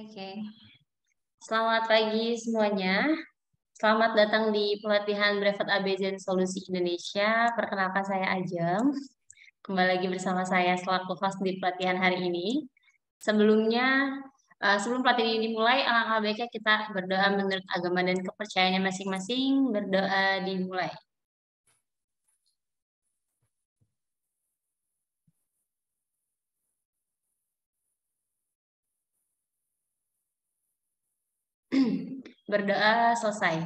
Oke. Okay. Selamat pagi semuanya. Selamat datang di pelatihan Brevet ABZN Solusi Indonesia. Perkenalkan saya Ajeng. Kembali lagi bersama saya selaku host di pelatihan hari ini. Sebelumnya, eh, sebelum pelatihan ini dimulai, alangkah baiknya kita berdoa menurut agama dan kepercayaannya masing-masing. Berdoa dimulai. Berdoa selesai.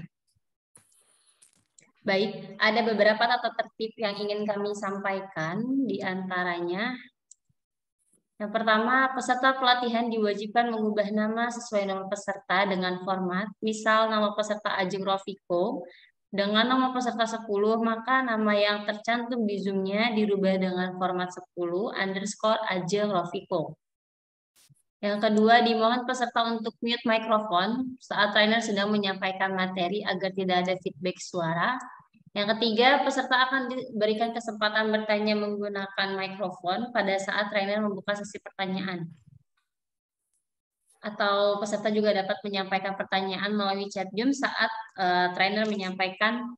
Baik, ada beberapa tata tertib yang ingin kami sampaikan, di antaranya yang pertama, peserta pelatihan diwajibkan mengubah nama sesuai nama peserta dengan format, misal nama peserta Ajeng Rofiko, dengan nama peserta 10, maka nama yang tercantum di Zoom-nya dirubah dengan format 10 underscore Ajeng Rofiko. Yang kedua, dimohon peserta untuk mute mikrofon saat trainer sedang menyampaikan materi agar tidak ada feedback suara. Yang ketiga, peserta akan diberikan kesempatan bertanya menggunakan mikrofon pada saat trainer membuka sesi pertanyaan. Atau peserta juga dapat menyampaikan pertanyaan melalui chat Zoom saat uh, trainer menyampaikan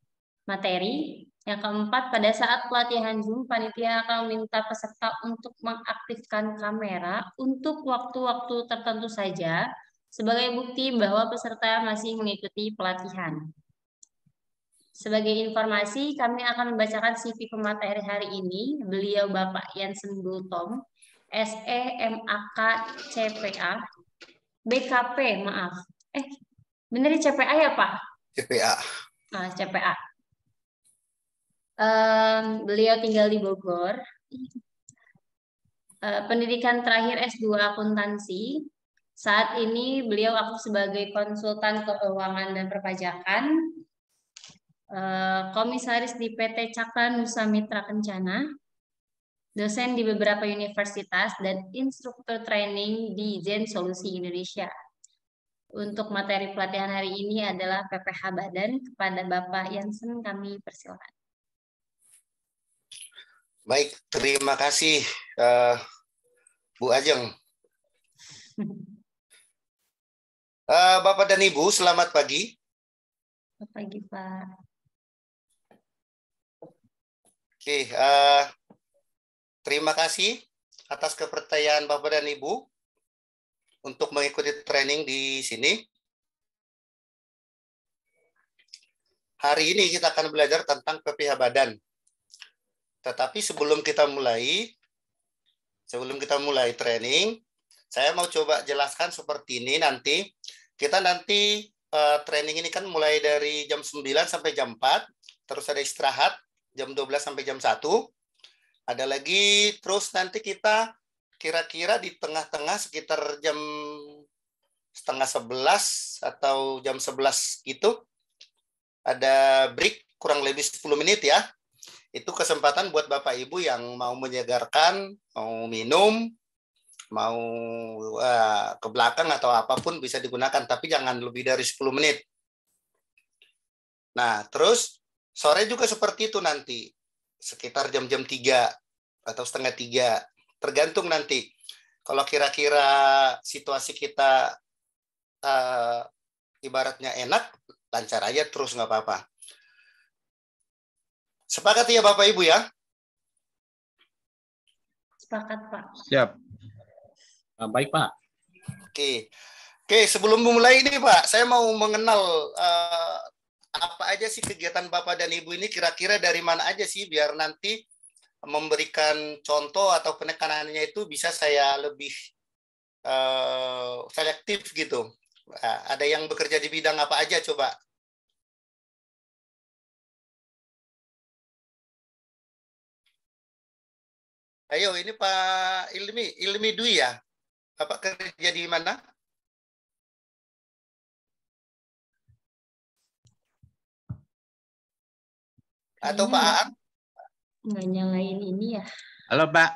materi. Yang keempat, pada saat pelatihan Zoom, panitia akan minta peserta untuk mengaktifkan kamera untuk waktu-waktu tertentu saja sebagai bukti bahwa peserta masih mengikuti pelatihan. Sebagai informasi, kami akan membacakan CV pemateri hari ini. Beliau Bapak Yansen Bultom, SE CPA, BKP, maaf. Eh, benar CPA ya, ya Pak? CPA. Nah, CPA Um, beliau tinggal di Bogor. Uh, pendidikan terakhir S2 akuntansi. Saat ini beliau aktif sebagai konsultan keuangan dan perpajakan. Uh, komisaris di PT Cakra Nusa Mitra Kencana. Dosen di beberapa universitas dan instruktur training di Zen Solusi Indonesia. Untuk materi pelatihan hari ini adalah PPH Badan kepada Bapak Yansen kami persilakan. Baik, terima kasih uh, Bu Ajeng. Uh, Bapak dan Ibu, selamat pagi. Selamat pagi, Pak. Oke, uh, terima kasih atas kepercayaan Bapak dan Ibu untuk mengikuti training di sini. Hari ini kita akan belajar tentang PPH badan. Tetapi sebelum kita mulai, sebelum kita mulai training, saya mau coba jelaskan seperti ini nanti. Kita nanti uh, training ini kan mulai dari jam 9 sampai jam 4, terus ada istirahat jam 12 sampai jam 1. Ada lagi terus nanti kita kira-kira di tengah-tengah sekitar jam setengah 11 atau jam 11 itu ada break kurang lebih 10 menit ya itu kesempatan buat Bapak Ibu yang mau menyegarkan, mau minum, mau uh, ke belakang atau apapun bisa digunakan, tapi jangan lebih dari 10 menit. Nah, terus sore juga seperti itu nanti, sekitar jam-jam 3 atau setengah 3, tergantung nanti. Kalau kira-kira situasi kita uh, ibaratnya enak, lancar aja terus nggak apa-apa. Sepakat ya Bapak Ibu ya? Sepakat Pak. Siap. Nah, baik Pak. Oke. Oke, sebelum memulai ini Pak, saya mau mengenal uh, apa aja sih kegiatan Bapak dan Ibu ini kira-kira dari mana aja sih biar nanti memberikan contoh atau penekanannya itu bisa saya lebih uh, selektif gitu. Uh, ada yang bekerja di bidang apa aja coba Ayo, ini Pak Ilmi, Ilmi Dwi ya? Bapak kerja di mana? Atau Pak Aang? Nggak nyalain ini ya. Halo Pak.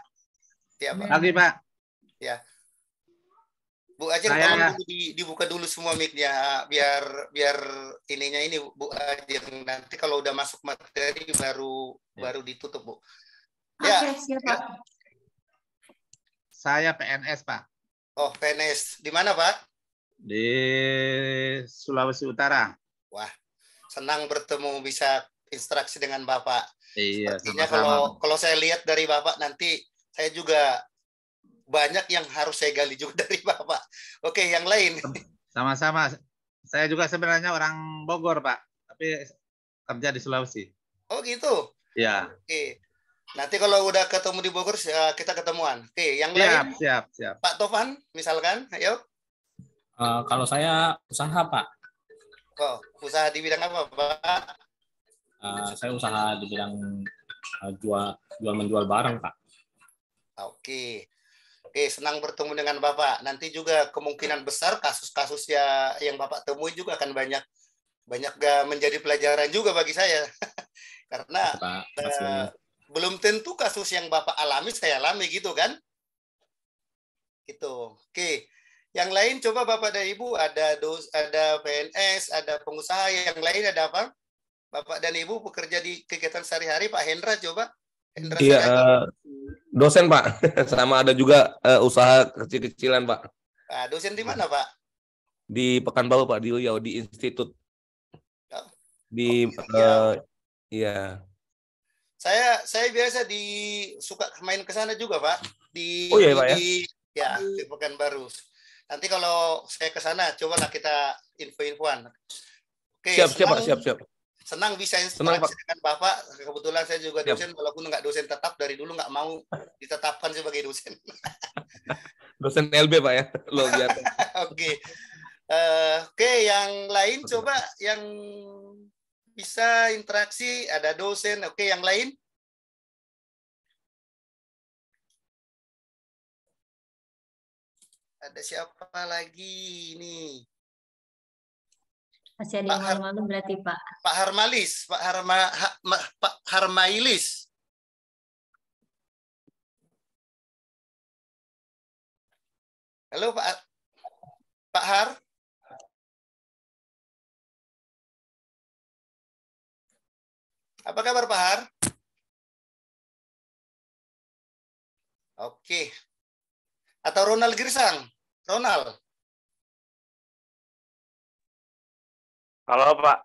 Ya, Pak. Lagi Pak. Ya. Bu Ajeng Saya... di, dibuka dulu semua mic-nya biar biar ininya ini Bu Ajeng nanti kalau udah masuk materi baru ya. baru ditutup Bu. Ya. Oke, siap Pak. Saya PNS, Pak. Oh, PNS. Di mana, Pak? Di Sulawesi Utara. Wah, senang bertemu bisa instruksi dengan Bapak. Iya, Sepertinya sama -sama. kalau kalau saya lihat dari Bapak nanti saya juga banyak yang harus saya gali juga dari Bapak. Oke, yang lain. Sama-sama. Saya juga sebenarnya orang Bogor, Pak, tapi kerja di Sulawesi. Oh, gitu. Ya. Oke. Nanti kalau udah ketemu di Bogor eh, kita ketemuan. Oke, yang siap, lain. Siap, siap. Pak Tovan misalkan, ayo. Uh, kalau saya usaha, Pak. Oh, usaha di bidang apa, Pak? Uh, saya usaha di bidang uh, jual jual menjual barang, Pak. Oke. Oke, senang bertemu dengan Bapak. Nanti juga kemungkinan besar kasus-kasus ya yang Bapak temui juga akan banyak banyak menjadi pelajaran juga bagi saya. Karena iya, belum tentu kasus yang Bapak alami saya alami gitu kan. Gitu. Oke. Yang lain coba Bapak dan Ibu ada dos, ada PNS, ada pengusaha yang lain ada apa? Bapak dan Ibu bekerja di kegiatan sehari-hari Pak Hendra coba. Hendra Iya, uh, dosen Pak. Sama ada juga uh, usaha kecil-kecilan Pak. Nah, dosen di mana Pak? Di Pekanbaru Pak, di Riau, di Institut. Oh. Di oh, ya. uh, iya. Eh, iya. iya. Saya saya biasa di suka main ke sana juga, Pak. Di oh, iya, Pak, ya? ya, di Pekanbaru. Nanti kalau saya ke sana cobalah kita info-infoan. Oke, siap, senang, siap, siap, siap. Senang bisa inspirasi dengan Bapak. Kebetulan saya juga siap. dosen walaupun nggak dosen tetap dari dulu nggak mau ditetapkan sebagai dosen. dosen LB, Pak ya. Lo biar. Oke. Uh, Oke, yang lain coba yang bisa interaksi, ada dosen. Oke, yang lain? Ada siapa lagi ini? Masih ada Pak yang malu berarti Pak. Pak Harmalis, Pak Harma, ha, Ma, Pak Harmailis. Halo Pak Pak Har. Apa kabar Pak Har? Oke. Atau Ronald Girsang? Ronald. Halo Pak.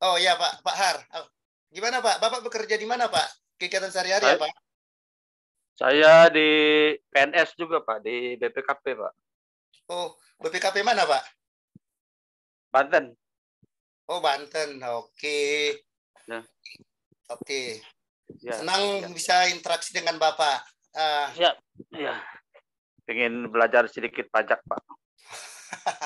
Oh ya Pak Pak Har. Oh, gimana Pak? Bapak bekerja di mana Pak? Kegiatan sehari-hari ya Pak? Saya di PNS juga Pak, di BPKP Pak. Oh, BPKP mana Pak? Banten. Oh Banten, oke. Ya. Oke. Okay. Ya. Senang ya. bisa interaksi dengan Bapak. Uh, ya. ya. Pengen belajar sedikit pajak, Pak.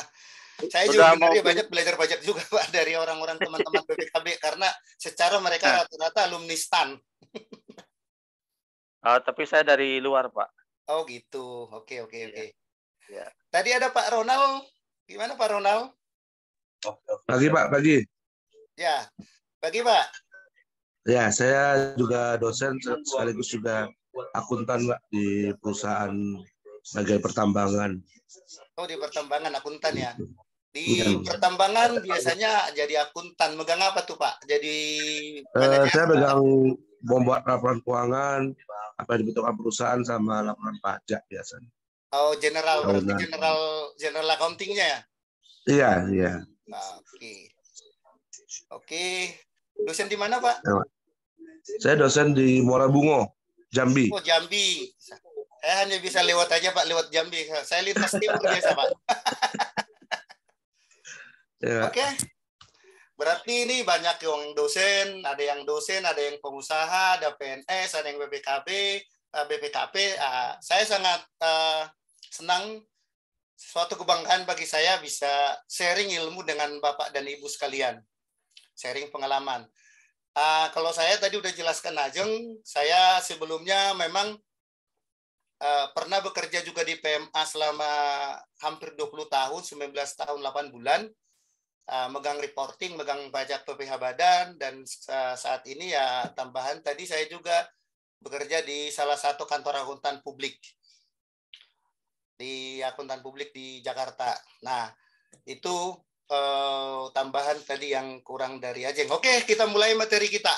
Saya Sudah juga mau... banyak belajar pajak juga, Pak, dari orang-orang teman-teman BPKB karena secara mereka ya. rata-rata alumni STAN. uh, tapi saya dari luar, Pak. Oh, gitu. Oke, oke, iya. oke. Okay. Iya. Tadi ada Pak Ronald. Gimana Pak Ronald? Pagi, Pak. Pagi. Ya. Bagi Pak. Ya, saya juga dosen sekaligus juga akuntan Pak di perusahaan bagian pertambangan. Oh, di pertambangan akuntan ya. Gitu. Di Bukan. Iya. pertambangan biasanya jadi akuntan megang apa tuh Pak? Jadi eh, saya megang membuat laporan keuangan, apa yang dibutuhkan perusahaan sama laporan pajak biasanya. Oh, general Tahunan. berarti general general accountingnya ya? Iya, iya. Nah, Oke. Okay. Oke, okay. Dosen di mana, Pak? Saya dosen di Muara Bungo, Jambi. Oh, Jambi. Saya hanya bisa lewat aja, Pak, lewat Jambi. Saya lintas timur biasa, Pak. ya. Oke. Okay. Berarti ini banyak yang dosen, ada yang dosen, ada yang pengusaha, ada PNS, ada yang BPKB, BPKP. Eh, ah, saya sangat eh, senang suatu kebanggaan bagi saya bisa sharing ilmu dengan Bapak dan Ibu sekalian sharing pengalaman. Uh, kalau saya tadi udah jelaskan Ajeng, saya sebelumnya memang uh, pernah bekerja juga di PMA selama hampir 20 tahun, 19 tahun 8 bulan, uh, megang reporting, megang pajak PPH badan, dan uh, saat ini ya tambahan tadi saya juga bekerja di salah satu kantor akuntan publik di akuntan publik di Jakarta. Nah, itu uh, tambahan tadi yang kurang dari Ajeng. Oke, kita mulai materi kita.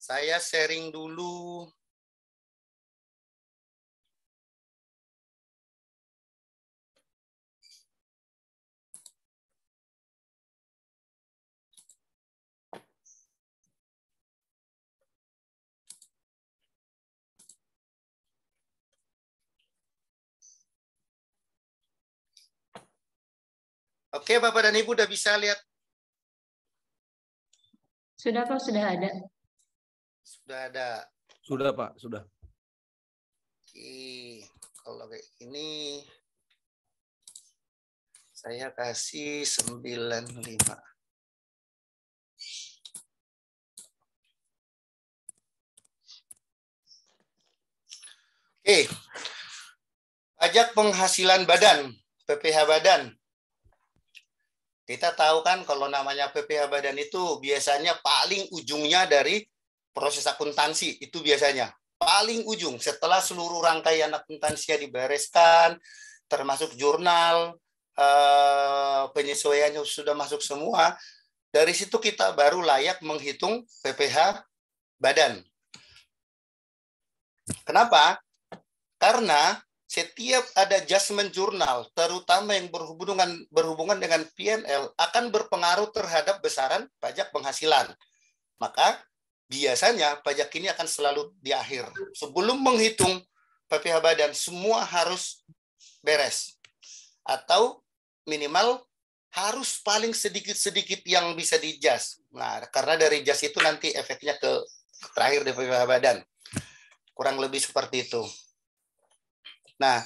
Saya sharing dulu Oke, Bapak dan Ibu sudah bisa lihat? Sudah, Pak. Sudah ada. Sudah ada. Sudah, Pak. Sudah. Oke. Kalau kayak ini, saya kasih 95. Oke. Pajak penghasilan badan, PPH badan. Kita tahu kan kalau namanya PPh badan itu biasanya paling ujungnya dari proses akuntansi itu biasanya paling ujung setelah seluruh rangkaian akuntansi dibereskan termasuk jurnal eh, penyesuaiannya sudah masuk semua dari situ kita baru layak menghitung PPh badan. Kenapa? Karena setiap ada adjustment jurnal, terutama yang berhubungan berhubungan dengan PNL akan berpengaruh terhadap besaran pajak penghasilan. Maka biasanya pajak ini akan selalu di akhir. Sebelum menghitung PPh badan, semua harus beres. Atau minimal harus paling sedikit-sedikit yang bisa di jas. Nah, karena dari jas itu nanti efeknya ke terakhir di PPh badan. Kurang lebih seperti itu. Nah,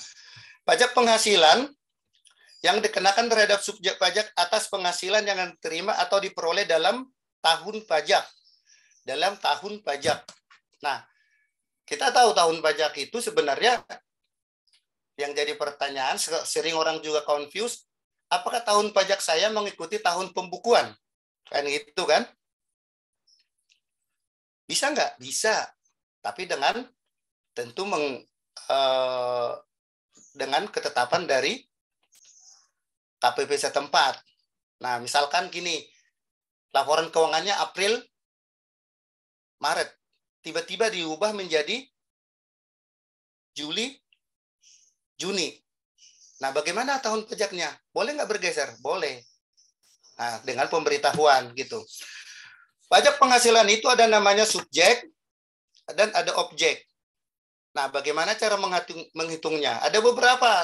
pajak penghasilan yang dikenakan terhadap subjek pajak atas penghasilan yang diterima atau diperoleh dalam tahun pajak. Dalam tahun pajak. Nah, kita tahu tahun pajak itu sebenarnya yang jadi pertanyaan sering orang juga confused, apakah tahun pajak saya mengikuti tahun pembukuan? Kan gitu kan? Bisa nggak? Bisa. Tapi dengan tentu uh, dengan ketetapan dari KPP setempat. Nah, misalkan gini, laporan keuangannya April, Maret, tiba-tiba diubah menjadi Juli, Juni. Nah, bagaimana tahun pajaknya? Boleh nggak bergeser? Boleh. Nah, dengan pemberitahuan gitu. Pajak penghasilan itu ada namanya subjek dan ada objek. Nah, bagaimana cara menghitung, menghitungnya? Ada beberapa.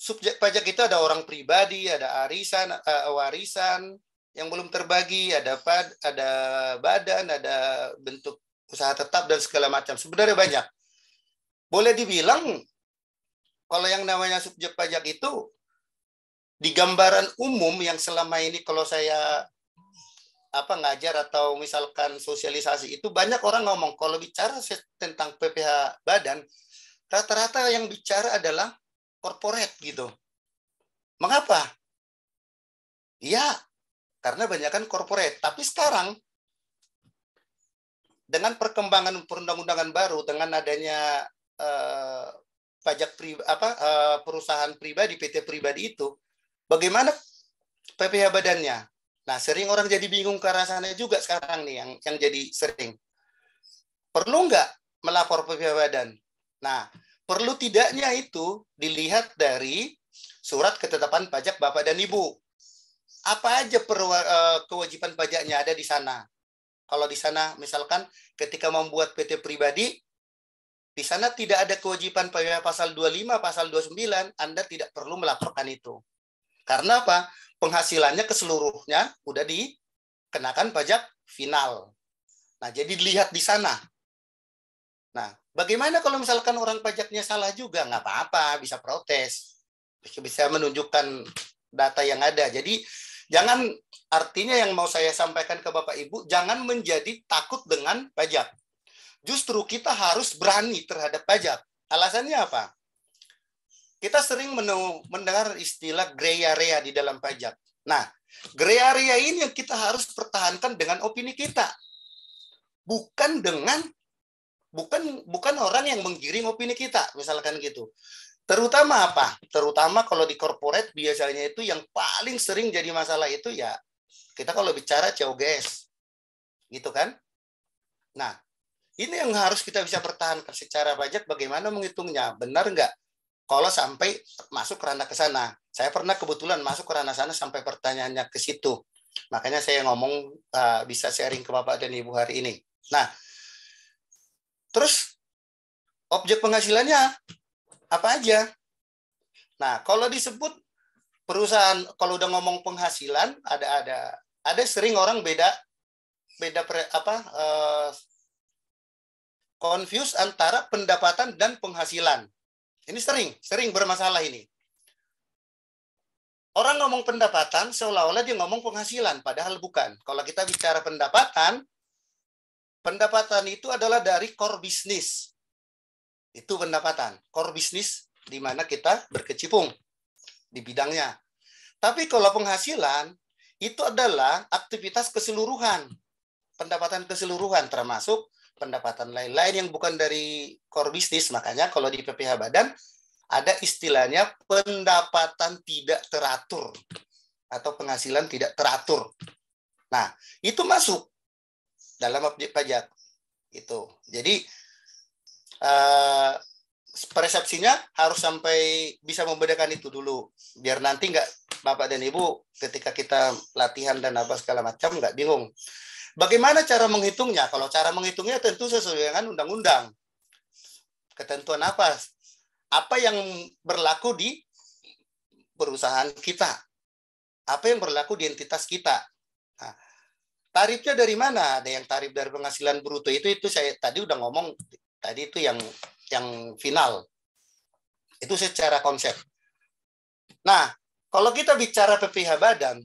Subjek pajak itu ada orang pribadi, ada arisan, eh, warisan yang belum terbagi, ada ada badan, ada bentuk usaha tetap dan segala macam. Sebenarnya banyak. Boleh dibilang kalau yang namanya subjek pajak itu di gambaran umum yang selama ini kalau saya apa ngajar atau misalkan sosialisasi itu banyak orang ngomong kalau bicara tentang PPH badan rata-rata yang bicara adalah korporat gitu. Mengapa? Iya, karena banyak kan korporat. Tapi sekarang dengan perkembangan perundang-undangan baru dengan adanya eh, pajak pri, apa eh, perusahaan pribadi PT pribadi itu bagaimana PPH badannya? Nah, sering orang jadi bingung ke arah sana juga sekarang nih yang yang jadi sering. Perlu nggak melapor pihak badan? Nah, perlu tidaknya itu dilihat dari surat ketetapan pajak Bapak dan Ibu. Apa aja per, eh, kewajiban pajaknya ada di sana. Kalau di sana misalkan ketika membuat PT pribadi, di sana tidak ada kewajiban pajak pasal 25, pasal 29, Anda tidak perlu melaporkan itu. Karena apa? penghasilannya keseluruhnya udah dikenakan pajak final. Nah, jadi dilihat di sana. Nah, bagaimana kalau misalkan orang pajaknya salah juga? Nggak apa-apa, bisa protes. Bisa menunjukkan data yang ada. Jadi, jangan artinya yang mau saya sampaikan ke Bapak Ibu, jangan menjadi takut dengan pajak. Justru kita harus berani terhadap pajak. Alasannya apa? kita sering mendengar istilah gray area di dalam pajak. Nah, gray area ini yang kita harus pertahankan dengan opini kita. Bukan dengan bukan bukan orang yang menggiring opini kita, misalkan gitu. Terutama apa? Terutama kalau di corporate biasanya itu yang paling sering jadi masalah itu ya kita kalau bicara COGS. Gitu kan? Nah, ini yang harus kita bisa pertahankan secara pajak bagaimana menghitungnya. Benar nggak? kalau sampai masuk ke ranah ke sana. Saya pernah kebetulan masuk ke ranah sana sampai pertanyaannya ke situ. Makanya saya ngomong uh, bisa sharing ke Bapak dan Ibu hari ini. Nah, terus objek penghasilannya apa aja? Nah, kalau disebut perusahaan kalau udah ngomong penghasilan ada ada ada sering orang beda beda pre, apa uh, confuse antara pendapatan dan penghasilan. Ini sering, sering bermasalah ini. Orang ngomong pendapatan seolah-olah dia ngomong penghasilan, padahal bukan. Kalau kita bicara pendapatan, pendapatan itu adalah dari core bisnis. Itu pendapatan, core bisnis di mana kita berkecimpung di bidangnya. Tapi kalau penghasilan itu adalah aktivitas keseluruhan, pendapatan keseluruhan termasuk pendapatan lain-lain yang bukan dari core bisnis. Makanya kalau di PPH Badan ada istilahnya pendapatan tidak teratur atau penghasilan tidak teratur. Nah, itu masuk dalam objek pajak. Itu. Jadi eh, persepsinya harus sampai bisa membedakan itu dulu biar nanti nggak bapak dan ibu ketika kita latihan dan apa segala macam nggak bingung Bagaimana cara menghitungnya? Kalau cara menghitungnya tentu sesuai dengan undang-undang. Ketentuan apa? Apa yang berlaku di perusahaan kita? Apa yang berlaku di entitas kita? Nah, tarifnya dari mana? Ada yang tarif dari penghasilan bruto itu itu saya tadi udah ngomong tadi itu yang yang final. Itu secara konsep. Nah, kalau kita bicara PPH badan,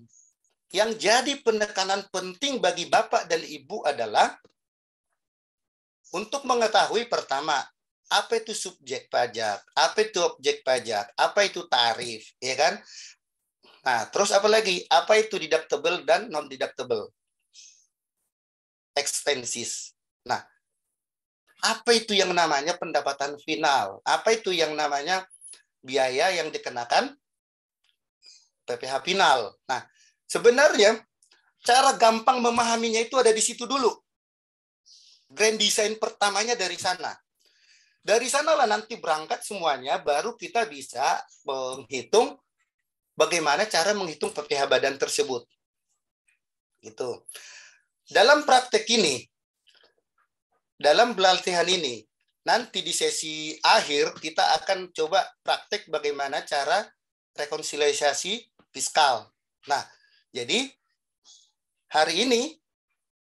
yang jadi penekanan penting bagi bapak dan ibu adalah untuk mengetahui pertama apa itu subjek pajak, apa itu objek pajak, apa itu tarif, ya kan? Nah, terus apa lagi? Apa itu deductible dan non deductible? Expenses. Nah, apa itu yang namanya pendapatan final? Apa itu yang namanya biaya yang dikenakan PPh final? Nah, Sebenarnya cara gampang memahaminya itu ada di situ dulu. Grand design pertamanya dari sana. Dari sanalah nanti berangkat semuanya, baru kita bisa menghitung bagaimana cara menghitung PPH badan tersebut. Gitu. Dalam praktek ini, dalam pelatihan ini, nanti di sesi akhir kita akan coba praktek bagaimana cara rekonsiliasi fiskal. Nah, jadi hari ini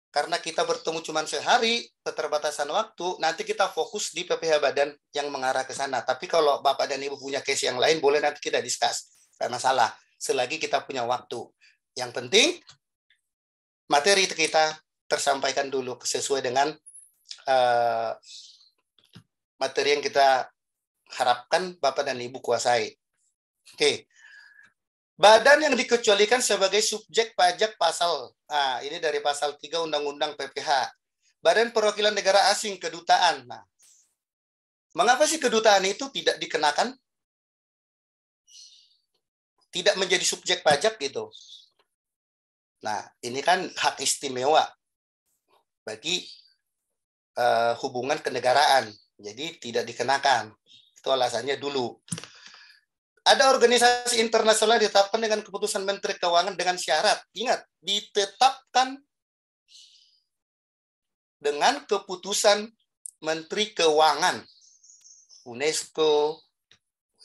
karena kita bertemu cuma sehari, keterbatasan waktu, nanti kita fokus di PPH badan yang mengarah ke sana. Tapi kalau Bapak dan Ibu punya case yang lain, boleh nanti kita discuss. Karena salah, selagi kita punya waktu. Yang penting, materi kita tersampaikan dulu sesuai dengan uh, materi yang kita harapkan Bapak dan Ibu kuasai. Oke, okay. Badan yang dikecualikan sebagai subjek pajak pasal. Nah, ini dari pasal 3 Undang-Undang PPH. Badan Perwakilan Negara Asing Kedutaan. Nah, mengapa sih kedutaan itu tidak dikenakan? Tidak menjadi subjek pajak gitu. Nah, ini kan hak istimewa bagi uh, hubungan kenegaraan. Jadi tidak dikenakan. Itu alasannya dulu ada organisasi internasional ditetapkan dengan keputusan Menteri Keuangan dengan syarat. Ingat, ditetapkan dengan keputusan Menteri Keuangan, UNESCO,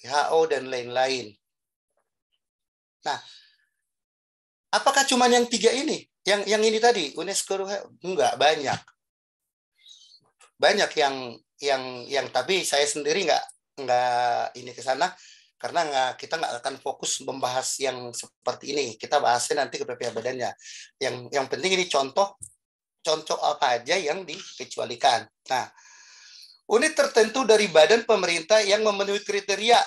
WHO, dan lain-lain. Nah, apakah cuma yang tiga ini? Yang yang ini tadi, UNESCO, WHO? enggak, banyak. Banyak yang yang yang tapi saya sendiri enggak enggak ini ke sana karena nggak kita nggak akan fokus membahas yang seperti ini kita bahasnya nanti ke PPH badannya yang yang penting ini contoh contoh apa aja yang dikecualikan nah unit tertentu dari badan pemerintah yang memenuhi kriteria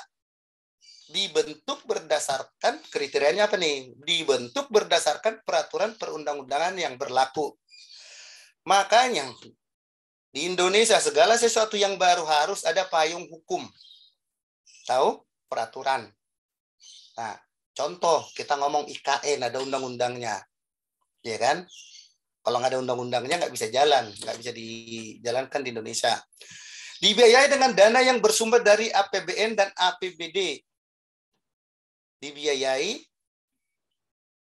dibentuk berdasarkan kriterianya apa nih dibentuk berdasarkan peraturan perundang-undangan yang berlaku makanya di Indonesia segala sesuatu yang baru harus ada payung hukum tahu peraturan. Nah, contoh kita ngomong IKN e, ada undang-undangnya, ya kan? Kalau nggak ada undang-undangnya nggak bisa jalan, nggak bisa dijalankan di Indonesia. Dibiayai dengan dana yang bersumber dari APBN dan APBD. Dibiayai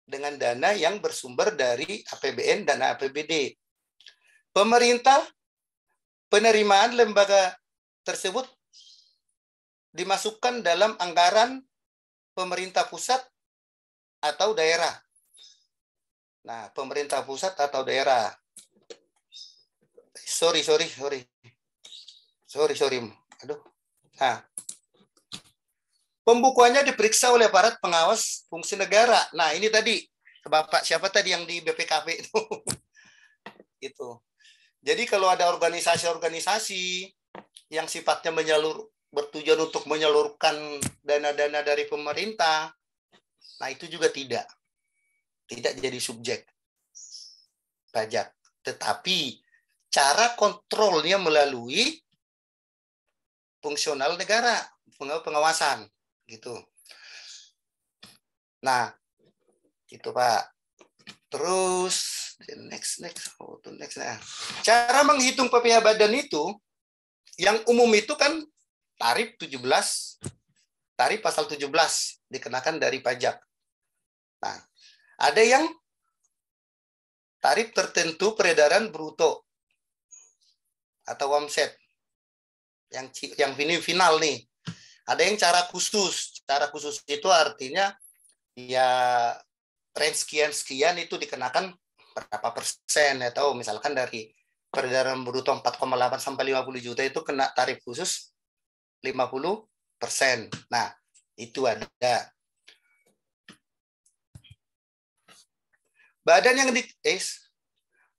dengan dana yang bersumber dari APBN dan APBD. Pemerintah penerimaan lembaga tersebut dimasukkan dalam anggaran pemerintah pusat atau daerah. Nah, pemerintah pusat atau daerah. Sorry, sorry, sorry. Sorry, sorry. Aduh. Nah, pembukuannya diperiksa oleh aparat pengawas fungsi negara. Nah, ini tadi Bapak siapa tadi yang di BPKP itu? itu. Jadi kalau ada organisasi-organisasi yang sifatnya menyalur bertujuan untuk menyalurkan dana-dana dari pemerintah, nah itu juga tidak. Tidak jadi subjek pajak. Tetapi cara kontrolnya melalui fungsional negara, pengawasan gitu. Nah, itu Pak. Terus next next oh, next nah. Cara menghitung PPh badan itu yang umum itu kan tarif 17 tarif pasal 17 dikenakan dari pajak. Nah, ada yang tarif tertentu peredaran bruto atau omset. Yang yang ini final nih. Ada yang cara khusus. Cara khusus itu artinya ya range sekian sekian itu dikenakan berapa persen ya misalkan dari peredaran bruto 4,8 sampai 50 juta itu kena tarif khusus 50%. Nah, itu ada. Badan yang di eh,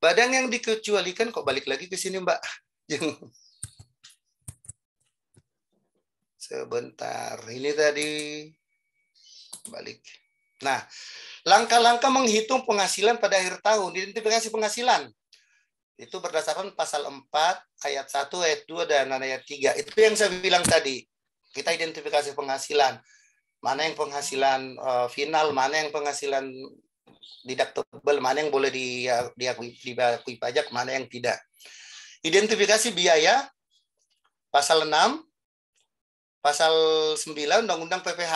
badan yang dikecualikan kok balik lagi ke sini, Mbak. Sebentar, ini tadi balik. Nah, langkah-langkah menghitung penghasilan pada akhir tahun, identifikasi penghasilan. Itu berdasarkan pasal 4 ayat 1, ayat 2 dan ayat 3. Itu yang saya bilang tadi. Kita identifikasi penghasilan. Mana yang penghasilan uh, final, mana yang penghasilan deductible, mana yang boleh di, diakui, di pajak, mana yang tidak. Identifikasi biaya pasal 6 pasal 9 Undang-Undang PPH.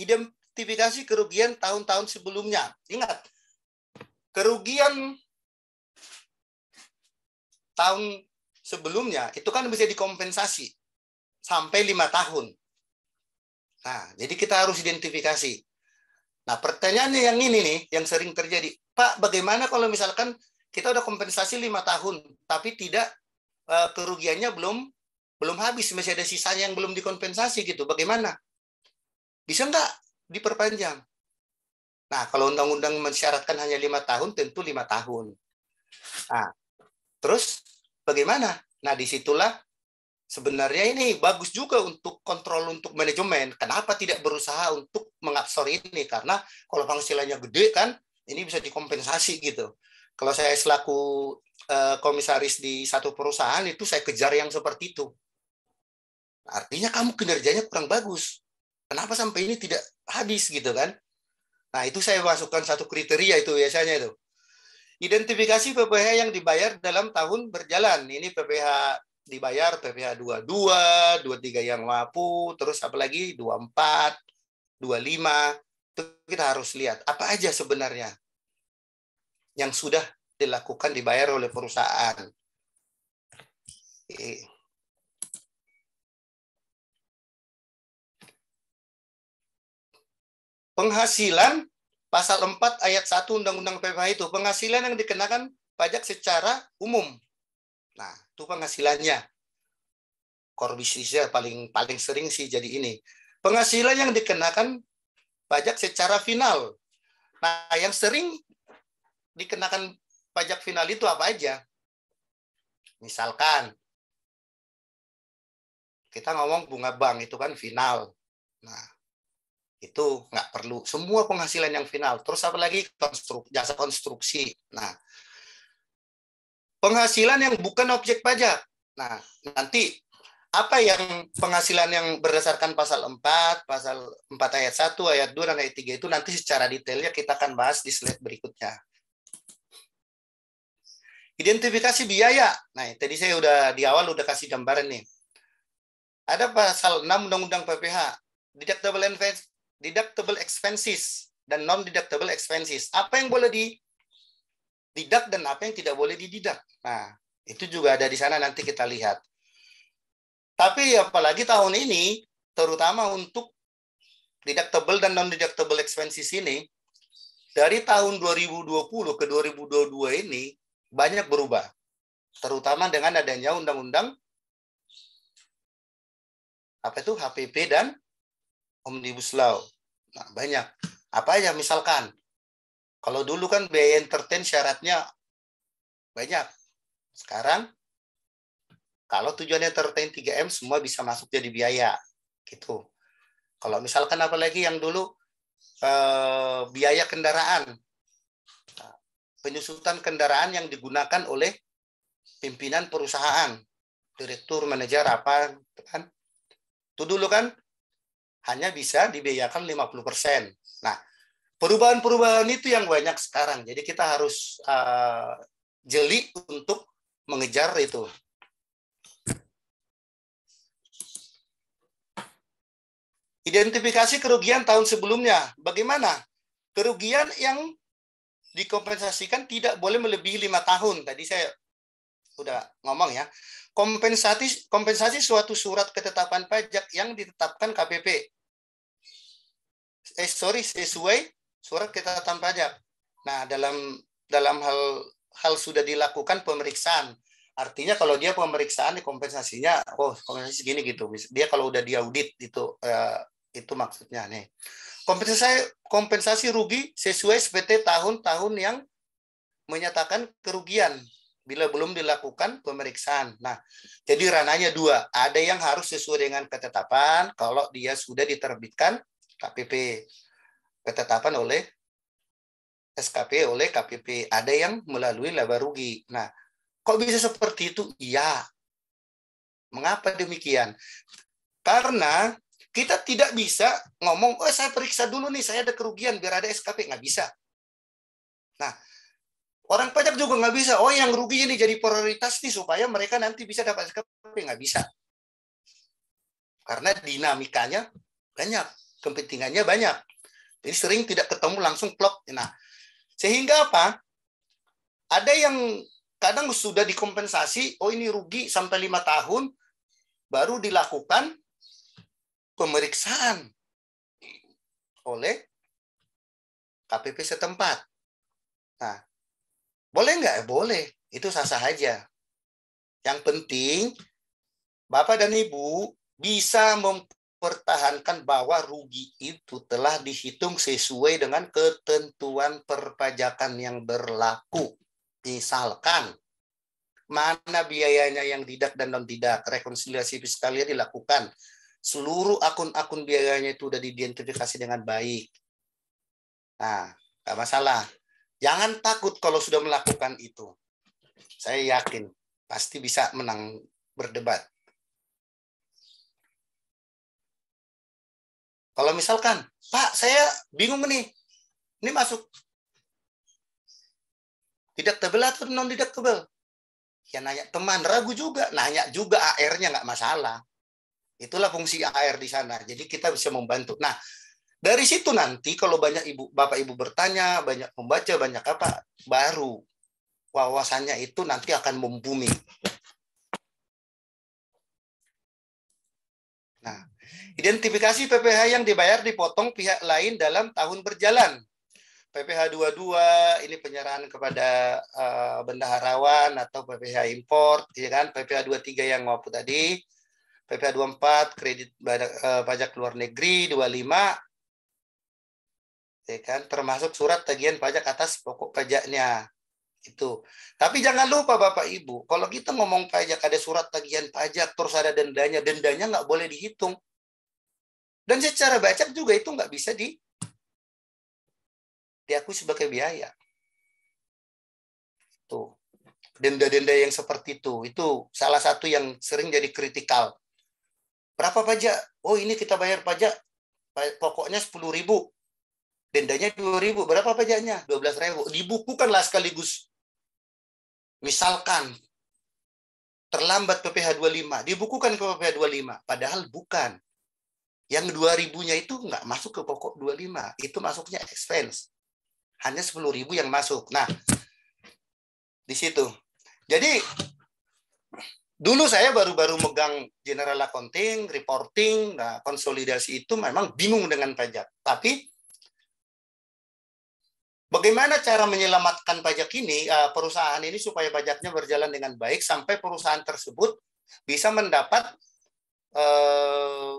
Identifikasi kerugian tahun-tahun sebelumnya. Ingat, kerugian tahun sebelumnya itu kan bisa dikompensasi sampai lima tahun. Nah, jadi kita harus identifikasi. Nah, pertanyaannya yang ini nih, yang sering terjadi. Pak, bagaimana kalau misalkan kita udah kompensasi lima tahun, tapi tidak eh, kerugiannya belum belum habis, masih ada sisanya yang belum dikompensasi gitu. Bagaimana? Bisa nggak diperpanjang? Nah, kalau undang-undang mensyaratkan hanya lima tahun, tentu lima tahun. Nah, Terus bagaimana? Nah, disitulah sebenarnya ini bagus juga untuk kontrol untuk manajemen. Kenapa tidak berusaha untuk mengabsor ini? Karena kalau penghasilannya gede kan, ini bisa dikompensasi gitu. Kalau saya selaku eh, komisaris di satu perusahaan itu saya kejar yang seperti itu. Artinya kamu kinerjanya kurang bagus. Kenapa sampai ini tidak habis gitu kan? Nah itu saya masukkan satu kriteria itu biasanya itu. Identifikasi PPH yang dibayar dalam tahun berjalan. Ini PPH dibayar PPH 22, 23 yang wapu, terus apalagi 24, 25. Itu kita harus lihat apa aja sebenarnya yang sudah dilakukan dibayar oleh perusahaan. Penghasilan pasal 4 ayat 1 Undang-Undang PPH itu penghasilan yang dikenakan pajak secara umum. Nah, itu penghasilannya. Core bisnisnya paling paling sering sih jadi ini. Penghasilan yang dikenakan pajak secara final. Nah, yang sering dikenakan pajak final itu apa aja? Misalkan kita ngomong bunga bank itu kan final. Nah, itu nggak perlu semua penghasilan yang final terus apalagi konstruk, jasa konstruksi nah penghasilan yang bukan objek pajak nah nanti apa yang penghasilan yang berdasarkan pasal 4, pasal 4 ayat 1, ayat 2, dan ayat 3 itu nanti secara detailnya kita akan bahas di slide berikutnya. Identifikasi biaya. Nah, tadi saya udah di awal udah kasih gambaran nih. Ada pasal 6 Undang-Undang PPH deductible deductible expenses dan non-deductible expenses. Apa yang boleh di didak dan apa yang tidak boleh dididak. Nah, itu juga ada di sana nanti kita lihat. Tapi apalagi tahun ini, terutama untuk deductible dan non-deductible expenses ini, dari tahun 2020 ke 2022 ini banyak berubah. Terutama dengan adanya undang-undang apa itu HPP dan omnibus law. Nah, banyak. Apa aja misalkan kalau dulu kan biaya entertain syaratnya banyak. Sekarang kalau tujuannya entertain 3M semua bisa masuk jadi biaya gitu. Kalau misalkan apalagi yang dulu eh, biaya kendaraan nah, penyusutan kendaraan yang digunakan oleh pimpinan perusahaan, direktur, manajer apa, gitu kan? Itu dulu kan hanya bisa dibiayakan 50%. Nah, perubahan-perubahan itu yang banyak sekarang. Jadi kita harus uh, jeli untuk mengejar itu. Identifikasi kerugian tahun sebelumnya. Bagaimana? Kerugian yang dikompensasikan tidak boleh melebihi lima tahun. Tadi saya sudah ngomong ya. Kompensasi kompensasi suatu surat ketetapan pajak yang ditetapkan KPP eh sorry sesuai surat tanpa pajak. Nah dalam dalam hal hal sudah dilakukan pemeriksaan. Artinya kalau dia pemeriksaan ya kompensasinya, oh kompensasi gini gitu. Dia kalau udah diaudit itu eh, itu maksudnya nih. Kompensasi kompensasi rugi sesuai SPT tahun-tahun yang menyatakan kerugian bila belum dilakukan pemeriksaan. Nah, jadi rananya dua. Ada yang harus sesuai dengan ketetapan kalau dia sudah diterbitkan KPP ketetapan oleh SKP oleh KPP ada yang melalui laba rugi nah kok bisa seperti itu iya mengapa demikian karena kita tidak bisa ngomong oh saya periksa dulu nih saya ada kerugian biar ada SKP nggak bisa nah Orang pajak juga nggak bisa. Oh, yang rugi ini jadi prioritas nih supaya mereka nanti bisa dapat SKP nggak bisa. Karena dinamikanya banyak kepentingannya banyak. Jadi sering tidak ketemu langsung klop. Nah, sehingga apa? Ada yang kadang sudah dikompensasi, oh ini rugi sampai lima tahun, baru dilakukan pemeriksaan oleh KPP setempat. Nah, boleh nggak? Eh, boleh. Itu sah-sah aja. Yang penting, Bapak dan Ibu bisa mem mempertahankan bahwa rugi itu telah dihitung sesuai dengan ketentuan perpajakan yang berlaku. Misalkan, mana biayanya yang tidak dan non-tidak. Rekonsiliasi fiskalnya dilakukan. Seluruh akun-akun biayanya itu sudah diidentifikasi dengan baik. Nah, nggak masalah. Jangan takut kalau sudah melakukan itu. Saya yakin pasti bisa menang berdebat. Kalau misalkan, Pak, saya bingung nih. Ini masuk. tidak Deductible atau non-deductible? Ya nanya teman, ragu juga. Nanya juga AR-nya nggak masalah. Itulah fungsi AR di sana. Jadi kita bisa membantu. Nah, dari situ nanti kalau banyak ibu bapak ibu bertanya, banyak membaca, banyak apa, baru wawasannya itu nanti akan membumi. Nah, Identifikasi PPh yang dibayar dipotong pihak lain dalam tahun berjalan. PPh 22 ini penyerahan kepada uh, eh, bendaharawan atau PPh import, ya kan? PPh 23 yang ngapu tadi, PPh 24 kredit uh, pajak luar negeri 25 ya kan? Termasuk surat tagihan pajak atas pokok pajaknya. Itu. Tapi jangan lupa Bapak Ibu, kalau kita ngomong pajak ada surat tagihan pajak terus ada dendanya, dendanya nggak boleh dihitung. Dan secara bacak juga itu nggak bisa di diakui sebagai biaya. Tuh. Denda-denda yang seperti itu, itu salah satu yang sering jadi kritikal. Berapa pajak? Oh ini kita bayar pajak, pokoknya sepuluh ribu. Dendanya dua ribu. Berapa pajaknya? belas ribu. Dibukukanlah sekaligus. Misalkan terlambat PPh 25, dibukukan ke PPh 25, padahal bukan. Yang 2000-nya itu nggak masuk ke pokok 25. Itu masuknya expense. Hanya 10.000 yang masuk. Nah, di situ. Jadi, dulu saya baru-baru megang general accounting, reporting, nah, konsolidasi itu memang bingung dengan pajak. Tapi, Bagaimana cara menyelamatkan pajak ini, eh, perusahaan ini supaya pajaknya berjalan dengan baik sampai perusahaan tersebut bisa mendapat eh,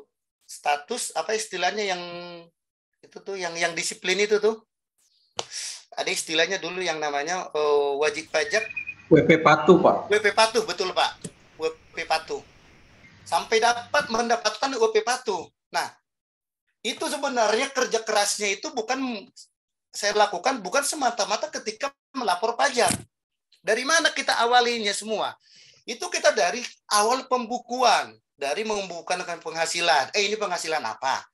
status apa istilahnya yang itu tuh yang yang disiplin itu tuh ada istilahnya dulu yang namanya uh, wajib pajak WP patuh pak WP patuh betul pak WP patuh sampai dapat mendapatkan WP patuh nah itu sebenarnya kerja kerasnya itu bukan saya lakukan bukan semata-mata ketika melapor pajak dari mana kita awalinya semua itu kita dari awal pembukuan dari membukan penghasilan. Eh ini penghasilan apa?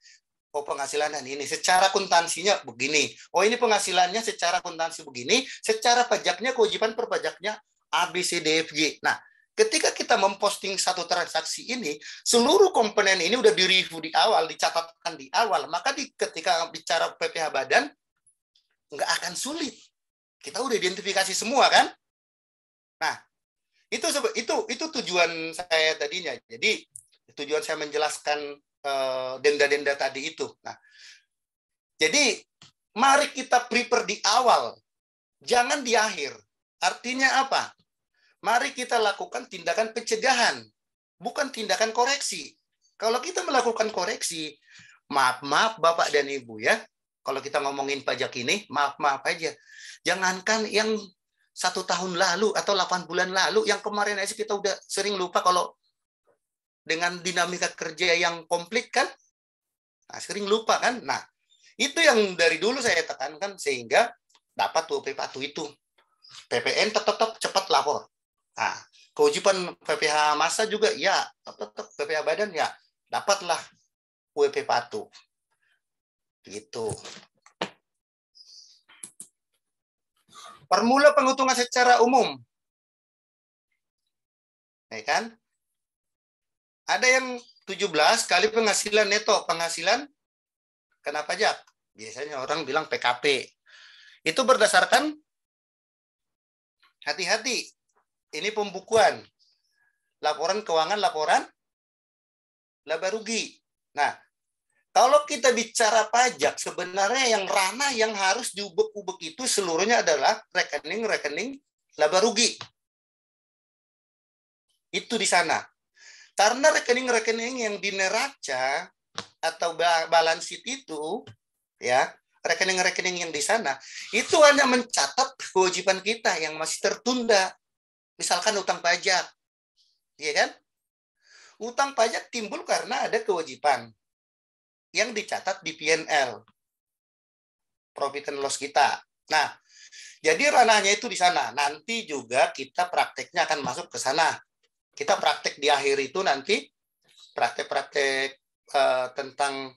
Oh penghasilan dan ini secara kuntansinya begini. Oh ini penghasilannya secara kuntansi begini, secara pajaknya kewajiban perpajaknya A B C D F G. Nah, ketika kita memposting satu transaksi ini, seluruh komponen ini udah direview di awal, dicatatkan di awal, maka di, ketika bicara PPh badan nggak akan sulit. Kita udah identifikasi semua kan? itu itu itu tujuan saya tadinya jadi tujuan saya menjelaskan eh, denda-denda uh, tadi itu nah jadi mari kita prepare di awal jangan di akhir artinya apa mari kita lakukan tindakan pencegahan bukan tindakan koreksi kalau kita melakukan koreksi maaf maaf bapak dan ibu ya kalau kita ngomongin pajak ini maaf maaf aja jangankan yang satu tahun lalu atau delapan bulan lalu yang kemarin aja kita udah sering lupa kalau dengan dinamika kerja yang komplit kan nah, sering lupa kan nah itu yang dari dulu saya tekankan sehingga dapat WP1 itu PPN tetap, tetap cepat lapor nah kewajiban PPH masa juga ya tetap, tetap PPH badan ya dapatlah WP patu gitu Permula penghitungan secara umum. Ya kan? Ada yang 17 kali penghasilan neto, penghasilan kena pajak. Biasanya orang bilang PKP. Itu berdasarkan hati-hati. Ini pembukuan. Laporan keuangan, laporan laba rugi. Nah, kalau kita bicara pajak, sebenarnya yang ranah yang harus diubek-ubek itu seluruhnya adalah rekening-rekening laba rugi. Itu di sana. Karena rekening-rekening yang di neraca atau balance sheet itu, ya rekening-rekening yang di sana, itu hanya mencatat kewajiban kita yang masih tertunda. Misalkan utang pajak. Iya kan? Utang pajak timbul karena ada kewajiban yang dicatat di PNL. Profit and loss kita. Nah, jadi ranahnya itu di sana. Nanti juga kita prakteknya akan masuk ke sana. Kita praktek di akhir itu nanti praktek-praktek uh, tentang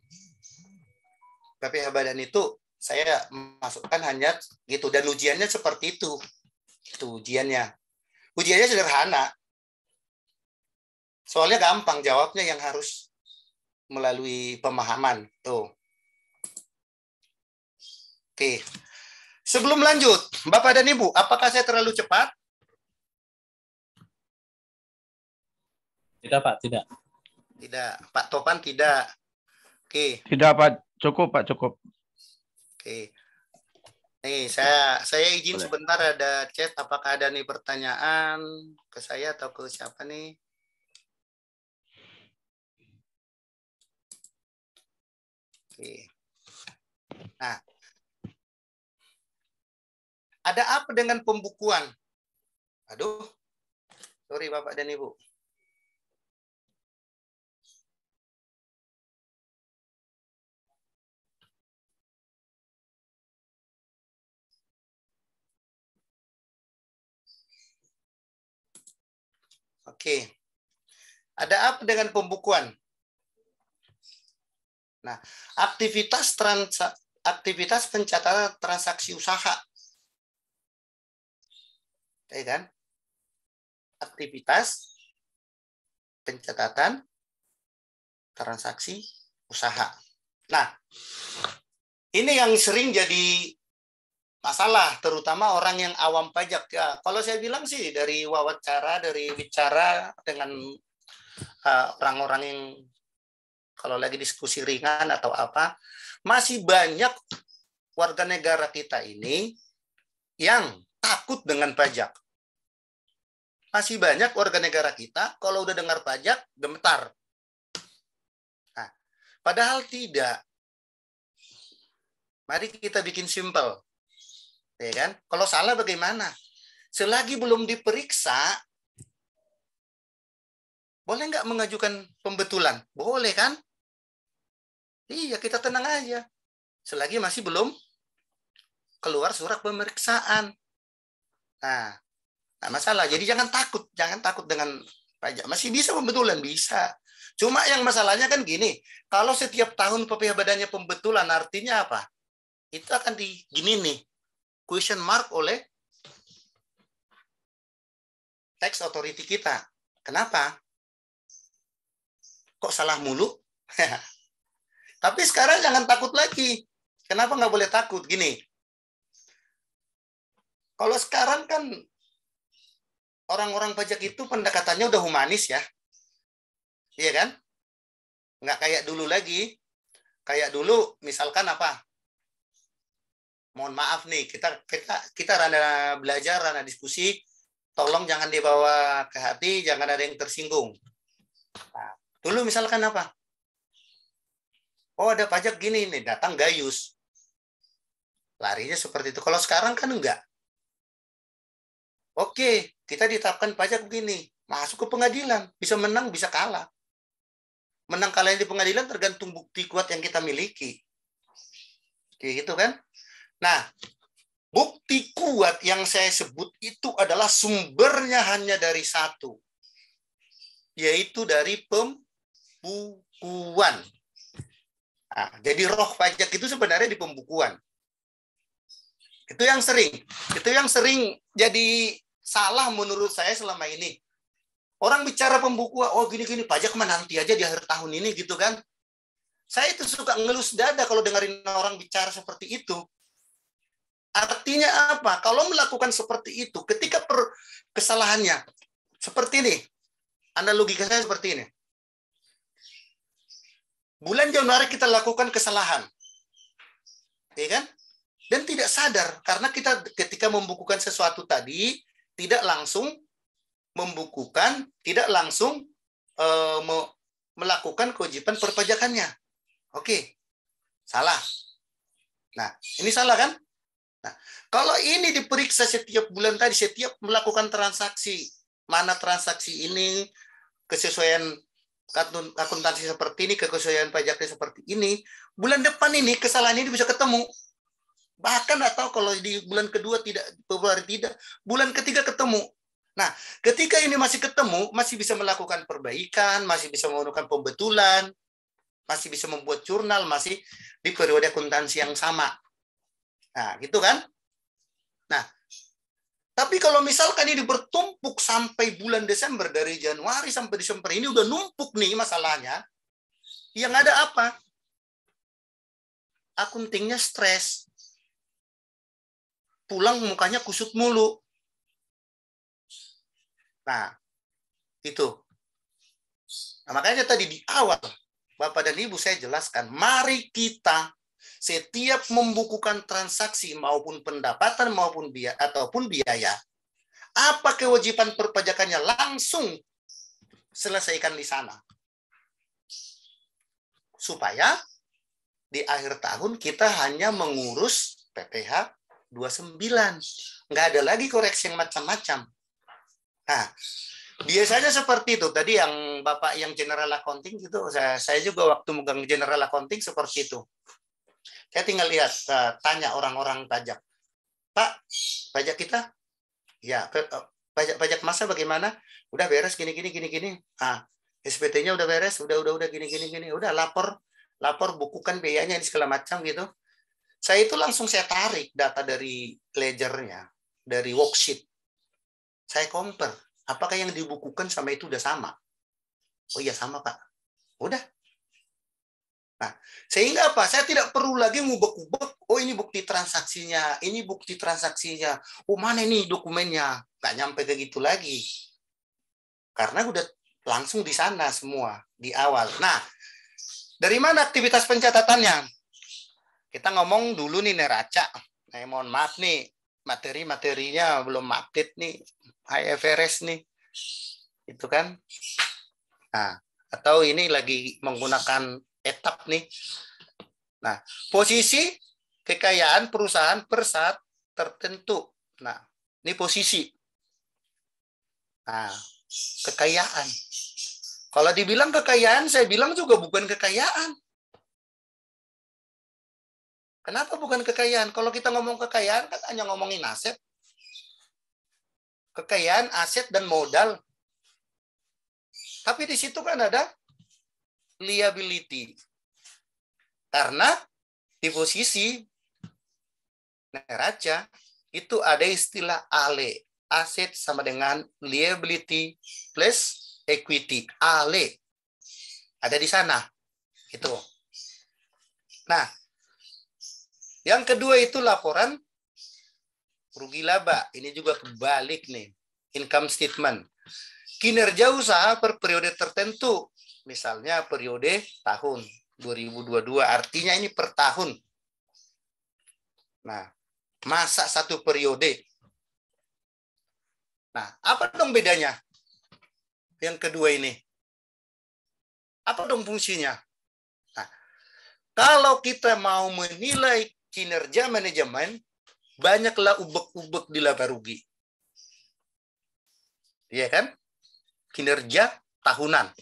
PPH badan itu saya masukkan hanya gitu dan ujiannya seperti itu. Itu ujiannya. Ujiannya sederhana. Soalnya gampang jawabnya yang harus melalui pemahaman. Tuh. Oke. Sebelum lanjut, Bapak dan Ibu, apakah saya terlalu cepat? Tidak, Pak, tidak. Tidak, Pak Topan tidak. Oke. Tidak, Pak. Cukup, Pak, cukup. Oke. Nih, saya saya izin Boleh. sebentar ada chat apakah ada nih pertanyaan ke saya atau ke siapa nih? Oke. Nah, ada apa dengan pembukuan? Aduh, sorry Bapak dan Ibu. Oke. Ada apa dengan pembukuan? Nah, aktivitas transa aktivitas pencatatan transaksi usaha. Ya kan? Aktivitas pencatatan transaksi usaha. Nah, ini yang sering jadi masalah terutama orang yang awam pajak ya kalau saya bilang sih dari wawancara dari bicara dengan eh, orang-orang uh, yang kalau lagi diskusi ringan atau apa, masih banyak warga negara kita ini yang takut dengan pajak. Masih banyak warga negara kita kalau udah dengar pajak gemetar. Nah, padahal tidak. Mari kita bikin simple. Ya kan? Kalau salah bagaimana? Selagi belum diperiksa, boleh nggak mengajukan pembetulan? Boleh kan? Iya, kita tenang aja. Selagi masih belum keluar surat pemeriksaan. Nah, nah masalah. Jadi jangan takut, jangan takut dengan pajak. Masih bisa pembetulan, bisa. Cuma yang masalahnya kan gini, kalau setiap tahun PPh badannya pembetulan, artinya apa? Itu akan di gini nih, question mark oleh tax authority kita. Kenapa? Kok salah mulu? Tapi sekarang jangan takut lagi. Kenapa nggak boleh takut? Gini, kalau sekarang kan orang-orang pajak itu pendekatannya udah humanis ya. Iya kan? Nggak kayak dulu lagi. Kayak dulu misalkan apa? Mohon maaf nih, kita kita kita rada belajar, rada diskusi, tolong jangan dibawa ke hati, jangan ada yang tersinggung. Nah, dulu misalkan apa? oh ada pajak gini nih, datang gayus. Larinya seperti itu. Kalau sekarang kan enggak. Oke, kita ditetapkan pajak begini. Masuk ke pengadilan. Bisa menang, bisa kalah. Menang kalahnya di pengadilan tergantung bukti kuat yang kita miliki. Oke, gitu kan? Nah, bukti kuat yang saya sebut itu adalah sumbernya hanya dari satu, yaitu dari pembukuan. Nah, jadi roh pajak itu sebenarnya di pembukuan. Itu yang sering, itu yang sering jadi salah menurut saya selama ini. Orang bicara pembukuan, oh gini-gini pajak mana nanti aja di akhir tahun ini gitu kan. Saya itu suka ngelus dada kalau dengerin orang bicara seperti itu. Artinya apa? Kalau melakukan seperti itu, ketika per kesalahannya seperti ini, analogi saya seperti ini. Bulan Januari kita lakukan kesalahan. Ya kan? Dan tidak sadar karena kita ketika membukukan sesuatu tadi tidak langsung membukukan, tidak langsung e, melakukan kewajiban perpajakannya. Oke. Salah. Nah, ini salah kan? Nah, kalau ini diperiksa setiap bulan tadi, setiap melakukan transaksi, mana transaksi ini kesesuaian akuntansi seperti ini, kekesuaian pajaknya seperti ini, bulan depan ini kesalahan ini bisa ketemu. Bahkan atau kalau di bulan kedua tidak, Februari tidak, bulan ketiga ketemu. Nah, ketika ini masih ketemu, masih bisa melakukan perbaikan, masih bisa melakukan pembetulan, masih bisa membuat jurnal, masih di periode akuntansi yang sama. Nah, gitu kan? Nah, tapi kalau misalkan ini bertumpuk sampai bulan Desember dari Januari sampai Desember ini udah numpuk nih masalahnya. Yang ada apa? Akuntingnya stres. Pulang mukanya kusut mulu. Nah, itu. Nah, makanya tadi di awal Bapak dan Ibu saya jelaskan, mari kita setiap membukukan transaksi maupun pendapatan maupun biaya ataupun biaya, apa kewajiban perpajakannya langsung selesaikan di sana. Supaya di akhir tahun kita hanya mengurus PPH 29. Nggak ada lagi koreksi yang macam-macam. Nah, biasanya seperti itu. Tadi yang Bapak yang general accounting itu, saya, saya juga waktu megang general accounting seperti itu. Saya tinggal lihat, eh, tanya orang-orang pajak. Pak, pajak kita? Ya, eh, pajak pajak masa bagaimana? Udah beres gini gini gini gini. Ah, SPT-nya udah beres, udah udah udah gini gini gini. Udah lapor lapor bukukan biayanya ini segala macam gitu. Saya itu langsung saya tarik data dari ledgernya, dari worksheet. Saya compare apakah yang dibukukan sama itu udah sama. Oh iya sama pak. Udah Nah, sehingga apa? Saya tidak perlu lagi ngubek-ngubek, oh ini bukti transaksinya, ini bukti transaksinya, oh mana ini dokumennya? Nggak nyampe ke gitu lagi. Karena udah langsung di sana semua, di awal. Nah, dari mana aktivitas pencatatannya? Kita ngomong dulu nih neraca. Nah, eh, mohon maaf nih, materi-materinya belum update nih, IFRS nih. Itu kan. Nah, atau ini lagi menggunakan etap nih. Nah, posisi kekayaan perusahaan per saat tertentu. Nah, ini posisi. Nah, kekayaan. Kalau dibilang kekayaan, saya bilang juga bukan kekayaan. Kenapa bukan kekayaan? Kalau kita ngomong kekayaan kan hanya ngomongin aset. Kekayaan, aset, dan modal. Tapi di situ kan ada liability. Karena di posisi neraca itu ada istilah ale, aset sama dengan liability plus equity, ale. Ada di sana. Itu. Nah, yang kedua itu laporan rugi laba. Ini juga kebalik nih, income statement. Kinerja usaha per periode tertentu misalnya periode tahun 2022. Artinya ini per tahun. Nah, masa satu periode. Nah, apa dong bedanya? Yang kedua ini. Apa dong fungsinya? Nah, kalau kita mau menilai kinerja manajemen, banyaklah ubek-ubek di laba rugi. ya kan? Kinerja tahunan.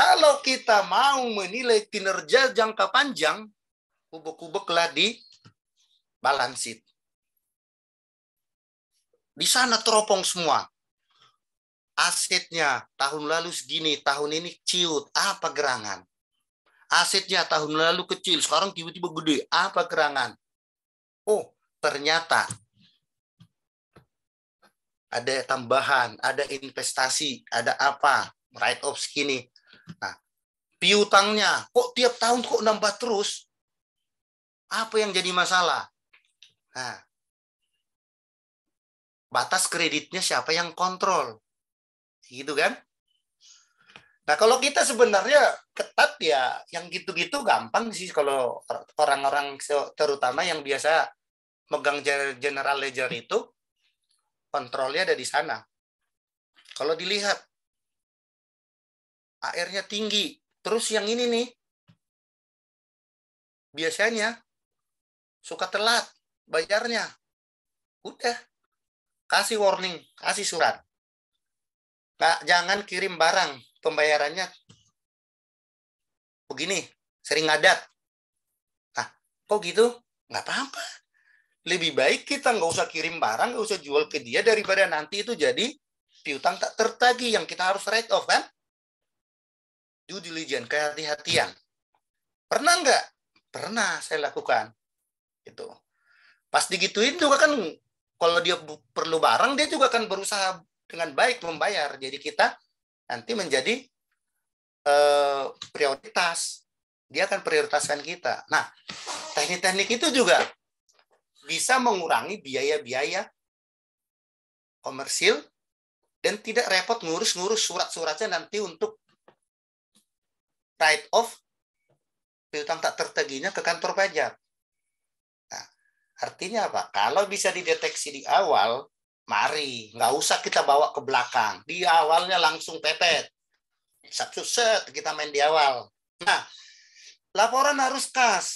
Kalau kita mau menilai kinerja jangka panjang, kubek-kubeklah di balansit. Di sana teropong semua. Asetnya tahun lalu segini, tahun ini ciut. Apa gerangan? Asetnya tahun lalu kecil, sekarang tiba-tiba gede. Apa gerangan? Oh, ternyata ada tambahan, ada investasi, ada apa, right off segini. Nah, piutangnya kok tiap tahun kok nambah terus? Apa yang jadi masalah? Nah, batas kreditnya siapa yang kontrol? Gitu kan? Nah, kalau kita sebenarnya ketat ya yang gitu-gitu gampang sih kalau orang-orang terutama yang biasa megang general ledger itu kontrolnya ada di sana. Kalau dilihat AR-nya tinggi. Terus yang ini nih, biasanya suka telat bayarnya. Udah, kasih warning, kasih surat. Nah, jangan kirim barang pembayarannya begini, sering ngadat. Ah, kok gitu? Nggak apa-apa. Lebih baik kita nggak usah kirim barang, nggak usah jual ke dia daripada nanti itu jadi piutang tak tertagi yang kita harus write off kan? due diligence, kehati-hatian. Pernah nggak? Pernah saya lakukan. Itu. Pas digituin juga kan kalau dia perlu barang dia juga akan berusaha dengan baik membayar. Jadi kita nanti menjadi eh, prioritas. Dia akan prioritaskan kita. Nah, teknik-teknik itu juga bisa mengurangi biaya-biaya komersil dan tidak repot ngurus-ngurus surat-suratnya nanti untuk write off piutang tak terteginya ke kantor pajak. Nah, artinya apa? Kalau bisa dideteksi di awal, mari, nggak usah kita bawa ke belakang. Di awalnya langsung pepet. Satu set kita main di awal. Nah, laporan arus kas.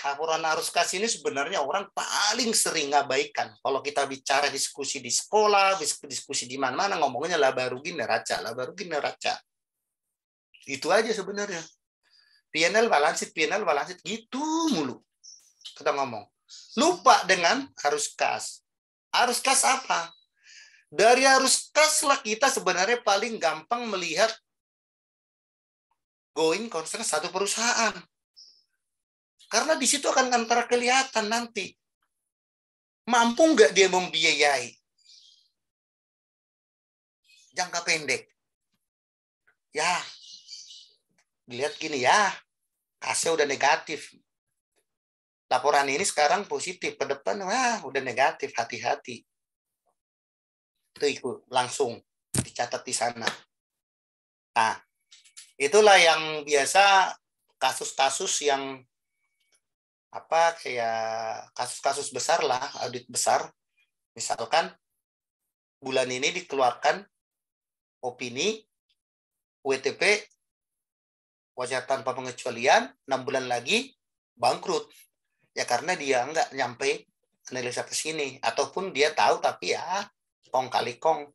Laporan arus kas ini sebenarnya orang paling sering ngabaikan. Kalau kita bicara diskusi di sekolah, diskusi di mana-mana, ngomongnya laba rugi neraca, laba rugi neraca. Itu aja sebenarnya. PNL balansit, PNL balansit gitu mulu. Kita ngomong. Lupa dengan arus kas. Arus kas apa? Dari arus kas lah kita sebenarnya paling gampang melihat going concern satu perusahaan. Karena di situ akan antara kelihatan nanti. Mampu nggak dia membiayai? Jangka pendek. Ya, dilihat gini ya, AC udah negatif. Laporan ini sekarang positif, ke depan wah udah negatif, hati-hati. Itu ikut langsung dicatat di sana. Nah, itulah yang biasa kasus-kasus yang apa kayak kasus-kasus besar lah audit besar misalkan bulan ini dikeluarkan opini WTP wajah tanpa pengecualian, enam bulan lagi bangkrut. Ya karena dia nggak nyampe analisa ke sini. Ataupun dia tahu tapi ya kong kali kong.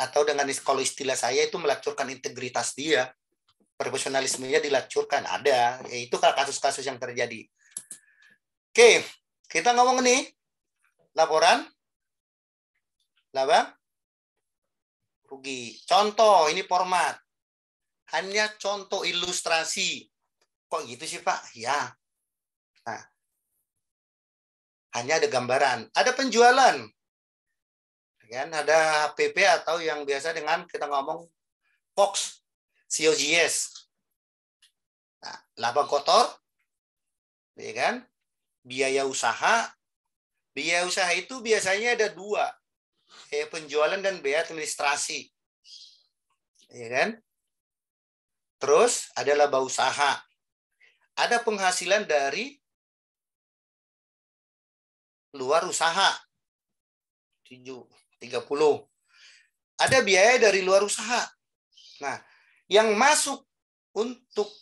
Atau dengan kalau istilah saya itu melacurkan integritas dia. Profesionalismenya dilacurkan. Ada. Ya, itu kasus-kasus yang terjadi. Oke, kita ngomong nih. Laporan. Laba. Rugi. Contoh, ini format hanya contoh ilustrasi. Kok gitu sih Pak? Ya. Nah, hanya ada gambaran. Ada penjualan. Kan? Ada PP atau yang biasa dengan kita ngomong fox, COGS. Nah, laba kotor, ya kan? Biaya usaha. Biaya usaha itu biasanya ada dua. penjualan dan biaya administrasi. Ya kan? Terus ada laba usaha. Ada penghasilan dari luar usaha. 7, 30. Ada biaya dari luar usaha. Nah, yang masuk untuk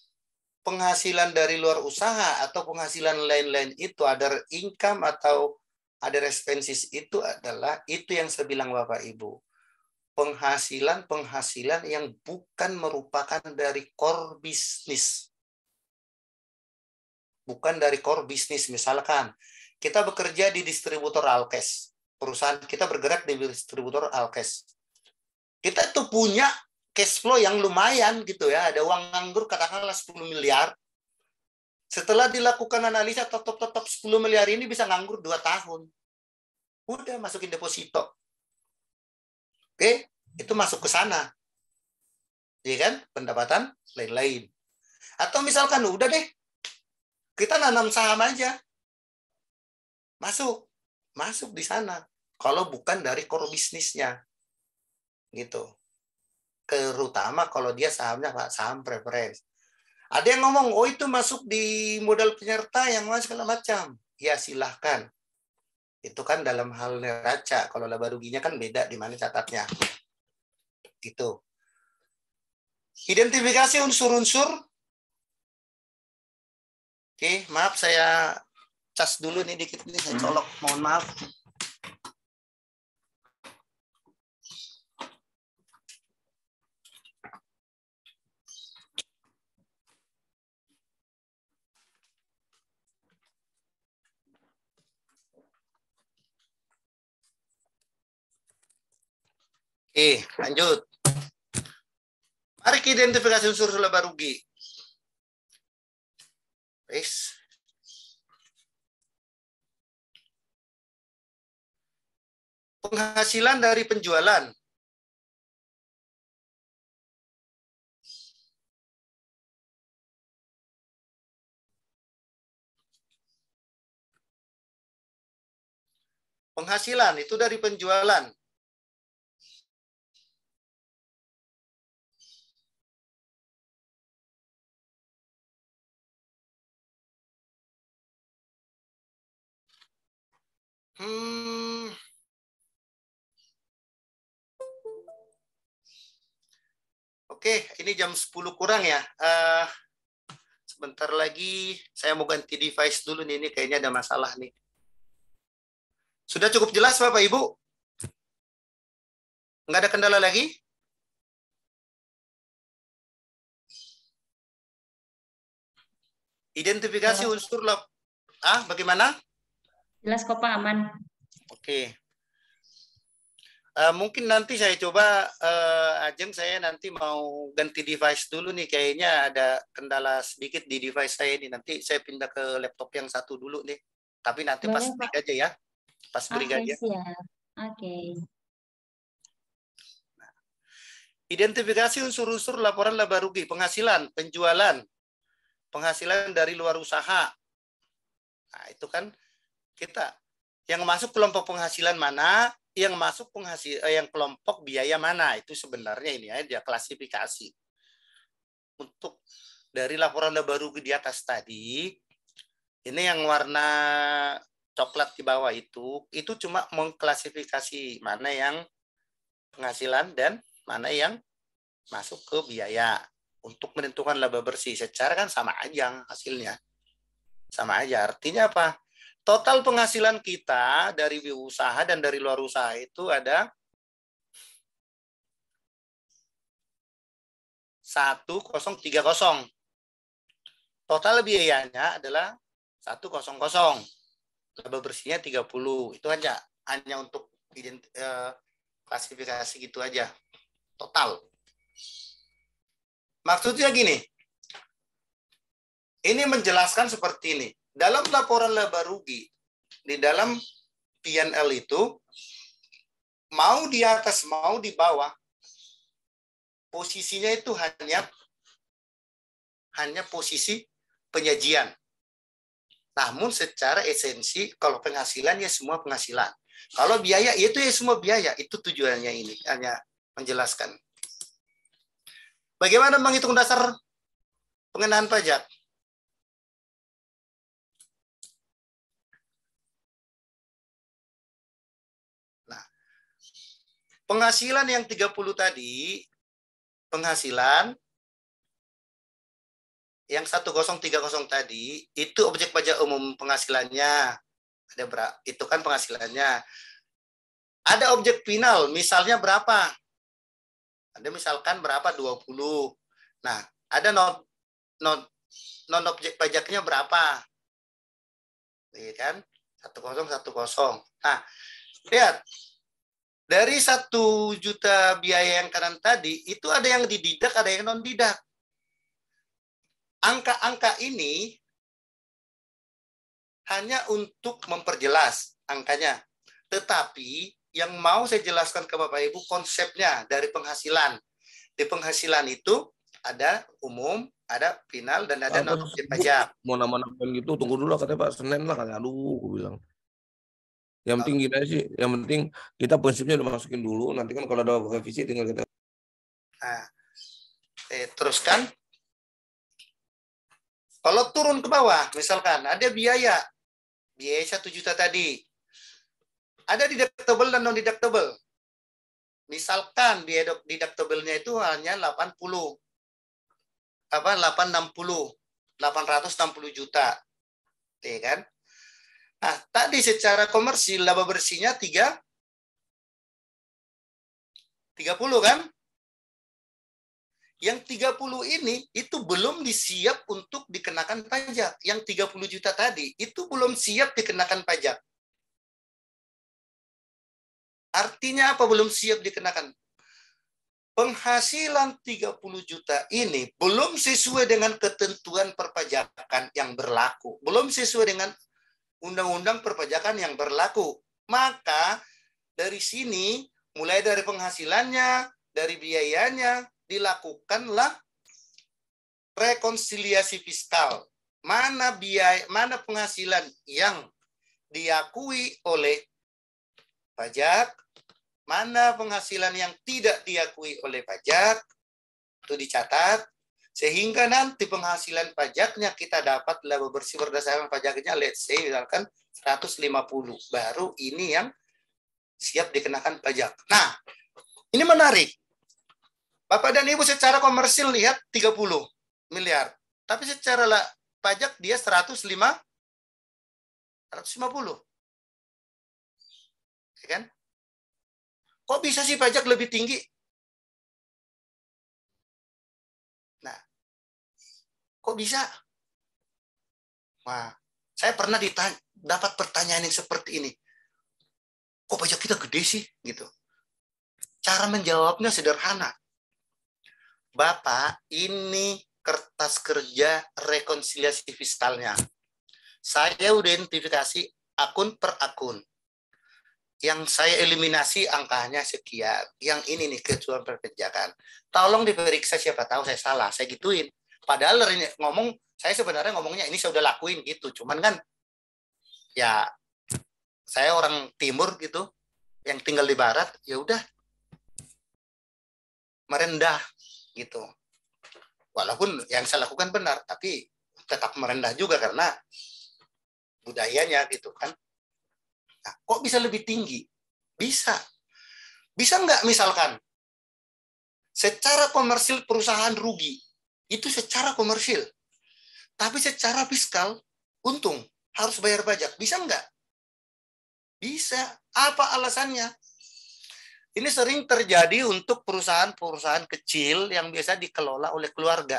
penghasilan dari luar usaha atau penghasilan lain-lain itu ada income atau ada expenses itu adalah itu yang saya bilang Bapak Ibu penghasilan-penghasilan yang bukan merupakan dari core bisnis. Bukan dari core bisnis. Misalkan, kita bekerja di distributor Alkes. Perusahaan kita bergerak di distributor Alkes. Kita itu punya cash flow yang lumayan gitu ya. Ada uang nganggur katakanlah 10 miliar. Setelah dilakukan analisa top-top-top 10 miliar ini bisa nganggur 2 tahun. Udah masukin deposito Oke, itu masuk ke sana. Ya kan? Pendapatan lain-lain. Atau misalkan udah deh, kita nanam saham aja. Masuk. Masuk di sana. Kalau bukan dari core bisnisnya. Gitu. Terutama kalau dia sahamnya Pak, saham preference. Ada yang ngomong, oh itu masuk di modal penyerta yang lain segala macam. Ya silahkan itu kan dalam hal neraca kalau laba ruginya kan beda di mana catatnya itu identifikasi unsur-unsur oke maaf saya cas dulu nih dikit nih saya colok mohon maaf Oke, eh, lanjut. Mari kita identifikasi unsur laba rugi. Peace. Penghasilan dari penjualan. Penghasilan itu dari penjualan. Eh. Oke, ini jam 10 kurang ya. Uh, sebentar lagi saya mau ganti device dulu nih. Ini kayaknya ada masalah nih. Sudah cukup jelas Bapak Ibu? Nggak ada kendala lagi? Identifikasi unsur lab. Ah, bagaimana? Jelas kok Pak, aman. Oke. Okay. Uh, eh, mungkin nanti saya coba uh, Ajeng saya nanti mau ganti device dulu nih kayaknya ada kendala sedikit di device saya ini nanti saya pindah ke laptop yang satu dulu nih tapi nanti Boleh, pas break aja ya pas okay, break aja. Oke. Okay. identifikasi unsur-unsur laporan laba rugi penghasilan penjualan penghasilan dari luar usaha nah itu kan kita yang masuk kelompok penghasilan mana, yang masuk penghasil eh, yang kelompok biaya mana itu sebenarnya ini aja klasifikasi. Untuk dari laporan baru di atas tadi, ini yang warna coklat di bawah itu, itu cuma mengklasifikasi mana yang penghasilan dan mana yang masuk ke biaya untuk menentukan laba bersih. Secara kan sama aja hasilnya. Sama aja. Artinya apa? total penghasilan kita dari usaha dan dari luar usaha itu ada 1030. Total biayanya adalah 100. Laba bersihnya 30. Itu aja hanya untuk eh, klasifikasi gitu aja. Total. Maksudnya gini. Ini menjelaskan seperti ini dalam laporan laba rugi di dalam PNL itu mau di atas mau di bawah posisinya itu hanya hanya posisi penyajian. Namun secara esensi kalau penghasilan ya semua penghasilan. Kalau biaya ya itu ya semua biaya, itu tujuannya ini hanya menjelaskan. Bagaimana menghitung dasar pengenaan pajak? Penghasilan yang 30 tadi, penghasilan yang 1030 tadi, itu objek pajak umum penghasilannya. Ada berapa? Itu kan penghasilannya. Ada objek final, misalnya berapa? Ada misalkan berapa? 20. Nah, ada non, non, non objek pajaknya berapa? Iya kan? 1010. Nah, lihat dari satu juta biaya yang kanan tadi itu ada yang dididak ada yang non didak angka-angka ini hanya untuk memperjelas angkanya tetapi yang mau saya jelaskan ke Bapak Ibu konsepnya dari penghasilan di penghasilan itu ada umum ada final dan ada non pajak mau nama-nama gitu tunggu dulu katanya Pak Senin lah katanya aduh aku bilang yang penting kita sih, yang penting kita prinsipnya udah masukin dulu. Nanti kan kalau ada revisi tinggal kita. Nah, eh, teruskan. Kalau turun ke bawah, misalkan ada biaya, biaya satu juta tadi, ada deductible dan non deductible. Misalkan biaya deductible-nya itu hanya 80 apa 860 860 juta. Ya kan? Nah, tadi secara komersil laba bersihnya 3 30 kan? Yang 30 ini itu belum disiap untuk dikenakan pajak. Yang 30 juta tadi itu belum siap dikenakan pajak. Artinya apa belum siap dikenakan? Penghasilan 30 juta ini belum sesuai dengan ketentuan perpajakan yang berlaku. Belum sesuai dengan undang-undang perpajakan yang berlaku. Maka dari sini, mulai dari penghasilannya, dari biayanya, dilakukanlah rekonsiliasi fiskal. Mana biaya, mana penghasilan yang diakui oleh pajak, mana penghasilan yang tidak diakui oleh pajak, itu dicatat, sehingga nanti penghasilan pajaknya kita dapat laba bersih berdasarkan pajaknya let's say misalkan 150. Baru ini yang siap dikenakan pajak. Nah, ini menarik. Bapak dan Ibu secara komersil lihat 30 miliar. Tapi secara pajak dia 105 150. Ya kan? Kok bisa sih pajak lebih tinggi? Kok bisa? Wah, saya pernah ditanya, dapat pertanyaan yang seperti ini. Kok pajak kita gede sih? Gitu. Cara menjawabnya sederhana. Bapak, ini kertas kerja rekonsiliasi fiskalnya. Saya udah identifikasi akun per akun. Yang saya eliminasi angkanya sekian. Yang ini nih kecuali perpajakan. Tolong diperiksa siapa tahu saya salah. Saya gituin padahal ngomong saya sebenarnya ngomongnya ini saya udah lakuin gitu cuman kan ya saya orang timur gitu yang tinggal di barat ya udah merendah gitu walaupun yang saya lakukan benar tapi tetap merendah juga karena budayanya gitu kan nah, kok bisa lebih tinggi bisa bisa nggak misalkan secara komersil perusahaan rugi itu secara komersil. Tapi secara fiskal, untung. Harus bayar pajak. Bisa nggak? Bisa. Apa alasannya? Ini sering terjadi untuk perusahaan-perusahaan kecil yang biasa dikelola oleh keluarga.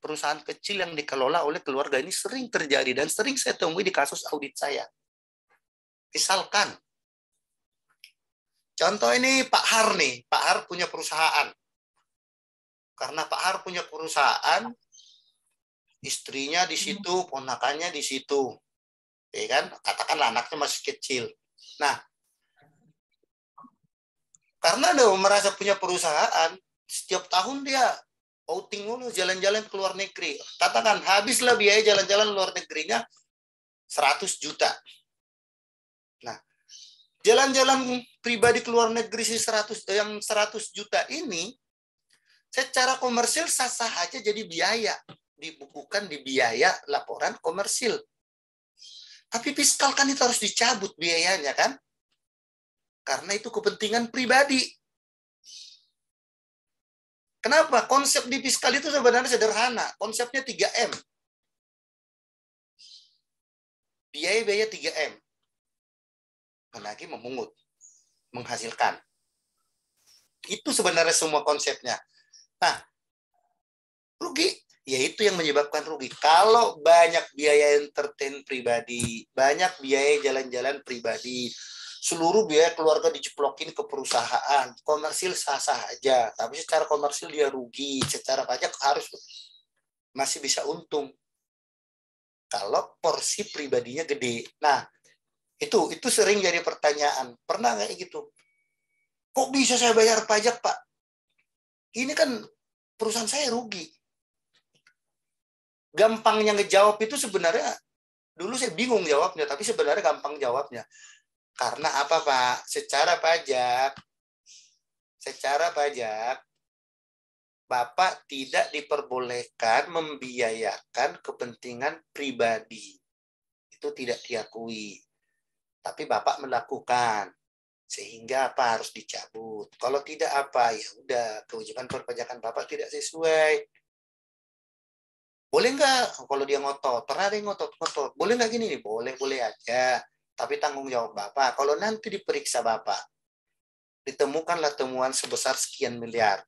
Perusahaan kecil yang dikelola oleh keluarga ini sering terjadi dan sering saya temui di kasus audit saya. Misalkan, contoh ini Pak Har nih, Pak Har punya perusahaan. Karena Pak Har punya perusahaan, istrinya di hmm. situ, ponakannya di situ. Ya kan? Katakanlah anaknya masih kecil. Nah, karena dia merasa punya perusahaan, setiap tahun dia outing dulu jalan-jalan ke luar negeri. Katakan habislah biaya jalan-jalan luar negerinya 100 juta. Nah, jalan-jalan pribadi ke luar negeri si 100 yang 100 juta ini secara komersil sah-sah aja jadi biaya. Dibukukan di biaya laporan komersil. Tapi fiskal kan itu harus dicabut biayanya kan? Karena itu kepentingan pribadi. Kenapa? Konsep di fiskal itu sebenarnya sederhana. Konsepnya 3M. Biaya-biaya 3M. Menagih, memungut. Menghasilkan. Itu sebenarnya semua konsepnya. Nah, rugi yaitu yang menyebabkan rugi. Kalau banyak biaya entertain pribadi, banyak biaya jalan-jalan pribadi, seluruh biaya keluarga diceplokin ke perusahaan, komersil sah-sah aja, tapi secara komersil dia rugi, secara pajak harus masih bisa untung. Kalau porsi pribadinya gede. Nah, itu itu sering jadi pertanyaan. Pernah nggak gitu? Kok bisa saya bayar pajak, Pak? ini kan perusahaan saya rugi. Gampangnya ngejawab itu sebenarnya dulu saya bingung jawabnya, tapi sebenarnya gampang jawabnya. Karena apa, Pak? Secara pajak secara pajak Bapak tidak diperbolehkan membiayakan kepentingan pribadi. Itu tidak diakui. Tapi Bapak melakukan sehingga apa harus dicabut. Kalau tidak apa ya udah kewajiban perpajakan bapak tidak sesuai. Boleh nggak kalau dia ngotot? Pernah ada ngotot-ngotot. Boleh nggak gini nih? Boleh, boleh aja. Tapi tanggung jawab bapak. Kalau nanti diperiksa bapak, ditemukanlah temuan sebesar sekian miliar.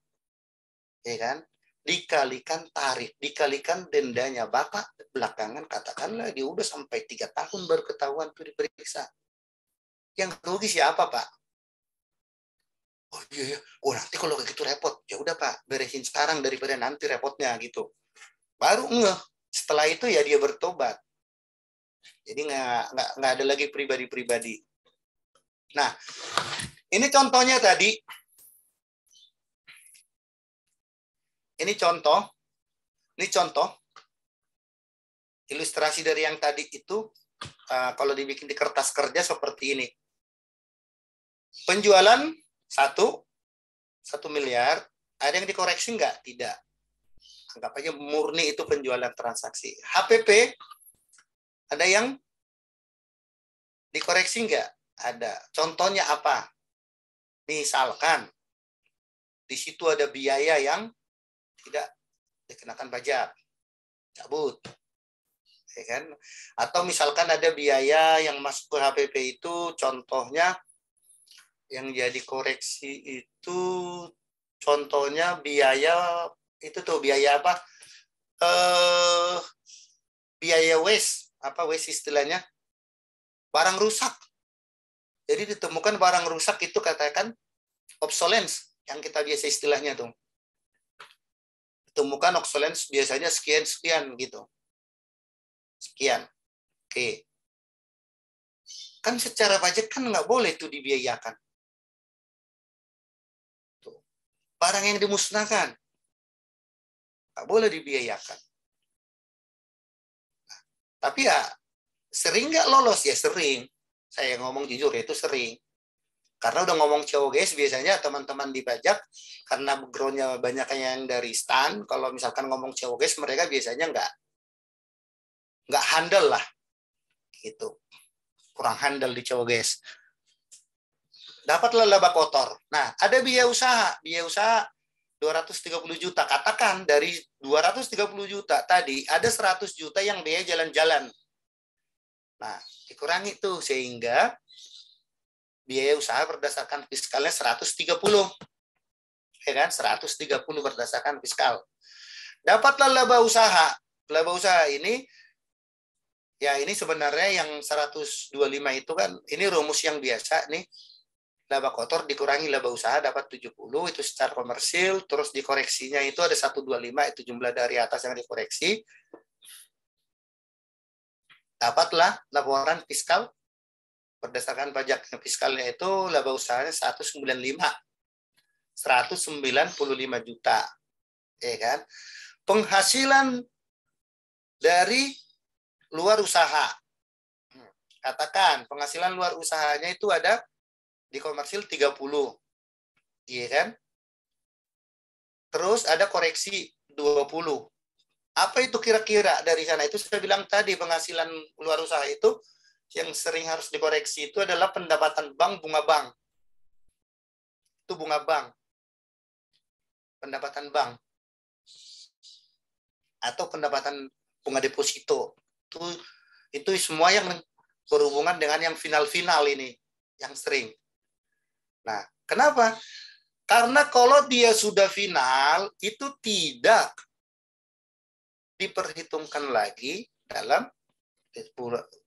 Ya kan? Dikalikan tarif, dikalikan dendanya bapak belakangan katakanlah dia udah sampai tiga tahun baru ketahuan tuh diperiksa yang rugi siapa pak oh iya iya oh nanti kalau kayak gitu repot ya udah pak beresin sekarang daripada nanti repotnya gitu baru ngeh setelah itu ya dia bertobat jadi nggak nggak nggak ada lagi pribadi-pribadi nah ini contohnya tadi ini contoh ini contoh ilustrasi dari yang tadi itu uh, kalau dibikin di kertas kerja seperti ini Penjualan satu, satu miliar. Ada yang dikoreksi nggak? Tidak. Anggap aja murni itu penjualan transaksi. HPP, ada yang dikoreksi nggak? Ada. Contohnya apa? Misalkan, di situ ada biaya yang tidak dikenakan pajak. Cabut ya kan? Atau misalkan ada biaya yang masuk ke HPP itu, contohnya yang jadi koreksi itu contohnya biaya itu tuh biaya apa? Eh biaya waste, apa waste istilahnya? Barang rusak. Jadi ditemukan barang rusak itu katakan obsolescence yang kita biasa istilahnya tuh. Ditemukan obsolescence biasanya sekian-sekian gitu. Sekian. Oke. Kan secara pajak kan nggak boleh itu dibiayakan. barang yang dimusnahkan. tak boleh dibiayakan. Nah, tapi ya sering nggak lolos? Ya sering. Saya ngomong jujur ya itu sering. Karena udah ngomong cowok guys, biasanya teman-teman di karena backgroundnya banyak yang dari stan, kalau misalkan ngomong cowok guys, mereka biasanya nggak nggak handle lah, itu kurang handle di cowok guys dapatlah laba kotor. Nah, ada biaya usaha. Biaya usaha 230 juta. Katakan dari 230 juta tadi ada 100 juta yang biaya jalan-jalan. Nah, dikurangi itu sehingga biaya usaha berdasarkan fiskalnya 130. Ya kan? 130 berdasarkan fiskal. Dapatlah laba usaha. Laba usaha ini ya ini sebenarnya yang 125 itu kan ini rumus yang biasa nih laba kotor dikurangi laba usaha dapat 70 itu secara komersil terus dikoreksinya itu ada 125 itu jumlah dari atas yang dikoreksi dapatlah laporan fiskal berdasarkan pajak fiskalnya itu laba usahanya 195 195 juta ya kan penghasilan dari luar usaha hmm, katakan penghasilan luar usahanya itu ada di komersil 30. Iya kan? Terus ada koreksi 20. Apa itu kira-kira dari sana? Itu saya bilang tadi penghasilan luar usaha itu yang sering harus dikoreksi itu adalah pendapatan bank bunga bank. Itu bunga bank. Pendapatan bank. Atau pendapatan bunga deposito. Itu itu semua yang berhubungan dengan yang final-final ini yang sering. Nah, kenapa? Karena kalau dia sudah final, itu tidak diperhitungkan lagi dalam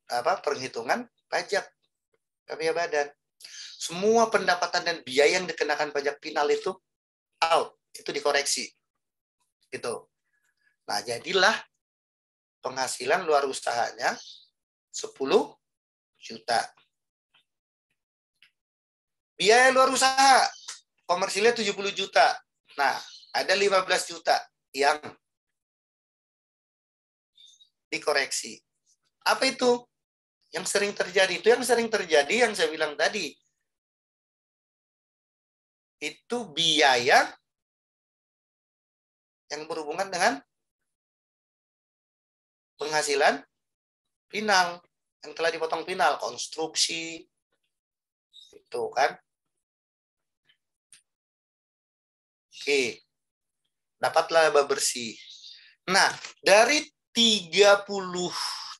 apa perhitungan pajak biaya badan. Semua pendapatan dan biaya yang dikenakan pajak final itu out, itu dikoreksi. Gitu. Nah, jadilah penghasilan luar usahanya 10 juta. Biaya luar usaha komersilnya 70 juta. Nah, ada 15 juta yang dikoreksi. Apa itu? Yang sering terjadi itu yang sering terjadi yang saya bilang tadi. Itu biaya yang berhubungan dengan penghasilan final yang telah dipotong final konstruksi itu kan Oke. Dapatlah laba bersih. Nah, dari 30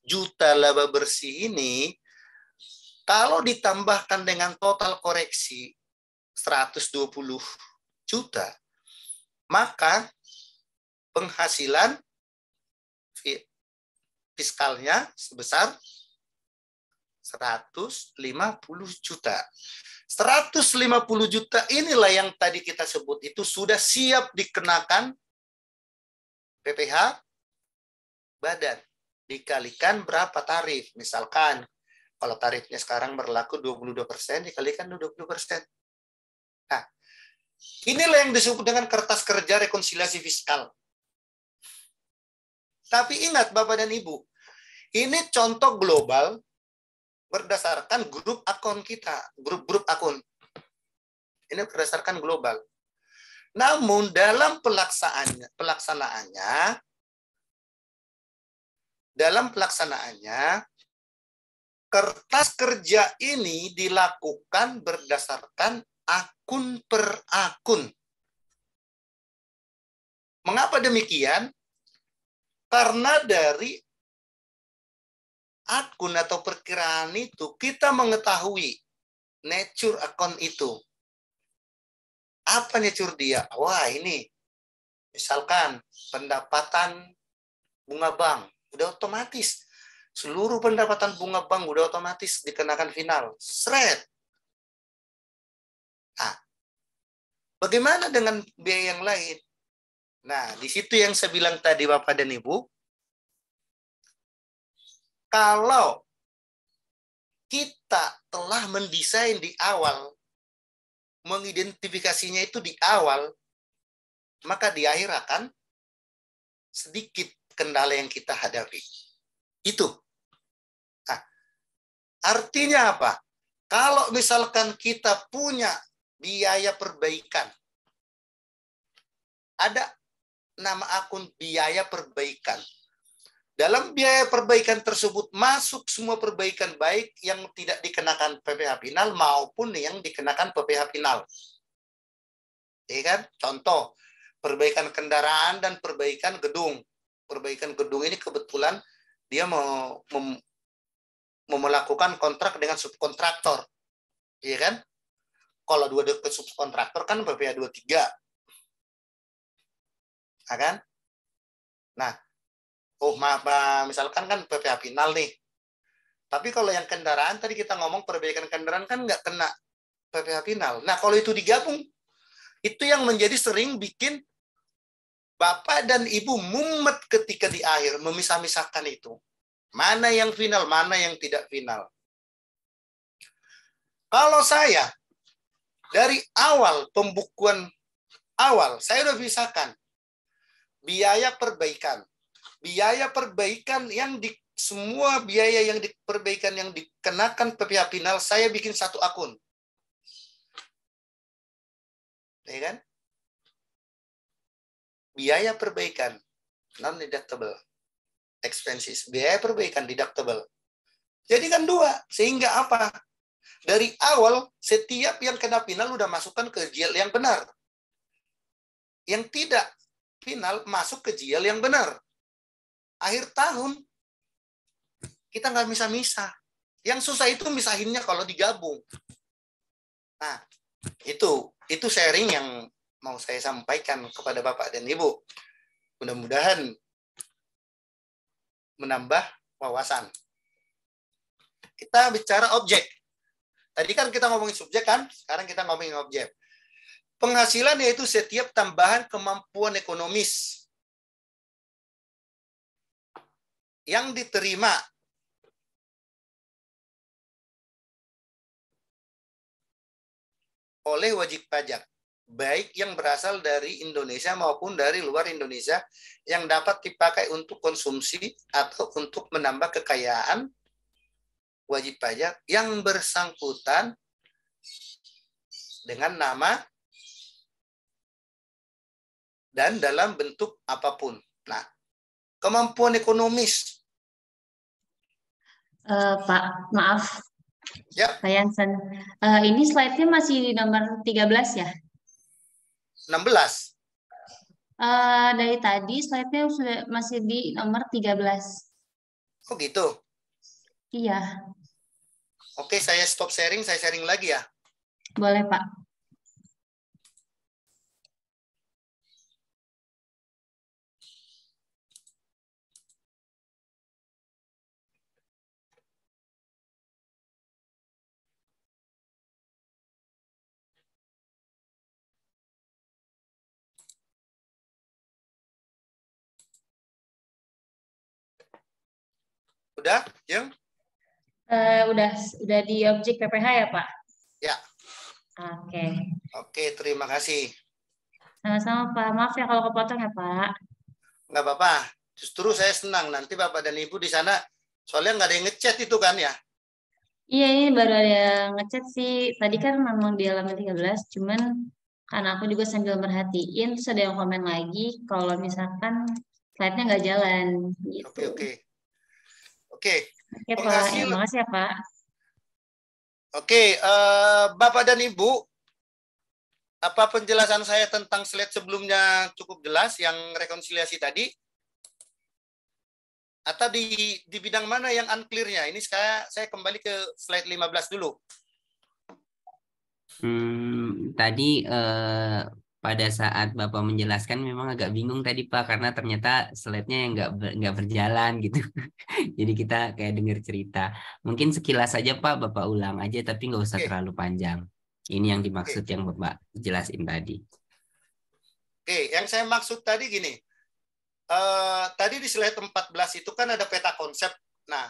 juta laba bersih ini kalau ditambahkan dengan total koreksi 120 juta, maka penghasilan fiskalnya sebesar 150 juta. 150 juta inilah yang tadi kita sebut itu sudah siap dikenakan PPH badan. Dikalikan berapa tarif? Misalkan kalau tarifnya sekarang berlaku 22%, dikalikan 20%. Nah, inilah yang disebut dengan kertas kerja rekonsiliasi fiskal. Tapi ingat Bapak dan Ibu, ini contoh global berdasarkan grup akun kita, grup-grup akun. Ini berdasarkan global. Namun dalam pelaksanaannya, pelaksanaannya dalam pelaksanaannya kertas kerja ini dilakukan berdasarkan akun per akun. Mengapa demikian? Karena dari akun atau perkiraan itu kita mengetahui nature account itu. Apa nature dia? Wah ini misalkan pendapatan bunga bank udah otomatis seluruh pendapatan bunga bank udah otomatis dikenakan final. Seret. Nah, bagaimana dengan biaya yang lain? Nah, di situ yang saya bilang tadi Bapak dan Ibu, kalau kita telah mendesain di awal, mengidentifikasinya itu di awal, maka di akhir akan sedikit kendala yang kita hadapi. Itu. Nah, artinya apa? Kalau misalkan kita punya biaya perbaikan, ada nama akun biaya perbaikan dalam biaya perbaikan tersebut masuk semua perbaikan baik yang tidak dikenakan PPH final maupun yang dikenakan PPH final. Ya kan? Contoh, perbaikan kendaraan dan perbaikan gedung. Perbaikan gedung ini kebetulan dia mau mem, melakukan kontrak dengan subkontraktor. Iya kan? Kalau dua ke subkontraktor kan PPH 23. Ya kan? Nah, oh maaf misalkan kan PPH final nih tapi kalau yang kendaraan tadi kita ngomong perbaikan kendaraan kan nggak kena PPH final nah kalau itu digabung itu yang menjadi sering bikin bapak dan ibu mumet ketika di akhir memisah-misahkan itu mana yang final mana yang tidak final kalau saya dari awal pembukuan awal saya sudah pisahkan biaya perbaikan biaya perbaikan yang di semua biaya yang di, perbaikan yang dikenakan pihak final saya bikin satu akun. Ya kan? Biaya perbaikan non deductible. Expenses, biaya perbaikan deductible. Jadi kan dua, sehingga apa? Dari awal setiap yang kena final udah masukkan ke GL yang benar. Yang tidak final masuk ke GL yang benar akhir tahun kita nggak bisa misah. Yang susah itu misahinnya kalau digabung. Nah, itu itu sharing yang mau saya sampaikan kepada Bapak dan Ibu. Mudah-mudahan menambah wawasan. Kita bicara objek. Tadi kan kita ngomongin subjek kan, sekarang kita ngomongin objek. Penghasilan yaitu setiap tambahan kemampuan ekonomis yang diterima oleh wajib pajak, baik yang berasal dari Indonesia maupun dari luar Indonesia yang dapat dipakai untuk konsumsi atau untuk menambah kekayaan wajib pajak yang bersangkutan dengan nama dan dalam bentuk apapun. Nah, kemampuan ekonomis Eh, Pak, maaf. Ya. Pak Yansen. Uh, eh, ini slide-nya masih di nomor 13 ya? 16. Uh, eh, dari tadi slide-nya sudah masih di nomor 13. Oh gitu? Iya. Oke, saya stop sharing, saya sharing lagi ya. Boleh, Pak. udah yang uh, udah udah di objek PPH ya Pak? Ya. Oke. Okay. Oke, okay, terima kasih. Sama-sama Pak. Maaf ya kalau kepotong ya Pak. Nggak apa-apa. Justru saya senang nanti Bapak dan Ibu di sana soalnya nggak ada yang ngechat itu kan ya? Iya ini baru ada yang ngechat sih. Tadi kan memang di halaman 13, cuman karena aku juga sambil merhatiin terus ada yang komen lagi kalau misalkan slide-nya nggak jalan. Gitu. Oke oke. Oke. Okay. Oke, Pak. Terima kasih, eh, ya, Pak. Oke, okay, uh, eh, Bapak dan Ibu, apa penjelasan saya tentang slide sebelumnya cukup jelas yang rekonsiliasi tadi? Atau di, di bidang mana yang unclear-nya? Ini saya, saya kembali ke slide 15 dulu. Hmm, tadi uh, pada saat Bapak menjelaskan memang agak bingung tadi Pak karena ternyata slide-nya yang nggak nggak berjalan gitu. Jadi kita kayak dengar cerita. Mungkin sekilas saja Pak Bapak ulang aja tapi nggak usah okay. terlalu panjang. Ini yang dimaksud okay. yang Bapak jelasin tadi. Oke, okay, yang saya maksud tadi gini. Uh, tadi di slide 14 itu kan ada peta konsep. Nah,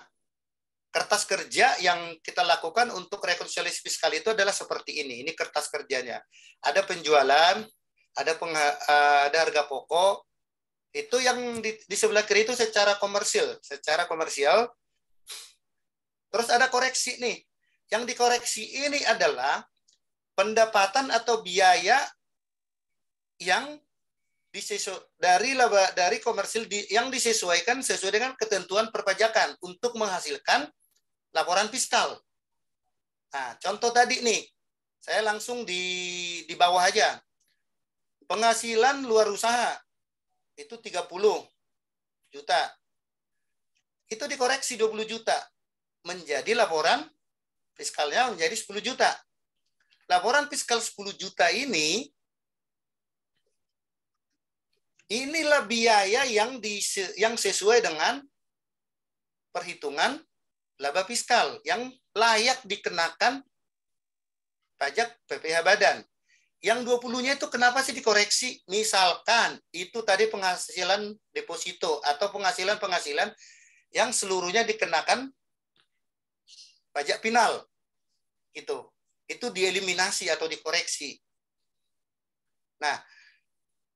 kertas kerja yang kita lakukan untuk rekonsiliasi fiskal itu adalah seperti ini. Ini kertas kerjanya. Ada penjualan, ada pengha, eh, ada harga pokok itu yang di, di sebelah kiri itu secara komersil, secara komersial. Terus ada koreksi nih. Yang dikoreksi ini adalah pendapatan atau biaya yang disesu, dari laba dari komersil di, yang disesuaikan sesuai dengan ketentuan perpajakan untuk menghasilkan laporan fiskal. Nah, contoh tadi nih, saya langsung di di bawah aja. Penghasilan luar usaha itu 30 juta. Itu dikoreksi 20 juta. Menjadi laporan fiskalnya menjadi 10 juta. Laporan fiskal 10 juta ini inilah biaya yang di yang sesuai dengan perhitungan laba fiskal yang layak dikenakan pajak PPh badan yang 20-nya itu kenapa sih dikoreksi? Misalkan itu tadi penghasilan deposito atau penghasilan-penghasilan yang seluruhnya dikenakan pajak final. Gitu. Itu dieliminasi atau dikoreksi. Nah,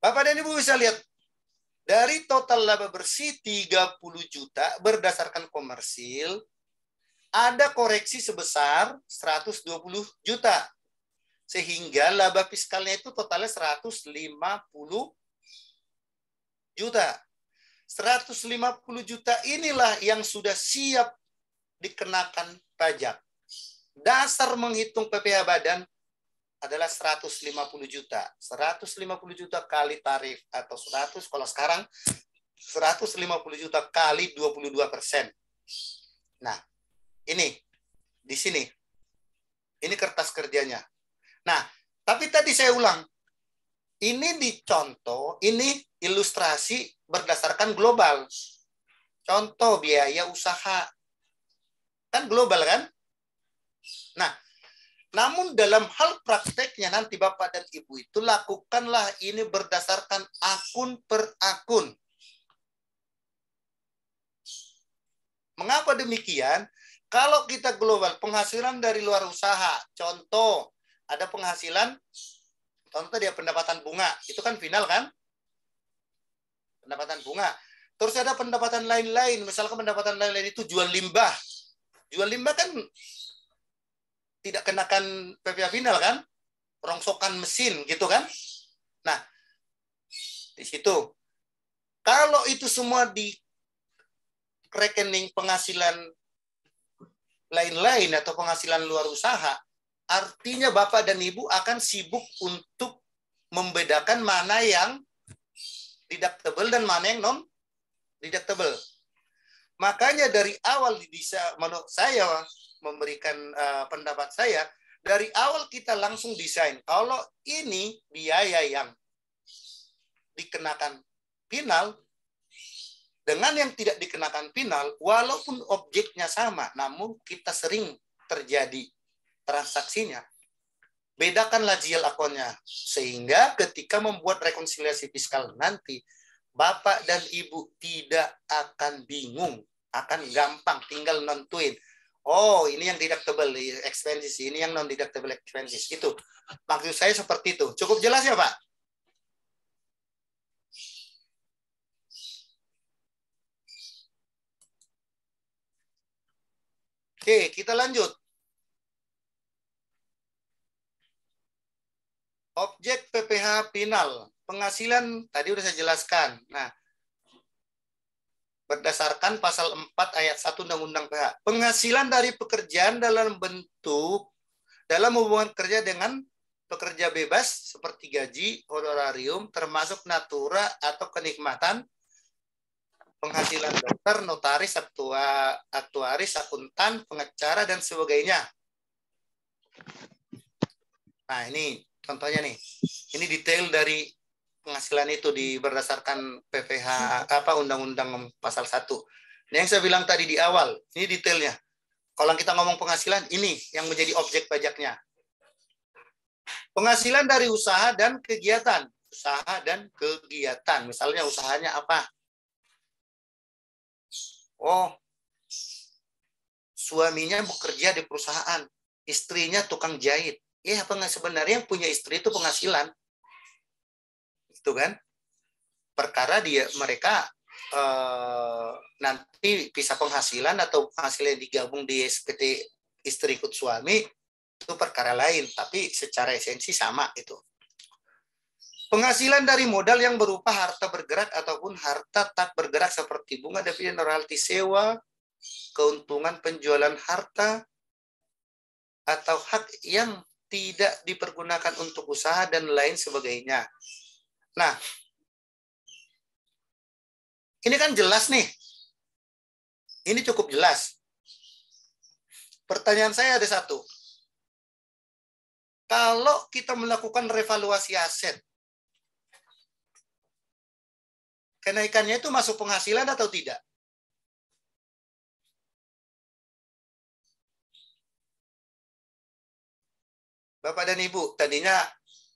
Bapak dan Ibu bisa lihat dari total laba bersih 30 juta berdasarkan komersil ada koreksi sebesar 120 juta sehingga laba fiskalnya itu totalnya 150 juta. 150 juta inilah yang sudah siap dikenakan pajak. Dasar menghitung PPh badan adalah 150 juta. 150 juta kali tarif atau 100 kalau sekarang 150 juta kali 22 persen. Nah, ini di sini. Ini kertas kerjanya. Nah, tapi tadi saya ulang, ini dicontoh, ini ilustrasi berdasarkan global. Contoh biaya usaha. Kan global kan? Nah, namun dalam hal prakteknya nanti Bapak dan Ibu itu lakukanlah ini berdasarkan akun per akun. Mengapa demikian? Kalau kita global, penghasilan dari luar usaha, contoh ada penghasilan contoh dia pendapatan bunga itu kan final kan pendapatan bunga terus ada pendapatan lain-lain misalkan pendapatan lain-lain itu jual limbah jual limbah kan tidak kenakan PPA final kan rongsokan mesin gitu kan nah di situ kalau itu semua di rekening penghasilan lain-lain atau penghasilan luar usaha Artinya Bapak dan Ibu akan sibuk untuk membedakan mana yang deductible dan mana yang non deductible. Makanya dari awal bisa menurut saya memberikan eh, pendapat saya dari awal kita langsung desain kalau ini biaya yang dikenakan final dengan yang tidak dikenakan final walaupun objeknya sama namun kita sering terjadi transaksinya, bedakanlah GL akunnya. Sehingga ketika membuat rekonsiliasi fiskal nanti, Bapak dan Ibu tidak akan bingung, akan gampang tinggal nontuin Oh, ini yang deductible expenses, ini yang non deductible expenses. Itu maksud saya seperti itu. Cukup jelas ya, Pak? Oke, kita lanjut. objek PPH final penghasilan tadi udah saya jelaskan. Nah, berdasarkan pasal 4 ayat 1 Undang-Undang PH, penghasilan dari pekerjaan dalam bentuk dalam hubungan kerja dengan pekerja bebas seperti gaji, honorarium, termasuk natura atau kenikmatan, penghasilan dokter, notaris, aktua, aktuaris, akuntan, pengacara, dan sebagainya. Nah, ini Contohnya nih, ini detail dari penghasilan itu di berdasarkan PPH apa Undang-Undang Pasal 1. Ini nah, yang saya bilang tadi di awal, ini detailnya. Kalau kita ngomong penghasilan, ini yang menjadi objek pajaknya. Penghasilan dari usaha dan kegiatan. Usaha dan kegiatan. Misalnya usahanya apa? Oh, suaminya bekerja di perusahaan, istrinya tukang jahit ya sebenarnya yang punya istri itu penghasilan itu kan perkara dia mereka eh, nanti bisa penghasilan atau penghasilan digabung di SPT istri ikut suami itu perkara lain tapi secara esensi sama itu penghasilan dari modal yang berupa harta bergerak ataupun harta tak bergerak seperti bunga dividen royalti sewa keuntungan penjualan harta atau hak yang tidak dipergunakan untuk usaha dan lain sebagainya. Nah, ini kan jelas nih. Ini cukup jelas. Pertanyaan saya ada satu. Kalau kita melakukan revaluasi aset, kenaikannya itu masuk penghasilan atau tidak? Bapak dan Ibu, tadinya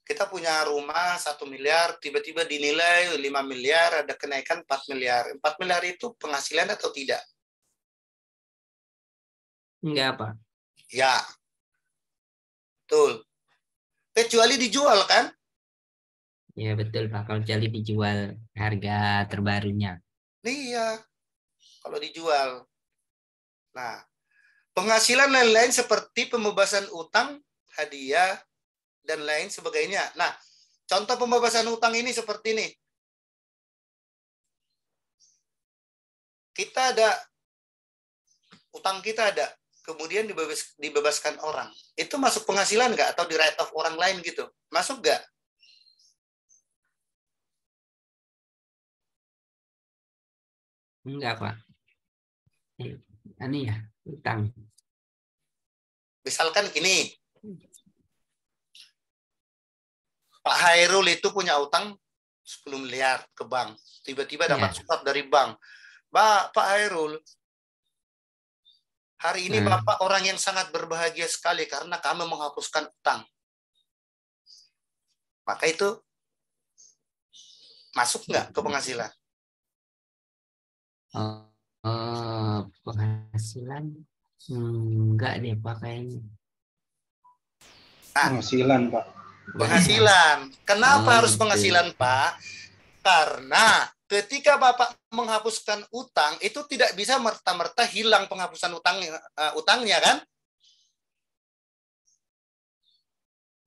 kita punya rumah satu miliar, tiba-tiba dinilai 5 miliar, ada kenaikan 4 miliar. 4 miliar itu penghasilan atau tidak? Enggak, Pak. Ya. Betul. Kecuali dijual, kan? Ya, betul, Pak. Kalau kecuali dijual harga terbarunya. Iya. Kalau dijual. Nah, penghasilan lain-lain seperti pembebasan utang hadiah, dan lain sebagainya. Nah, contoh pembebasan hutang ini seperti ini. Kita ada utang kita ada, kemudian dibebas, dibebaskan orang. Itu masuk penghasilan nggak atau di right of orang lain gitu? Masuk nggak? Enggak, Pak. Ini ya, utang. Misalkan gini, Pak Hairul itu punya utang 10 miliar ke bank. Tiba-tiba iya. dapat yeah. surat dari bank. Pak, Pak Hairul, hari ini hmm. Bapak orang yang sangat berbahagia sekali karena kami menghapuskan utang. Maka itu masuk nggak ke penghasilan? Uh, penghasilan hmm, nggak deh pak Nah, penghasilan, Pak penghasilan. Iya. Kenapa harus ah, penghasilan, Pak? Karena ketika Bapak menghapuskan utang itu tidak bisa merta-merta hilang penghapusan utang uh, utangnya kan?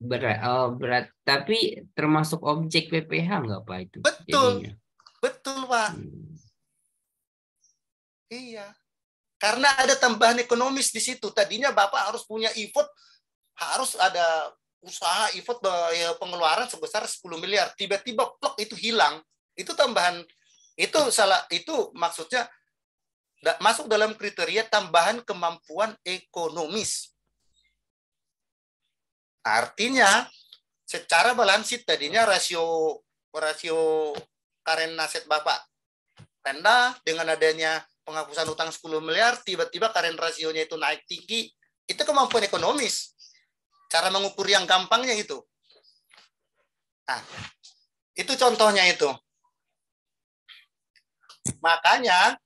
Berat, oh, berat. Tapi termasuk objek PPH nggak Pak itu? Betul. Jadinya. Betul, Pak. Hmm. Iya. Karena ada tambahan ekonomis di situ. Tadinya Bapak harus punya effort harus ada usaha effort ya, pengeluaran sebesar 10 miliar tiba-tiba plok itu hilang itu tambahan itu salah itu maksudnya masuk dalam kriteria tambahan kemampuan ekonomis artinya secara balansi tadinya rasio rasio karen aset bapak rendah dengan adanya penghapusan utang 10 miliar tiba-tiba karen rasionya itu naik tinggi itu kemampuan ekonomis Cara mengukur yang gampangnya itu. Nah, itu contohnya itu. Makanya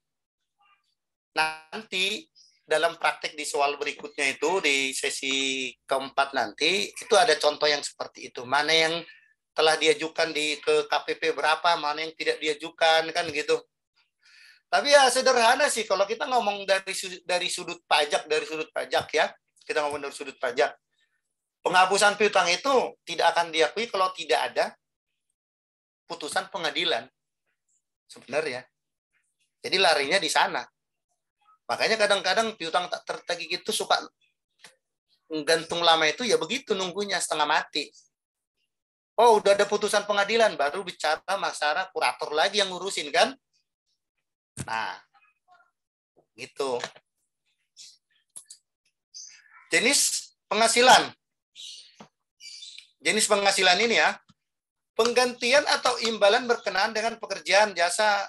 nanti dalam praktek di soal berikutnya itu di sesi keempat nanti itu ada contoh yang seperti itu. Mana yang telah diajukan di ke KPP berapa, mana yang tidak diajukan kan gitu. Tapi ya sederhana sih kalau kita ngomong dari dari sudut pajak, dari sudut pajak ya. Kita ngomong dari sudut pajak. Penghapusan piutang itu tidak akan diakui kalau tidak ada putusan pengadilan. Sebenarnya. Jadi larinya di sana. Makanya kadang-kadang piutang tak tertagih itu suka gantung lama itu ya begitu nunggunya setengah mati. Oh, udah ada putusan pengadilan, baru bicara masalah kurator lagi yang ngurusin kan? Nah, gitu. Jenis penghasilan jenis penghasilan ini ya, penggantian atau imbalan berkenaan dengan pekerjaan jasa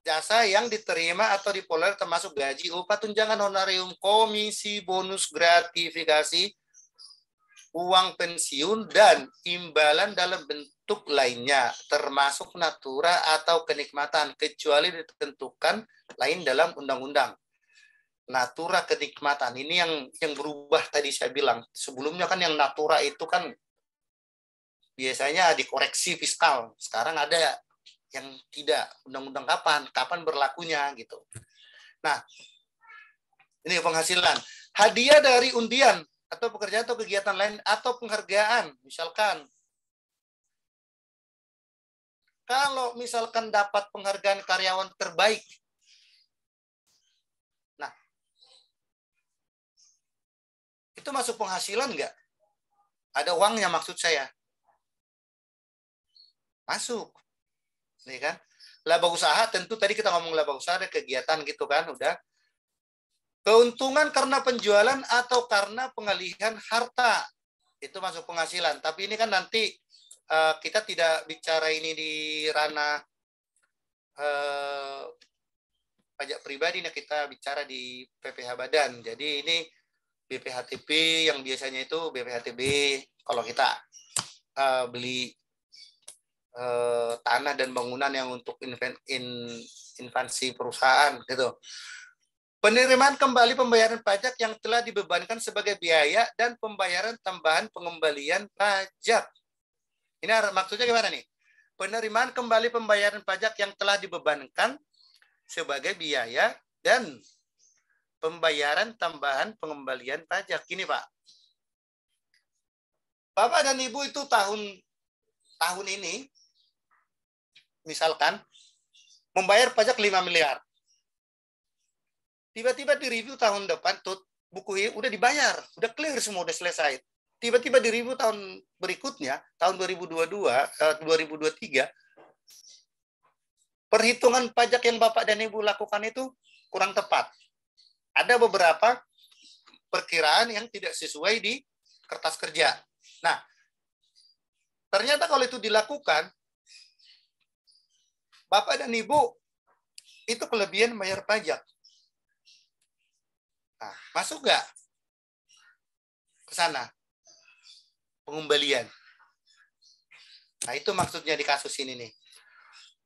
jasa yang diterima atau diperoleh termasuk gaji, upah, tunjangan, honorarium komisi, bonus, gratifikasi, uang pensiun, dan imbalan dalam bentuk lainnya, termasuk natura atau kenikmatan, kecuali ditentukan lain dalam undang-undang natura kenikmatan ini yang yang berubah tadi saya bilang sebelumnya kan yang natura itu kan biasanya dikoreksi fiskal sekarang ada yang tidak undang-undang kapan kapan berlakunya gitu nah ini penghasilan hadiah dari undian atau pekerjaan atau kegiatan lain atau penghargaan misalkan kalau misalkan dapat penghargaan karyawan terbaik itu masuk penghasilan nggak? Ada uangnya maksud saya. Masuk. Nih kan? Laba usaha tentu tadi kita ngomong laba usaha ada kegiatan gitu kan udah. Keuntungan karena penjualan atau karena pengalihan harta itu masuk penghasilan. Tapi ini kan nanti uh, kita tidak bicara ini di ranah uh, pajak pribadi nah kita bicara di PPh badan. Jadi ini BPHTP yang biasanya itu BPHTB kalau kita uh, beli uh, tanah dan bangunan yang untuk invensi perusahaan gitu. Penerimaan kembali pembayaran pajak yang telah dibebankan sebagai biaya dan pembayaran tambahan pengembalian pajak. Ini maksudnya gimana nih? Penerimaan kembali pembayaran pajak yang telah dibebankan sebagai biaya dan pembayaran tambahan pengembalian pajak. Ini Pak. Bapak dan Ibu itu tahun tahun ini misalkan membayar pajak 5 miliar. Tiba-tiba di review tahun depan tuh buku ini udah dibayar, udah clear semua, udah selesai. Tiba-tiba di review tahun berikutnya, tahun 2022, eh, 2023, perhitungan pajak yang Bapak dan Ibu lakukan itu kurang tepat. Ada beberapa perkiraan yang tidak sesuai di kertas kerja. Nah, ternyata kalau itu dilakukan, Bapak dan Ibu itu kelebihan bayar pajak. Nah, masuk nggak ke sana pengembalian? Nah, itu maksudnya di kasus ini nih.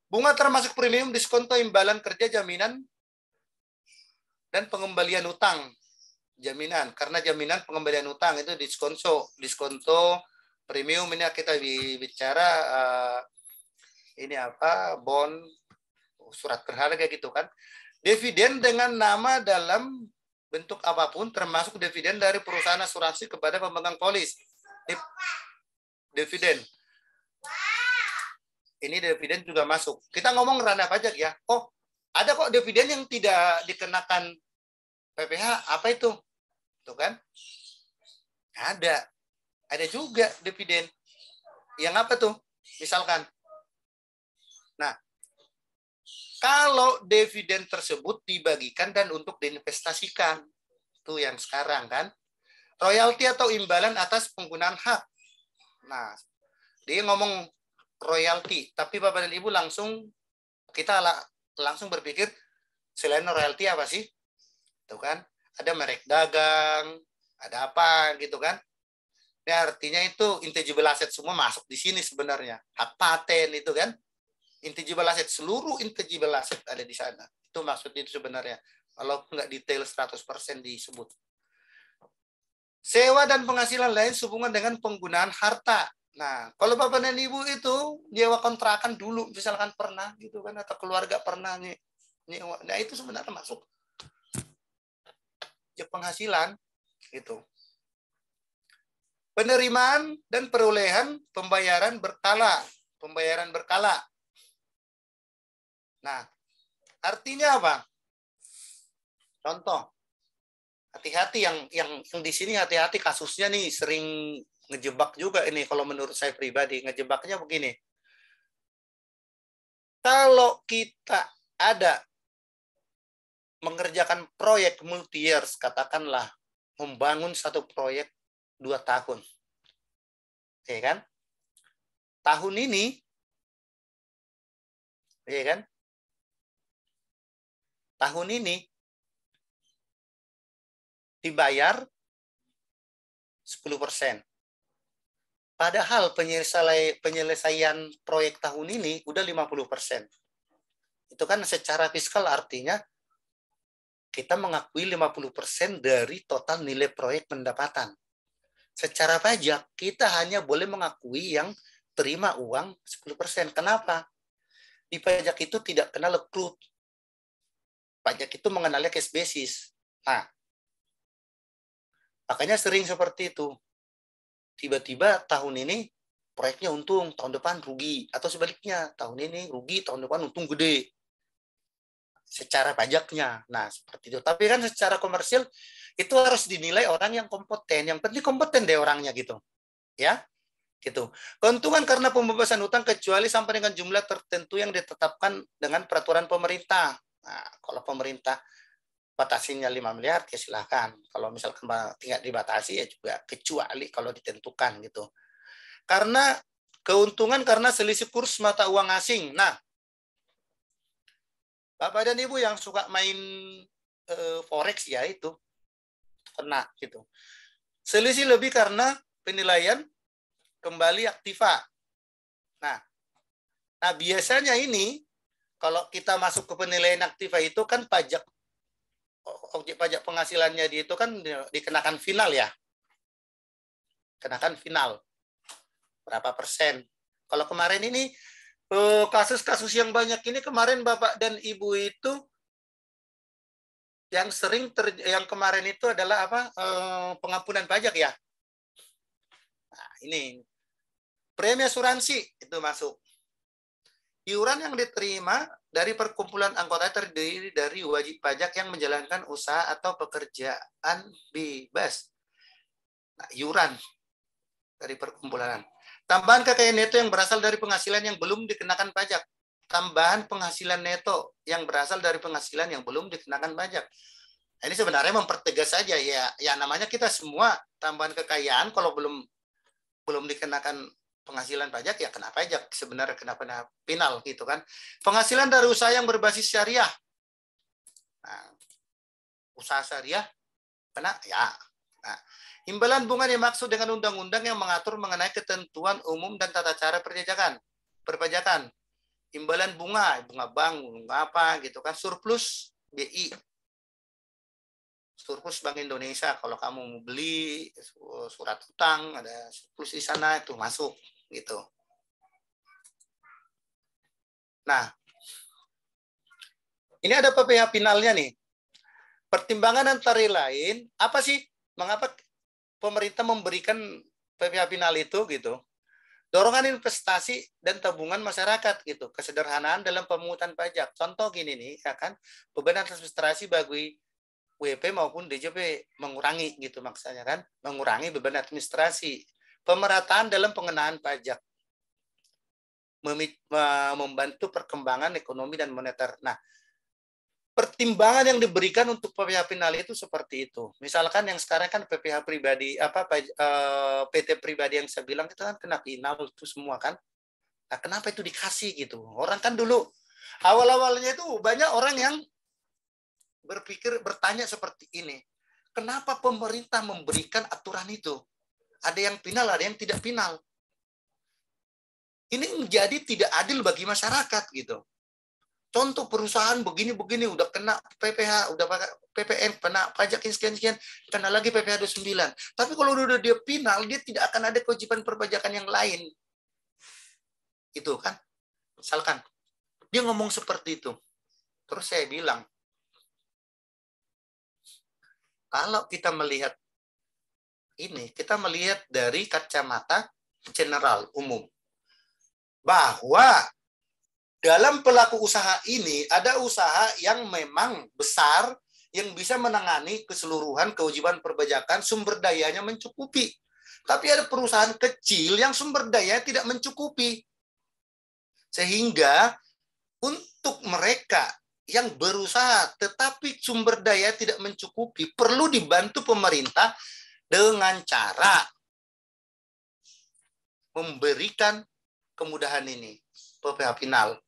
Bunga termasuk premium diskonto imbalan kerja jaminan dan pengembalian utang jaminan karena jaminan pengembalian utang itu diskonso diskonto premium ini kita bicara eh, ini apa bond surat berharga gitu kan dividen dengan nama dalam bentuk apapun termasuk dividen dari perusahaan asuransi kepada pemegang polis dividen ini dividen juga masuk kita ngomong ranah pajak ya oh ada kok dividen yang tidak dikenakan PPH, apa itu? Tuh kan? Ada. Ada juga dividen. Yang apa tuh? Misalkan. Nah, kalau dividen tersebut dibagikan dan untuk diinvestasikan. tuh yang sekarang kan. Royalti atau imbalan atas penggunaan hak. Nah, dia ngomong royalti, tapi Bapak dan Ibu langsung kita langsung berpikir selain royalti apa sih? Tuh kan? Ada merek dagang, ada apa gitu kan? Ini artinya itu intangible asset semua masuk di sini sebenarnya. Hak paten itu kan. Intangible asset, seluruh intangible asset ada di sana. Itu maksudnya itu sebenarnya. Kalau nggak detail 100% disebut. Sewa dan penghasilan lain sehubungan dengan penggunaan harta Nah, kalau bapak dan ibu itu nyewa kontrakan dulu, misalkan pernah gitu kan, atau keluarga pernah nyewa. Nah, itu sebenarnya masuk ya, penghasilan itu. Penerimaan dan perolehan pembayaran berkala. Pembayaran berkala. Nah, artinya apa? Contoh, hati-hati yang yang yang di sini hati-hati kasusnya nih sering ngejebak juga ini kalau menurut saya pribadi ngejebaknya begini. Kalau kita ada mengerjakan proyek multi years, katakanlah membangun satu proyek dua tahun. Ya kan? Tahun ini, ya kan? Tahun ini dibayar 10 persen. Padahal penyelesaian proyek tahun ini udah 50%. persen. Itu kan secara fiskal artinya kita mengakui 50% persen dari total nilai proyek pendapatan. Secara pajak, kita hanya boleh mengakui yang terima uang 10%. persen. Kenapa? Di pajak itu tidak kenal lekrup. Pajak itu mengenalnya case basis. Nah, makanya sering seperti itu tiba-tiba tahun ini proyeknya untung, tahun depan rugi atau sebaliknya, tahun ini rugi, tahun depan untung gede. Secara pajaknya. Nah, seperti itu. Tapi kan secara komersil itu harus dinilai orang yang kompeten. Yang penting kompeten deh orangnya gitu. Ya. Gitu. Keuntungan karena pembebasan hutang kecuali sampai dengan jumlah tertentu yang ditetapkan dengan peraturan pemerintah. Nah, kalau pemerintah batasinya 5 miliar ya silahkan. Kalau misalkan tidak dibatasi ya juga kecuali kalau ditentukan gitu. Karena keuntungan karena selisih kurs mata uang asing. Nah, Bapak dan Ibu yang suka main e, forex ya itu kena gitu. Selisih lebih karena penilaian kembali aktiva. Nah, nah biasanya ini kalau kita masuk ke penilaian aktiva itu kan pajak objek pajak penghasilannya di itu kan dikenakan final ya. Kenakan final. Berapa persen. Kalau kemarin ini eh, kasus-kasus yang banyak ini kemarin Bapak dan Ibu itu yang sering ter, yang kemarin itu adalah apa? Eh, pengampunan pajak ya. Nah, ini premi asuransi itu masuk. Iuran yang diterima dari perkumpulan anggota terdiri dari wajib pajak yang menjalankan usaha atau pekerjaan bebas. Nah, iuran dari perkumpulan. Tambahan kekayaan neto yang berasal dari penghasilan yang belum dikenakan pajak. Tambahan penghasilan neto yang berasal dari penghasilan yang belum dikenakan pajak. Nah, ini sebenarnya mempertegas saja ya. Ya namanya kita semua tambahan kekayaan kalau belum belum dikenakan penghasilan pajak ya kenapa pajak sebenarnya kenapa kena penal gitu kan penghasilan dari usaha yang berbasis syariah nah, usaha syariah kena ya nah, imbalan bunga dimaksud dengan undang-undang yang mengatur mengenai ketentuan umum dan tata cara perpajakan perpajakan imbalan bunga bunga bank bunga apa gitu kan surplus BI surplus Bank Indonesia. Kalau kamu mau beli surat utang, ada surplus di sana, itu masuk gitu. Nah, ini ada PPH finalnya nih. Pertimbangan antara lain, apa sih? Mengapa pemerintah memberikan PPH final itu gitu? Dorongan investasi dan tabungan masyarakat gitu. Kesederhanaan dalam pemungutan pajak. Contoh gini nih, ya kan? Beban administrasi bagi WP maupun DJP mengurangi gitu maksudnya kan, mengurangi beban administrasi Pemerataan dalam pengenaan pajak membantu perkembangan ekonomi dan moneter. Nah, pertimbangan yang diberikan untuk PPH final itu seperti itu. Misalkan yang sekarang kan PPH pribadi apa PT eh, pribadi yang saya bilang itu kan kena final itu semua kan. Nah, kenapa itu dikasih gitu? Orang kan dulu awal-awalnya itu banyak orang yang berpikir bertanya seperti ini. Kenapa pemerintah memberikan aturan itu? ada yang final, ada yang tidak final. Ini menjadi tidak adil bagi masyarakat gitu. Contoh perusahaan begini-begini udah kena PPH, udah PPN, kena pajak sekian-sekian, kena lagi PPH 29. Tapi kalau udah dia final, dia tidak akan ada kewajiban perpajakan yang lain. Itu kan. Misalkan dia ngomong seperti itu. Terus saya bilang, kalau kita melihat ini kita melihat dari kacamata general umum bahwa dalam pelaku usaha ini ada usaha yang memang besar yang bisa menangani keseluruhan kewajiban perbajakan sumber dayanya mencukupi. Tapi ada perusahaan kecil yang sumber daya tidak mencukupi. Sehingga untuk mereka yang berusaha tetapi sumber daya tidak mencukupi perlu dibantu pemerintah dengan cara memberikan kemudahan ini PPH final.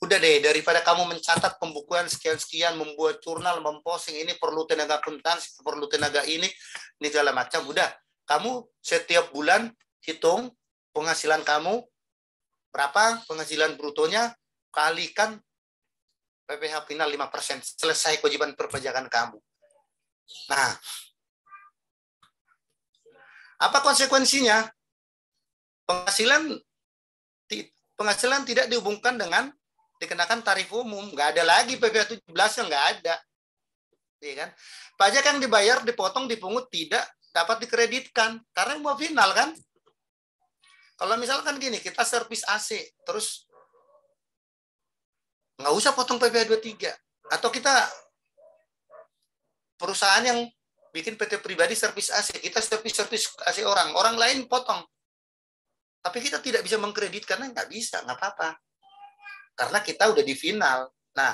Udah deh, daripada kamu mencatat pembukuan sekian-sekian, membuat jurnal, memposting ini perlu tenaga kentang, perlu tenaga ini, ini segala macam. Udah, kamu setiap bulan hitung penghasilan kamu, berapa penghasilan brutonya, kalikan PPH final 5%, selesai kewajiban perpajakan kamu. Nah, apa konsekuensinya? Penghasilan penghasilan tidak dihubungkan dengan dikenakan tarif umum. Nggak ada lagi PPh 17 yang nggak ada. Iya kan? Pajak yang dibayar, dipotong, dipungut tidak dapat dikreditkan karena mau final kan? Kalau misalkan gini, kita servis AC terus nggak usah potong PPh 23 atau kita perusahaan yang bikin PT pribadi servis AC. Kita servis-servis AC orang. Orang lain potong. Tapi kita tidak bisa mengkredit karena nggak bisa, nggak apa-apa. Karena kita udah di final. Nah,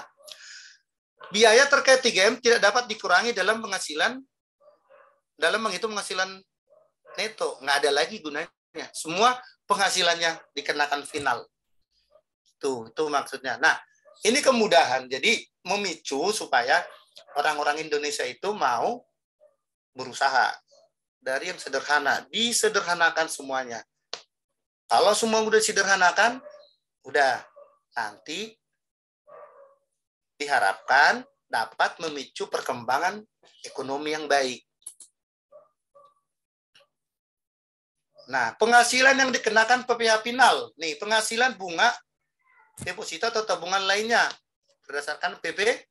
biaya terkait 3M tidak dapat dikurangi dalam penghasilan dalam menghitung penghasilan neto. Nggak ada lagi gunanya. Semua penghasilannya dikenakan final. Tuh, itu maksudnya. Nah, ini kemudahan. Jadi memicu supaya orang-orang Indonesia itu mau berusaha dari yang sederhana, disederhanakan semuanya. Kalau semua udah sederhanakan, udah nanti diharapkan dapat memicu perkembangan ekonomi yang baik. Nah, penghasilan yang dikenakan PPH final, nih penghasilan bunga deposito atau tabungan lainnya berdasarkan PP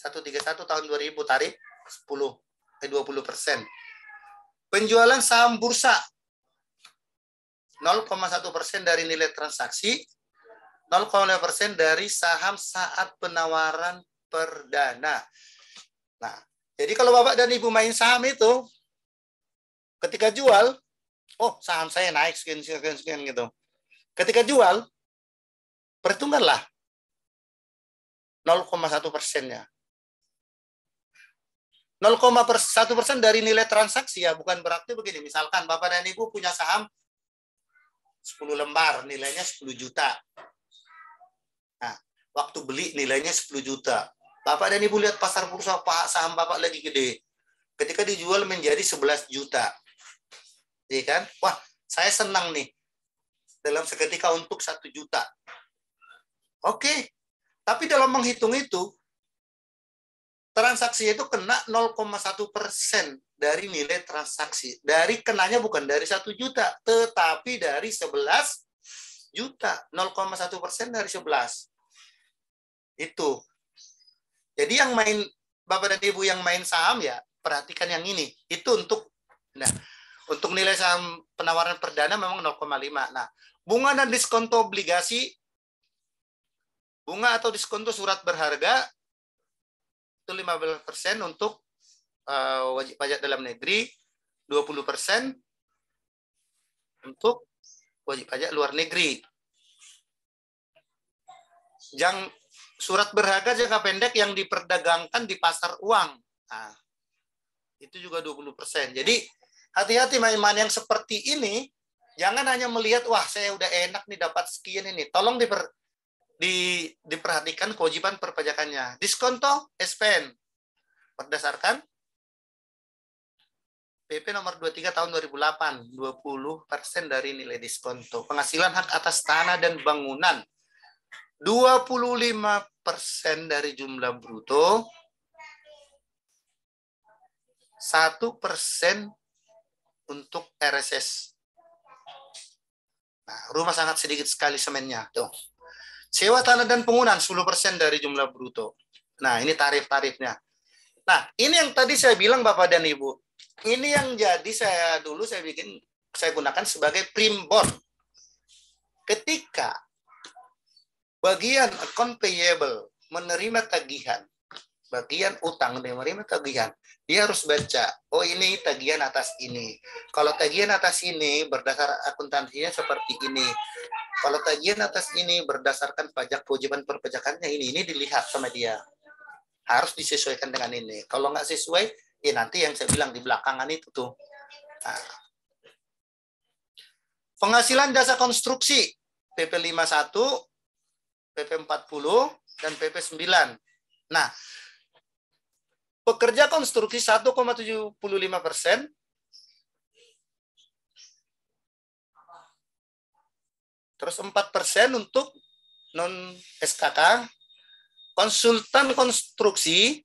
131 tahun 2000 tarif 10 dua 20 persen. Penjualan saham bursa 0,1 persen dari nilai transaksi, 0,5 persen dari saham saat penawaran perdana. Nah, jadi kalau Bapak dan Ibu main saham itu, ketika jual, oh saham saya naik sekian, sekian, sekian gitu. Ketika jual, perhitungkanlah 0,1 persennya. 0,1 persen dari nilai transaksi ya, bukan berarti begini. Misalkan Bapak dan Ibu punya saham 10 lembar, nilainya 10 juta. Nah, waktu beli nilainya 10 juta. Bapak dan Ibu lihat pasar bursa pak saham Bapak lagi gede. Ketika dijual menjadi 11 juta. Iya kan? Wah, saya senang nih. Dalam seketika untuk satu juta. Oke. Tapi dalam menghitung itu, transaksi itu kena 0,1 persen dari nilai transaksi. Dari kenanya bukan dari satu juta, tetapi dari 11 juta. 0,1 persen dari 11. Itu. Jadi yang main, Bapak dan Ibu yang main saham ya, perhatikan yang ini. Itu untuk, nah, untuk nilai saham penawaran perdana memang 0,5. Nah, bunga dan diskonto obligasi, bunga atau diskonto surat berharga itu 15% untuk uh, wajib pajak dalam negeri, 20% untuk wajib pajak luar negeri. Yang surat berharga jangka pendek yang diperdagangkan di pasar uang. Nah, itu juga 20%. Jadi hati-hati main-main yang seperti ini, jangan hanya melihat, wah saya udah enak nih dapat sekian ini. Tolong diper, di, diperhatikan kewajiban perpajakannya. Diskonto SPN berdasarkan PP nomor 23 tahun 2008, 20% dari nilai diskonto. Penghasilan hak atas tanah dan bangunan 25% dari jumlah bruto, 1% untuk RSS. Nah, rumah sangat sedikit sekali semennya. Tuh. Sewa tanah dan penggunaan 10% dari jumlah bruto. Nah, ini tarif-tarifnya. Nah, ini yang tadi saya bilang Bapak dan Ibu. Ini yang jadi saya dulu saya bikin saya gunakan sebagai primbon. Ketika bagian account payable menerima tagihan, bagian utang menerima tagihan, dia harus baca, oh ini tagihan atas ini. Kalau tagihan atas ini berdasar akuntansinya seperti ini. Kalau tagihan atas ini berdasarkan pajak kewajiban perpajakannya ini, ini dilihat sama dia. Harus disesuaikan dengan ini. Kalau nggak sesuai, ya nanti yang saya bilang di belakangan itu tuh. Nah. Penghasilan dasar konstruksi PP 51, PP 40, dan PP 9. Nah, pekerja konstruksi 1,75 persen, Terus 4% untuk non SKK, konsultan konstruksi,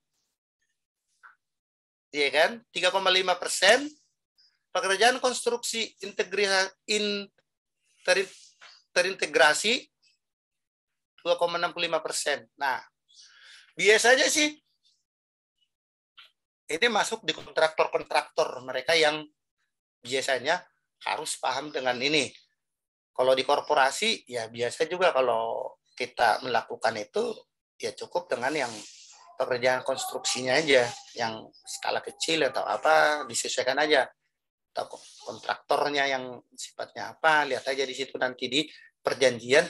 ya kan, 3,5 persen, pekerjaan konstruksi integrasi in, ter, terintegrasi 2,65 persen. Nah, biasanya sih ini masuk di kontraktor-kontraktor mereka yang biasanya harus paham dengan ini kalau di korporasi ya biasa juga kalau kita melakukan itu ya cukup dengan yang pekerjaan konstruksinya aja yang skala kecil atau apa disesuaikan aja atau kontraktornya yang sifatnya apa lihat aja di situ nanti di perjanjian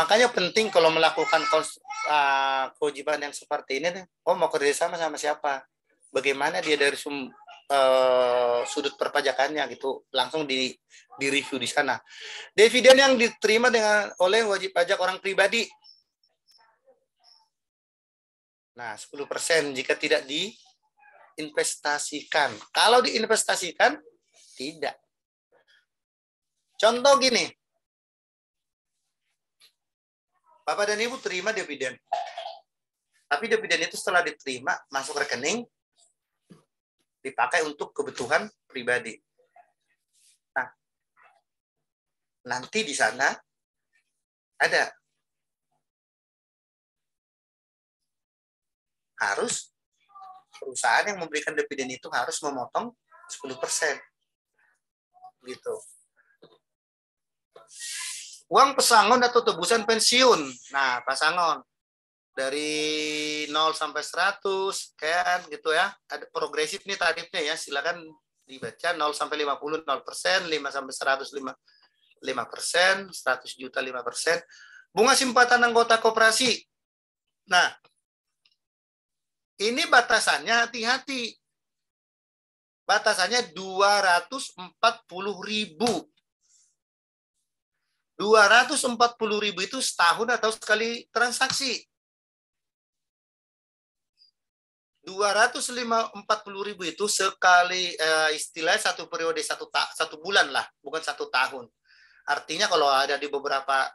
makanya penting kalau melakukan uh, kewajiban yang seperti ini oh mau kerja sama sama siapa bagaimana dia dari sum, uh, sudut perpajakannya gitu langsung di di review di sana. Dividen yang diterima dengan oleh wajib pajak orang pribadi. Nah, 10% jika tidak diinvestasikan. Kalau diinvestasikan, tidak. Contoh gini. Bapak dan Ibu terima dividen. Tapi dividen itu setelah diterima, masuk rekening, dipakai untuk kebutuhan pribadi. nanti di sana ada harus perusahaan yang memberikan dividen itu harus memotong 10 persen. Gitu. Uang pesangon atau tebusan pensiun. Nah, pasangon. Dari 0 sampai 100, kan gitu ya. Ada progresif nih tarifnya ya. Silakan dibaca 0 sampai 50, 0 persen, 5 sampai 100, 5, lima persen, seratus juta lima persen, Bunga simpatan anggota koperasi. Nah, ini batasannya hati-hati. Batasannya dua ratus empat puluh ribu. dua ratus empat puluh ribu itu setahun atau sekali transaksi. 240 ribu itu sekali eh, istilah satu periode satu tak satu bulan lah, bukan satu tahun. Artinya kalau ada di beberapa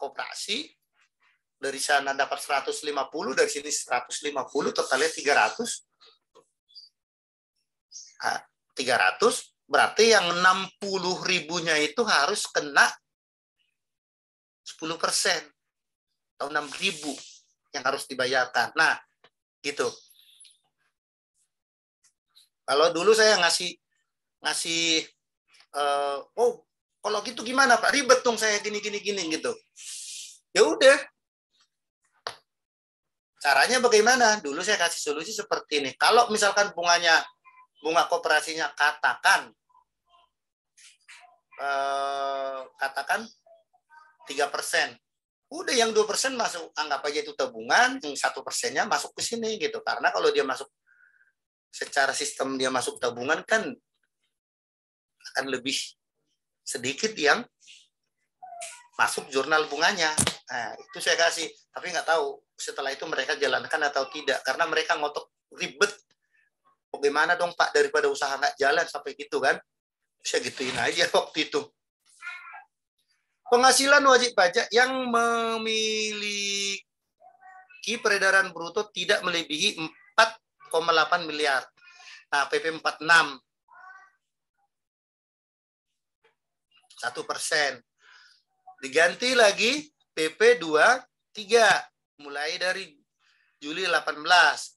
koperasi dari sana dapat 150, dari sini 150 totalnya 300. 300 ah, berarti yang 60 ribunya itu harus kena 10 persen atau 6 ribu yang harus dibayarkan. Nah, gitu. Kalau dulu saya ngasih ngasih uh, oh kalau gitu gimana Pak? Ribet dong saya gini gini gini gitu. Ya udah. Caranya bagaimana? Dulu saya kasih solusi seperti ini. Kalau misalkan bunganya bunga kooperasinya katakan eh, katakan tiga persen. Udah yang dua persen masuk, anggap aja itu tabungan, yang satu persennya masuk ke sini gitu. Karena kalau dia masuk secara sistem dia masuk tabungan kan akan lebih sedikit yang masuk jurnal bunganya. Nah, itu saya kasih, tapi nggak tahu setelah itu mereka jalankan atau tidak karena mereka ngotot ribet. Bagaimana dong Pak daripada usaha nggak jalan sampai gitu kan? Saya gituin aja waktu itu. Penghasilan wajib pajak yang memiliki peredaran bruto tidak melebihi 4,8 miliar. Nah, PP 46 satu persen. Diganti lagi PP 23 mulai dari Juli 18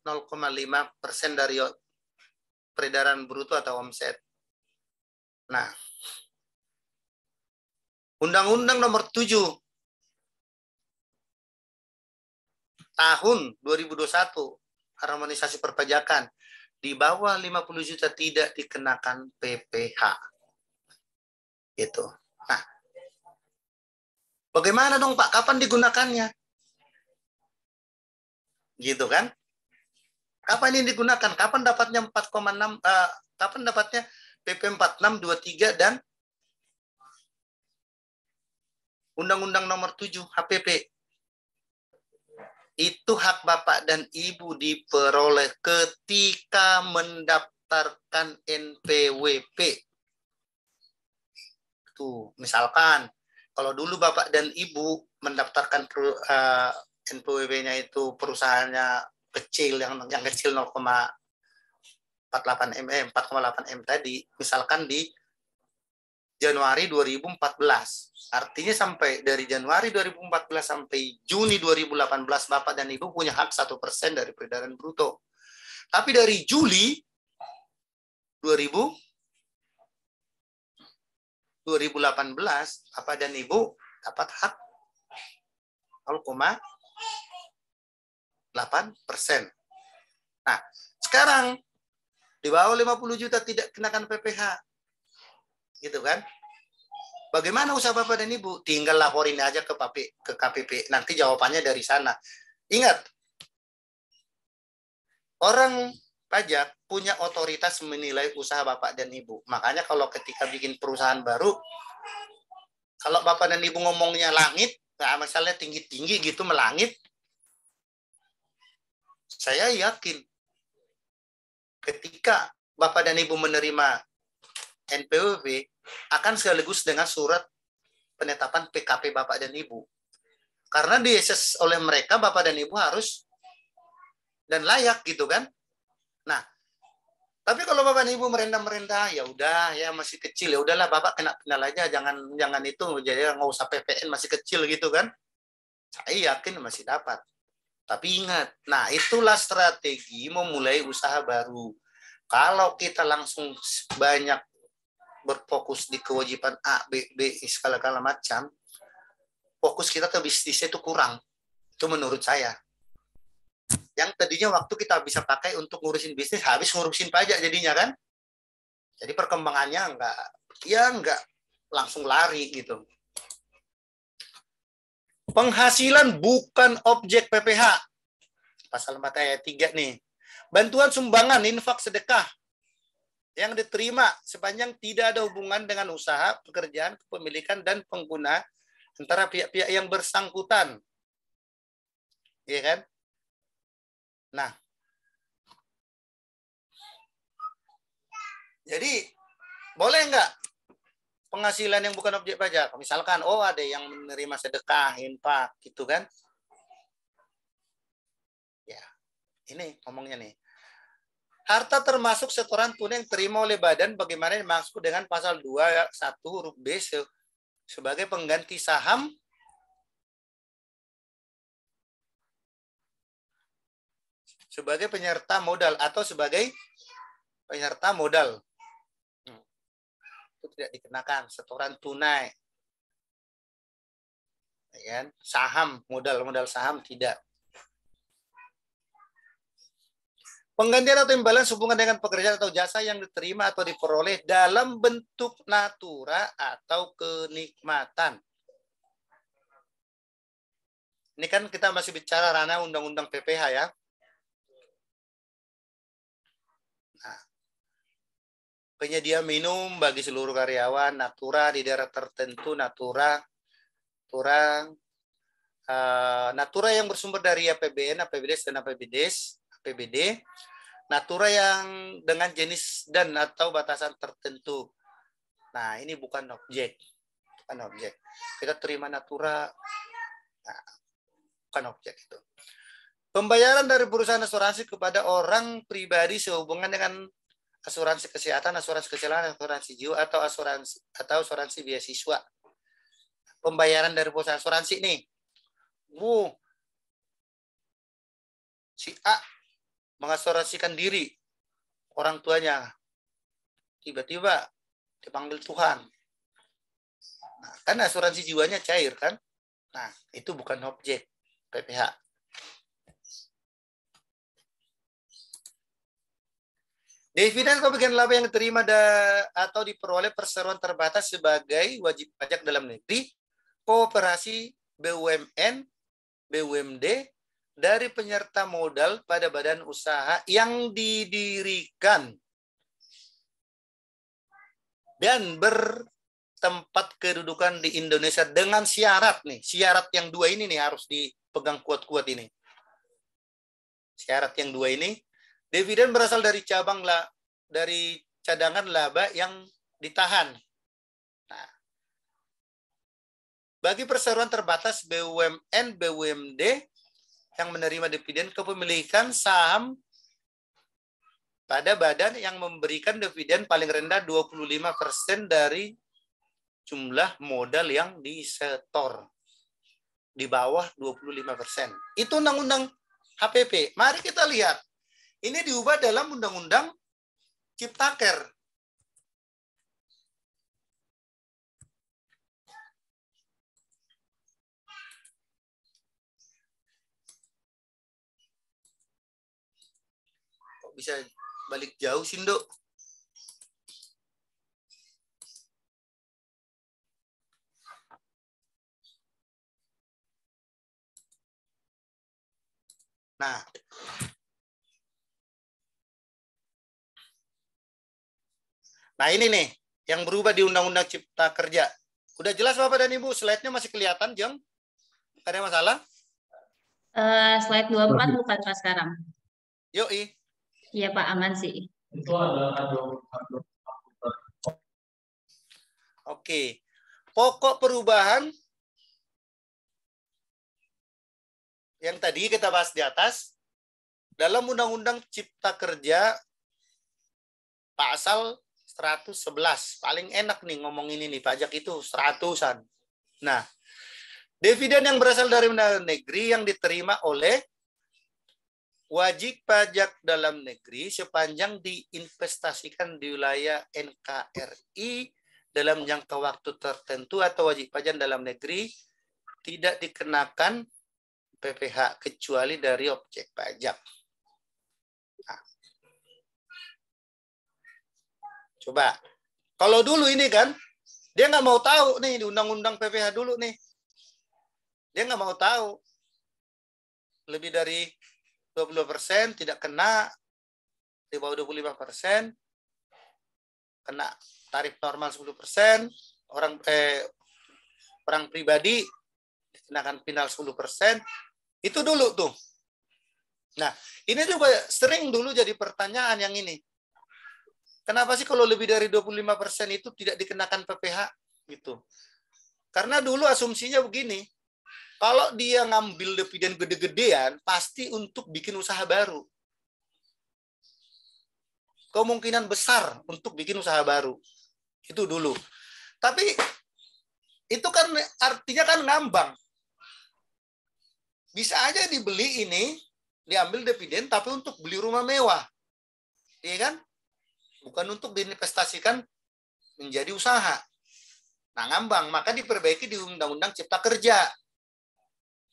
0,5 persen dari peredaran bruto atau omset. Nah, Undang-Undang Nomor 7 tahun 2021 harmonisasi perpajakan di bawah 50 juta tidak dikenakan PPh. Itu. Nah, bagaimana dong Pak? Kapan digunakannya? Gitu kan? Kapan ini digunakan? Kapan dapatnya 4,6? Uh, eh, kapan dapatnya PP 4623 dan Undang-Undang Nomor 7 HPP itu hak bapak dan ibu diperoleh ketika mendaftarkan NPWP itu. Misalkan kalau dulu Bapak dan Ibu mendaftarkan eh, NPWP-nya itu perusahaannya kecil yang yang kecil 0,48 mm, 4,8 m tadi, misalkan di Januari 2014. Artinya sampai dari Januari 2014 sampai Juni 2018 Bapak dan Ibu punya hak satu persen dari peredaran bruto. Tapi dari Juli 2000 2018 Bapak dan Ibu dapat hak 0,8 persen. Nah, sekarang di bawah 50 juta tidak kenakan PPH. Gitu kan? Bagaimana usaha Bapak dan Ibu? Tinggal laporin aja ke KPP, ke KPP. Nanti jawabannya dari sana. Ingat, orang pajak punya otoritas menilai usaha Bapak dan Ibu. Makanya kalau ketika bikin perusahaan baru, kalau Bapak dan Ibu ngomongnya langit, nah misalnya tinggi-tinggi gitu melangit, saya yakin ketika Bapak dan Ibu menerima NPWP akan sekaligus dengan surat penetapan PKP Bapak dan Ibu. Karena diakses oleh mereka Bapak dan Ibu harus dan layak gitu kan Nah, tapi kalau bapak dan ibu merendah-merendah, ya udah, ya masih kecil, ya udahlah bapak kena kenal aja, jangan jangan itu jadi nggak usah PPN masih kecil gitu kan? Saya yakin masih dapat. Tapi ingat, nah itulah strategi memulai usaha baru. Kalau kita langsung banyak berfokus di kewajiban A, B, B, segala macam, fokus kita ke bisnisnya itu kurang. Itu menurut saya yang tadinya waktu kita bisa pakai untuk ngurusin bisnis habis ngurusin pajak jadinya kan jadi perkembangannya nggak ya nggak langsung lari gitu penghasilan bukan objek PPH pasal 4 ayat 3 nih bantuan sumbangan infak sedekah yang diterima sepanjang tidak ada hubungan dengan usaha, pekerjaan, kepemilikan, dan pengguna antara pihak-pihak yang bersangkutan. Iya kan? Nah, jadi boleh nggak penghasilan yang bukan objek pajak? Misalkan, oh ada yang menerima sedekah, infak, gitu kan? Ya, ini ngomongnya nih. Harta termasuk setoran tunai yang terima oleh badan bagaimana dimaksud dengan pasal 2 1 huruf B sebagai pengganti saham sebagai penyerta modal atau sebagai penyerta modal. Hmm. Itu tidak dikenakan setoran tunai. Ya kan? Saham, modal-modal saham tidak. Penggantian atau imbalan sehubungan dengan pekerjaan atau jasa yang diterima atau diperoleh dalam bentuk natura atau kenikmatan. Ini kan kita masih bicara ranah undang-undang PPH ya. penyedia minum bagi seluruh karyawan Natura di daerah tertentu Natura turang uh, eh, Natura yang bersumber dari APBN, APBD dan APBD APBD Natura yang dengan jenis dan atau batasan tertentu. Nah, ini bukan objek. Bukan objek. Kita terima Natura nah, bukan objek itu. Pembayaran dari perusahaan asuransi kepada orang pribadi sehubungan dengan asuransi kesehatan, asuransi kecelakaan, asuransi jiwa atau asuransi atau asuransi beasiswa. Pembayaran dari perusahaan asuransi nih. bu, Si A mengasuransikan diri orang tuanya. Tiba-tiba dipanggil Tuhan. Nah, kan asuransi jiwanya cair kan? Nah, itu bukan objek PPH. Dividen pembagian laba yang diterima atau diperoleh perseroan terbatas sebagai wajib pajak dalam negeri, kooperasi BUMN, BUMD, dari penyerta modal pada badan usaha yang didirikan dan bertempat kedudukan di Indonesia dengan syarat nih. Syarat yang dua ini nih harus dipegang kuat-kuat ini. Syarat yang dua ini Dividen berasal dari cabang la, dari cadangan laba yang ditahan. Nah, bagi perseroan terbatas BUMN, BUMD yang menerima dividen kepemilikan saham pada badan yang memberikan dividen paling rendah 25% dari jumlah modal yang disetor di bawah 25%. Itu undang-undang HPP. Mari kita lihat ini diubah dalam Undang-Undang Ciptaker. Kok bisa balik jauh, Sindo? Nah, Nah ini nih yang berubah di Undang-Undang Cipta Kerja. Udah jelas Bapak dan Ibu, slide-nya masih kelihatan, Jeng? Ada masalah? Uh, slide 24 bukan Pak sekarang. Yoi. Iya Pak, aman sih. Itu ada, Oke. Pokok perubahan yang tadi kita bahas di atas dalam Undang-Undang Cipta Kerja pasal 111. Paling enak nih ngomongin ini pajak itu seratusan. Nah, dividen yang berasal dari negeri yang diterima oleh wajib pajak dalam negeri sepanjang diinvestasikan di wilayah NKRI dalam jangka waktu tertentu atau wajib pajak dalam negeri tidak dikenakan PPH kecuali dari objek pajak. Coba. Kalau dulu ini kan, dia nggak mau tahu nih di undang-undang PPH dulu nih. Dia nggak mau tahu. Lebih dari 20 persen tidak kena, di bawah 25 persen kena tarif normal 10 persen, orang eh, orang pribadi dikenakan final 10 persen, itu dulu tuh. Nah, ini juga sering dulu jadi pertanyaan yang ini. Kenapa sih kalau lebih dari 25% itu tidak dikenakan PPH gitu? Karena dulu asumsinya begini, kalau dia ngambil dividen gede-gedean pasti untuk bikin usaha baru. Kemungkinan besar untuk bikin usaha baru. Itu dulu. Tapi itu kan artinya kan ngambang. Bisa aja dibeli ini, diambil dividen tapi untuk beli rumah mewah. Iya kan? bukan untuk diinvestasikan menjadi usaha. Nah, ngambang, maka diperbaiki di Undang-Undang Cipta Kerja.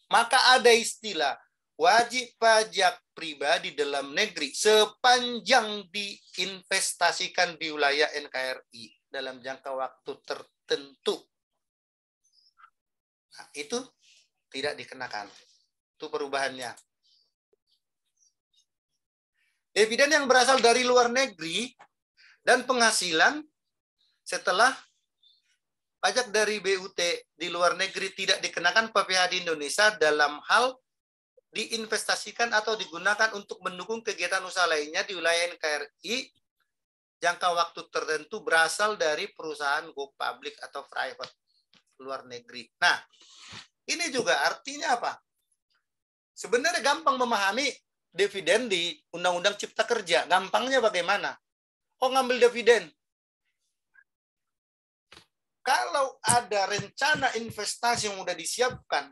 Maka ada istilah wajib pajak pribadi dalam negeri sepanjang diinvestasikan di wilayah NKRI dalam jangka waktu tertentu. Nah, itu tidak dikenakan. Itu perubahannya. Dividen yang berasal dari luar negeri dan penghasilan setelah pajak dari BUT di luar negeri tidak dikenakan PPh di Indonesia dalam hal diinvestasikan atau digunakan untuk mendukung kegiatan usaha lainnya di wilayah NKRI jangka waktu tertentu berasal dari perusahaan go public atau private luar negeri. Nah, ini juga artinya apa? Sebenarnya gampang memahami dividen di Undang-Undang Cipta Kerja. Gampangnya bagaimana? Oh ngambil dividen. Kalau ada rencana investasi yang sudah disiapkan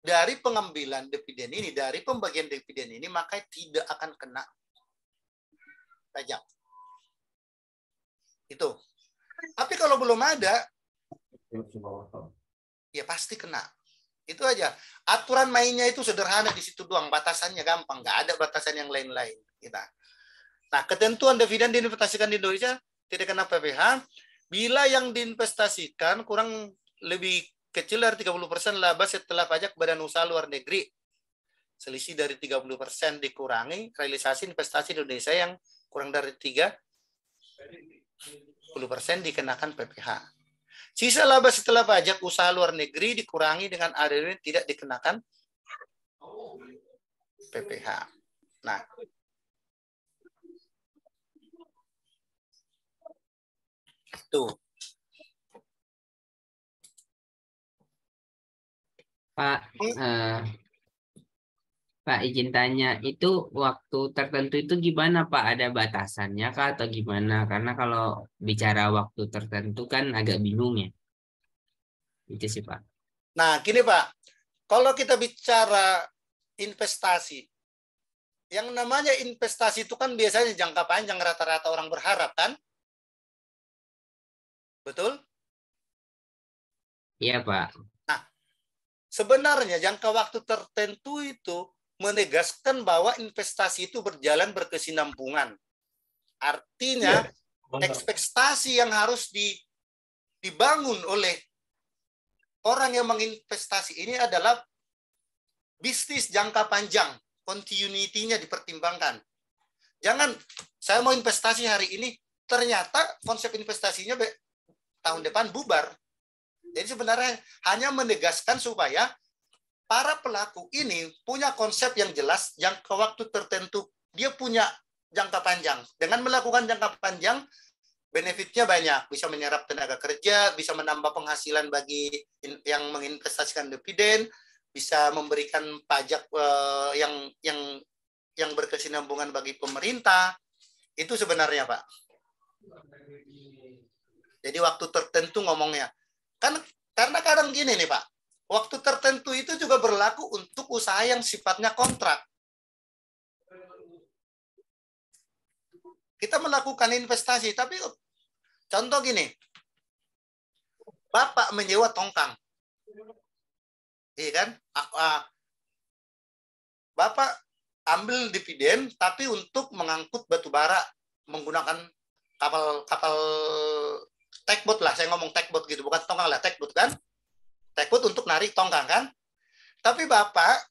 dari pengambilan dividen ini, dari pembagian dividen ini, maka tidak akan kena pajak. Itu. Tapi kalau belum ada, ya pasti kena. Itu aja. Aturan mainnya itu sederhana di situ doang. Batasannya gampang. Nggak ada batasan yang lain-lain. Kita. -lain. Nah, ketentuan dividen diinvestasikan di Indonesia tidak kena PPh bila yang diinvestasikan kurang lebih kecil dari 30% laba setelah pajak badan usaha luar negeri. Selisih dari 30% dikurangi realisasi investasi Indonesia yang kurang dari 30% dikenakan PPh. Sisa laba setelah pajak usaha luar negeri dikurangi dengan ADN tidak dikenakan PPh. Nah, satu. Pak, hmm? eh, Pak izin tanya, itu waktu tertentu itu gimana Pak? Ada batasannya kah atau gimana? Karena kalau bicara waktu tertentu kan agak bingung ya. Itu sih Pak. Nah, gini Pak, kalau kita bicara investasi, yang namanya investasi itu kan biasanya jangka panjang rata-rata orang berharap kan? Betul? Iya, Pak. Nah, sebenarnya jangka waktu tertentu itu menegaskan bahwa investasi itu berjalan berkesinambungan. Artinya, ya, ekspektasi yang harus di, dibangun oleh orang yang menginvestasi ini adalah bisnis jangka panjang. Continuity-nya dipertimbangkan. Jangan, saya mau investasi hari ini, ternyata konsep investasinya tahun depan bubar. Jadi sebenarnya hanya menegaskan supaya para pelaku ini punya konsep yang jelas yang ke waktu tertentu dia punya jangka panjang. Dengan melakukan jangka panjang benefitnya banyak, bisa menyerap tenaga kerja, bisa menambah penghasilan bagi yang menginvestasikan dividen, bisa memberikan pajak eh, yang yang yang berkesinambungan bagi pemerintah. Itu sebenarnya, Pak. Jadi waktu tertentu ngomongnya. Kan karena kadang gini nih Pak, waktu tertentu itu juga berlaku untuk usaha yang sifatnya kontrak. Kita melakukan investasi, tapi contoh gini, Bapak menyewa tongkang. Iya kan? Bapak ambil dividen, tapi untuk mengangkut batu bara menggunakan kapal kapal Tekbot lah, saya ngomong tekbot gitu, bukan tongkang lah, tekbot kan? Tekbot untuk narik tongkang kan? Tapi Bapak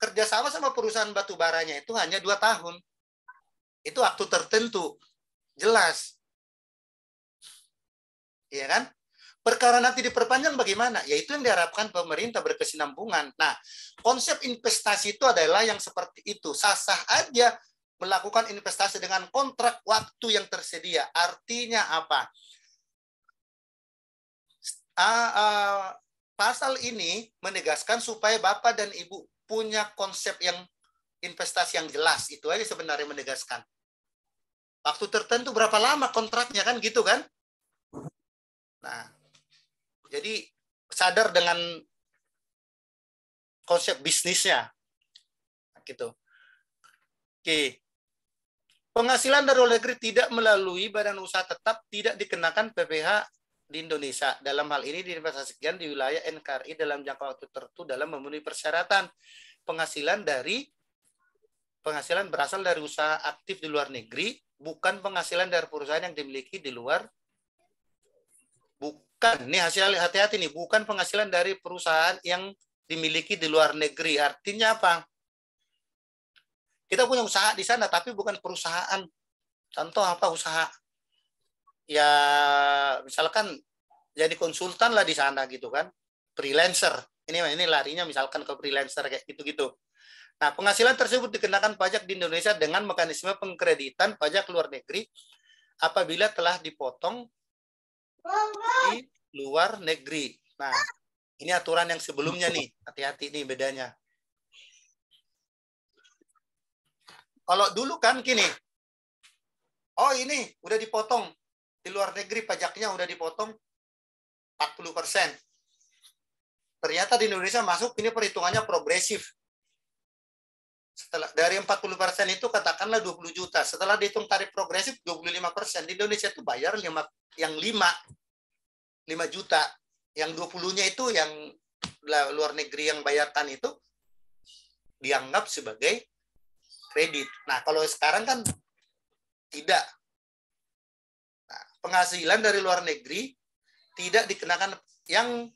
kerjasama sama perusahaan batu baranya itu hanya dua tahun. Itu waktu tertentu, jelas. Iya kan? Perkara nanti diperpanjang bagaimana? Yaitu yang diharapkan pemerintah berkesinambungan. Nah, konsep investasi itu adalah yang seperti itu. Sah-sah aja melakukan investasi dengan kontrak waktu yang tersedia. Artinya apa? pasal ini menegaskan supaya Bapak dan Ibu punya konsep yang investasi yang jelas. Itu aja sebenarnya menegaskan. Waktu tertentu berapa lama kontraknya kan gitu kan? Nah, jadi sadar dengan konsep bisnisnya. Gitu. Oke. Penghasilan dari luar negeri tidak melalui badan usaha tetap tidak dikenakan PPh di Indonesia. Dalam hal ini diinvestasikan di wilayah NKRI dalam jangka waktu tertentu dalam memenuhi persyaratan penghasilan dari penghasilan berasal dari usaha aktif di luar negeri, bukan penghasilan dari perusahaan yang dimiliki di luar bukan ini hasil hati-hati nih bukan penghasilan dari perusahaan yang dimiliki di luar negeri. Artinya apa? Kita punya usaha di sana, tapi bukan perusahaan. Contoh apa usaha? Ya misalkan jadi konsultan lah di sana gitu kan, freelancer. Ini ini larinya misalkan ke freelancer kayak gitu-gitu. Nah, penghasilan tersebut dikenakan pajak di Indonesia dengan mekanisme pengkreditan pajak luar negeri apabila telah dipotong di luar negeri. Nah, ini aturan yang sebelumnya nih. Hati-hati nih bedanya. Kalau dulu kan gini, oh ini udah dipotong di luar negeri pajaknya udah dipotong 40 persen. Ternyata di Indonesia masuk ini perhitungannya progresif. Setelah dari 40 persen itu katakanlah 20 juta. Setelah dihitung tarif progresif 25 persen di Indonesia itu bayar 5, yang 5 5 juta. Yang 20-nya itu yang luar negeri yang bayarkan itu dianggap sebagai kredit. Nah, kalau sekarang kan tidak. Nah, penghasilan dari luar negeri tidak dikenakan yang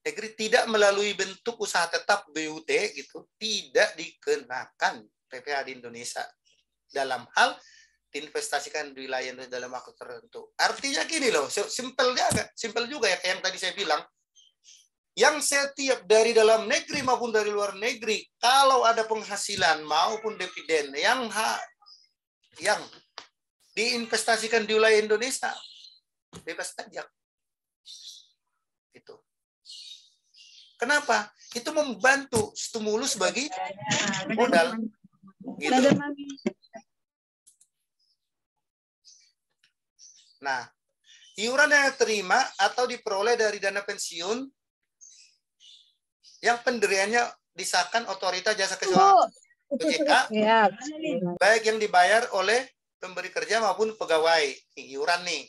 negeri tidak melalui bentuk usaha tetap BUT gitu, tidak dikenakan PPh di Indonesia dalam hal diinvestasikan di wilayah dalam waktu tertentu. Artinya gini loh, simpelnya agak simpel juga ya kayak yang tadi saya bilang, yang setiap dari dalam negeri maupun dari luar negeri kalau ada penghasilan maupun dividen yang ha, yang diinvestasikan di wilayah Indonesia bebas pajak itu kenapa itu membantu stimulus bagi modal gitu. nah iuran yang terima atau diperoleh dari dana pensiun yang pendiriannya disahkan otorita jasa keuangan OJK, ya. baik yang dibayar oleh pemberi kerja maupun pegawai, iuran nih.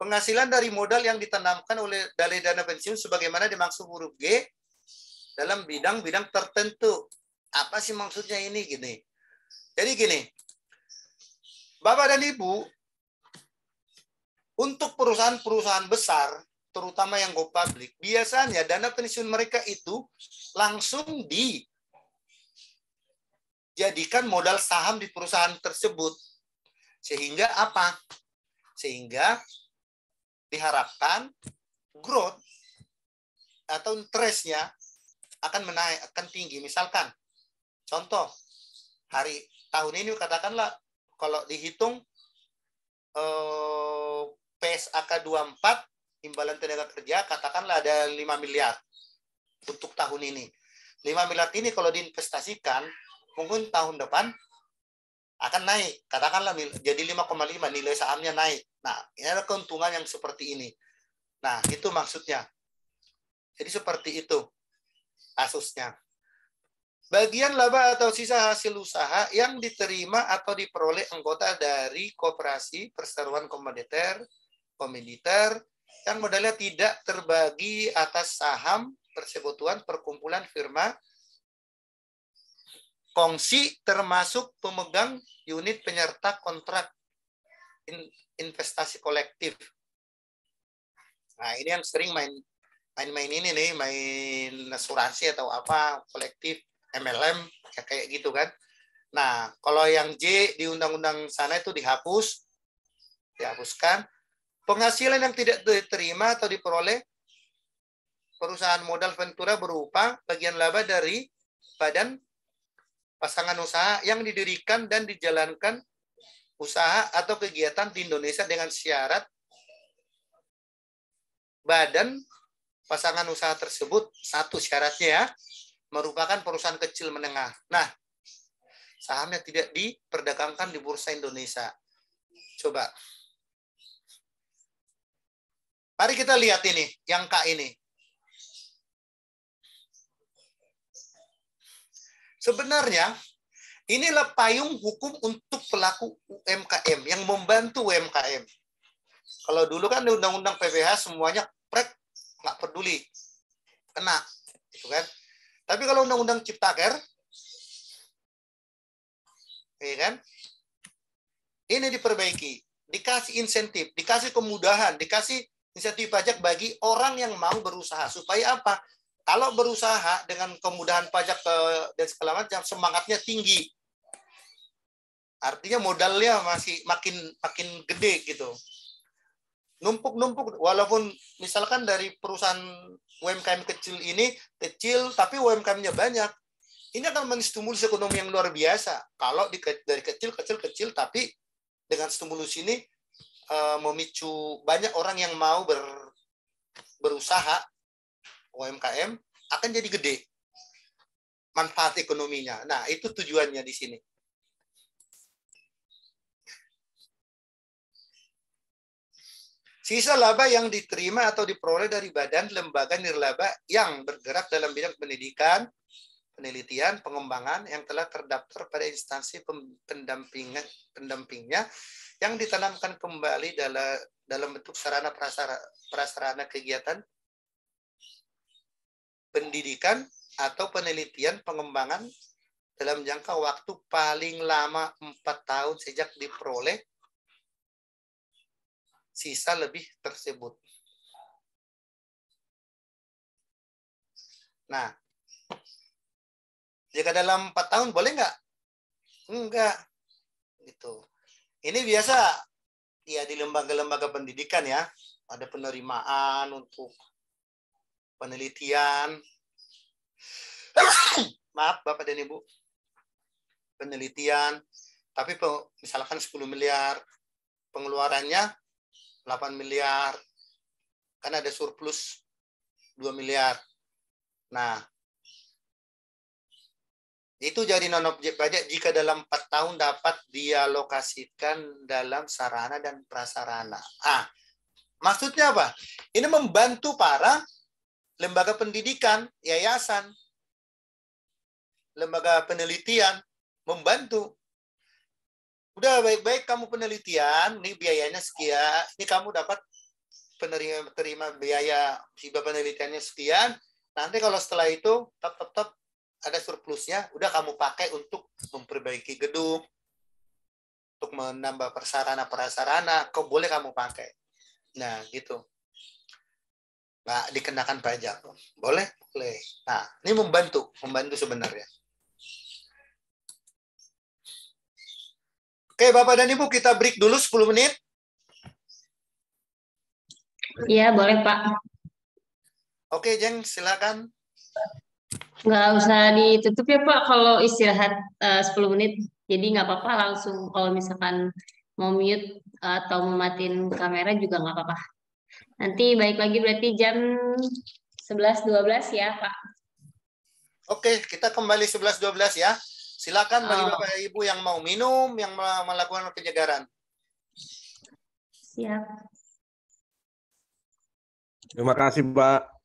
Penghasilan dari modal yang ditanamkan oleh dari dana pensiun sebagaimana dimaksud huruf G dalam bidang-bidang tertentu. Apa sih maksudnya ini gini? Jadi gini, Bapak dan Ibu, untuk perusahaan-perusahaan besar terutama yang go public, biasanya dana pensiun mereka itu langsung dijadikan modal saham di perusahaan tersebut. Sehingga apa? Sehingga diharapkan growth atau interestnya akan menaik, akan tinggi. Misalkan, contoh, hari tahun ini katakanlah kalau dihitung eh, PSAK 24 imbalan tenaga kerja katakanlah ada 5 miliar untuk tahun ini. 5 miliar ini kalau diinvestasikan mungkin tahun depan akan naik. Katakanlah jadi 5,5 nilai sahamnya naik. Nah, ini ada keuntungan yang seperti ini. Nah, itu maksudnya. Jadi seperti itu kasusnya. Bagian laba atau sisa hasil usaha yang diterima atau diperoleh anggota dari koperasi, perseroan komoditer, komoditer, kan modalnya tidak terbagi atas saham persekutuan perkumpulan firma kongsi termasuk pemegang unit penyerta kontrak investasi kolektif. Nah, ini yang sering main main-main ini nih, main asuransi atau apa kolektif MLM ya kayak gitu kan. Nah, kalau yang J di undang-undang sana itu dihapus, dihapuskan. Penghasilan yang tidak diterima atau diperoleh perusahaan modal Ventura berupa bagian laba dari badan pasangan usaha yang didirikan dan dijalankan usaha atau kegiatan di Indonesia dengan syarat badan pasangan usaha tersebut satu syaratnya ya merupakan perusahaan kecil menengah. Nah, sahamnya tidak diperdagangkan di bursa Indonesia. Coba Mari kita lihat ini, yang K ini. Sebenarnya inilah payung hukum untuk pelaku UMKM yang membantu UMKM. Kalau dulu kan undang-undang PPH semuanya prek nggak peduli kena gitu kan. Tapi kalau undang-undang Ciptaker ya kan? Ini diperbaiki, dikasih insentif, dikasih kemudahan, dikasih insentif pajak bagi orang yang mau berusaha supaya apa? Kalau berusaha dengan kemudahan pajak eh, dan segala macam semangatnya tinggi. Artinya modalnya masih makin makin gede gitu. Numpuk-numpuk walaupun misalkan dari perusahaan UMKM kecil ini kecil tapi UMKM-nya banyak. Ini akan menstimulus ekonomi yang luar biasa. Kalau dari kecil kecil kecil tapi dengan stimulus ini Eh, memicu banyak orang yang mau ber, berusaha UMKM akan jadi gede manfaat ekonominya. Nah, itu tujuannya di sini. Sisa laba yang diterima atau diperoleh dari badan lembaga nirlaba yang bergerak dalam bidang pendidikan, penelitian, pengembangan yang telah terdaftar pada instansi pendampingan pendampingnya yang ditanamkan kembali dalam dalam bentuk sarana prasarana, prasarana kegiatan pendidikan atau penelitian pengembangan dalam jangka waktu paling lama empat tahun sejak diperoleh sisa lebih tersebut. Nah, jika dalam empat tahun boleh nggak? Enggak. Gitu. Ini biasa ya di lembaga-lembaga pendidikan ya. Ada penerimaan untuk penelitian. Maaf Bapak dan Ibu. Penelitian. Tapi misalkan 10 miliar. Pengeluarannya 8 miliar. Kan ada surplus 2 miliar. Nah, itu jadi non objek pajak jika dalam 4 tahun dapat dialokasikan dalam sarana dan prasarana. Ah, maksudnya apa? Ini membantu para lembaga pendidikan, yayasan, lembaga penelitian membantu. Udah baik-baik kamu penelitian, ini biayanya sekian, ini kamu dapat penerima terima biaya hibah penelitiannya sekian. Nanti kalau setelah itu, top top top ada surplusnya, udah kamu pakai untuk memperbaiki gedung, untuk menambah persarana prasarana, kok boleh kamu pakai. Nah, gitu. Nah, dikenakan pajak. Boleh? Boleh. Nah, ini membantu, membantu sebenarnya. Oke, Bapak dan Ibu, kita break dulu 10 menit. Iya, boleh, Pak. Oke, Jeng, silakan. Nggak usah ditutup ya Pak kalau istirahat eh, uh, 10 menit. Jadi nggak apa-apa langsung kalau misalkan mau mute atau mematin kamera juga nggak apa-apa. Nanti baik lagi berarti jam 11.12 ya Pak. Oke, kita kembali 11.12 ya. Silakan bagi oh. Bapak Ibu yang mau minum, yang melakukan penyegaran. Siap. Terima kasih, Pak.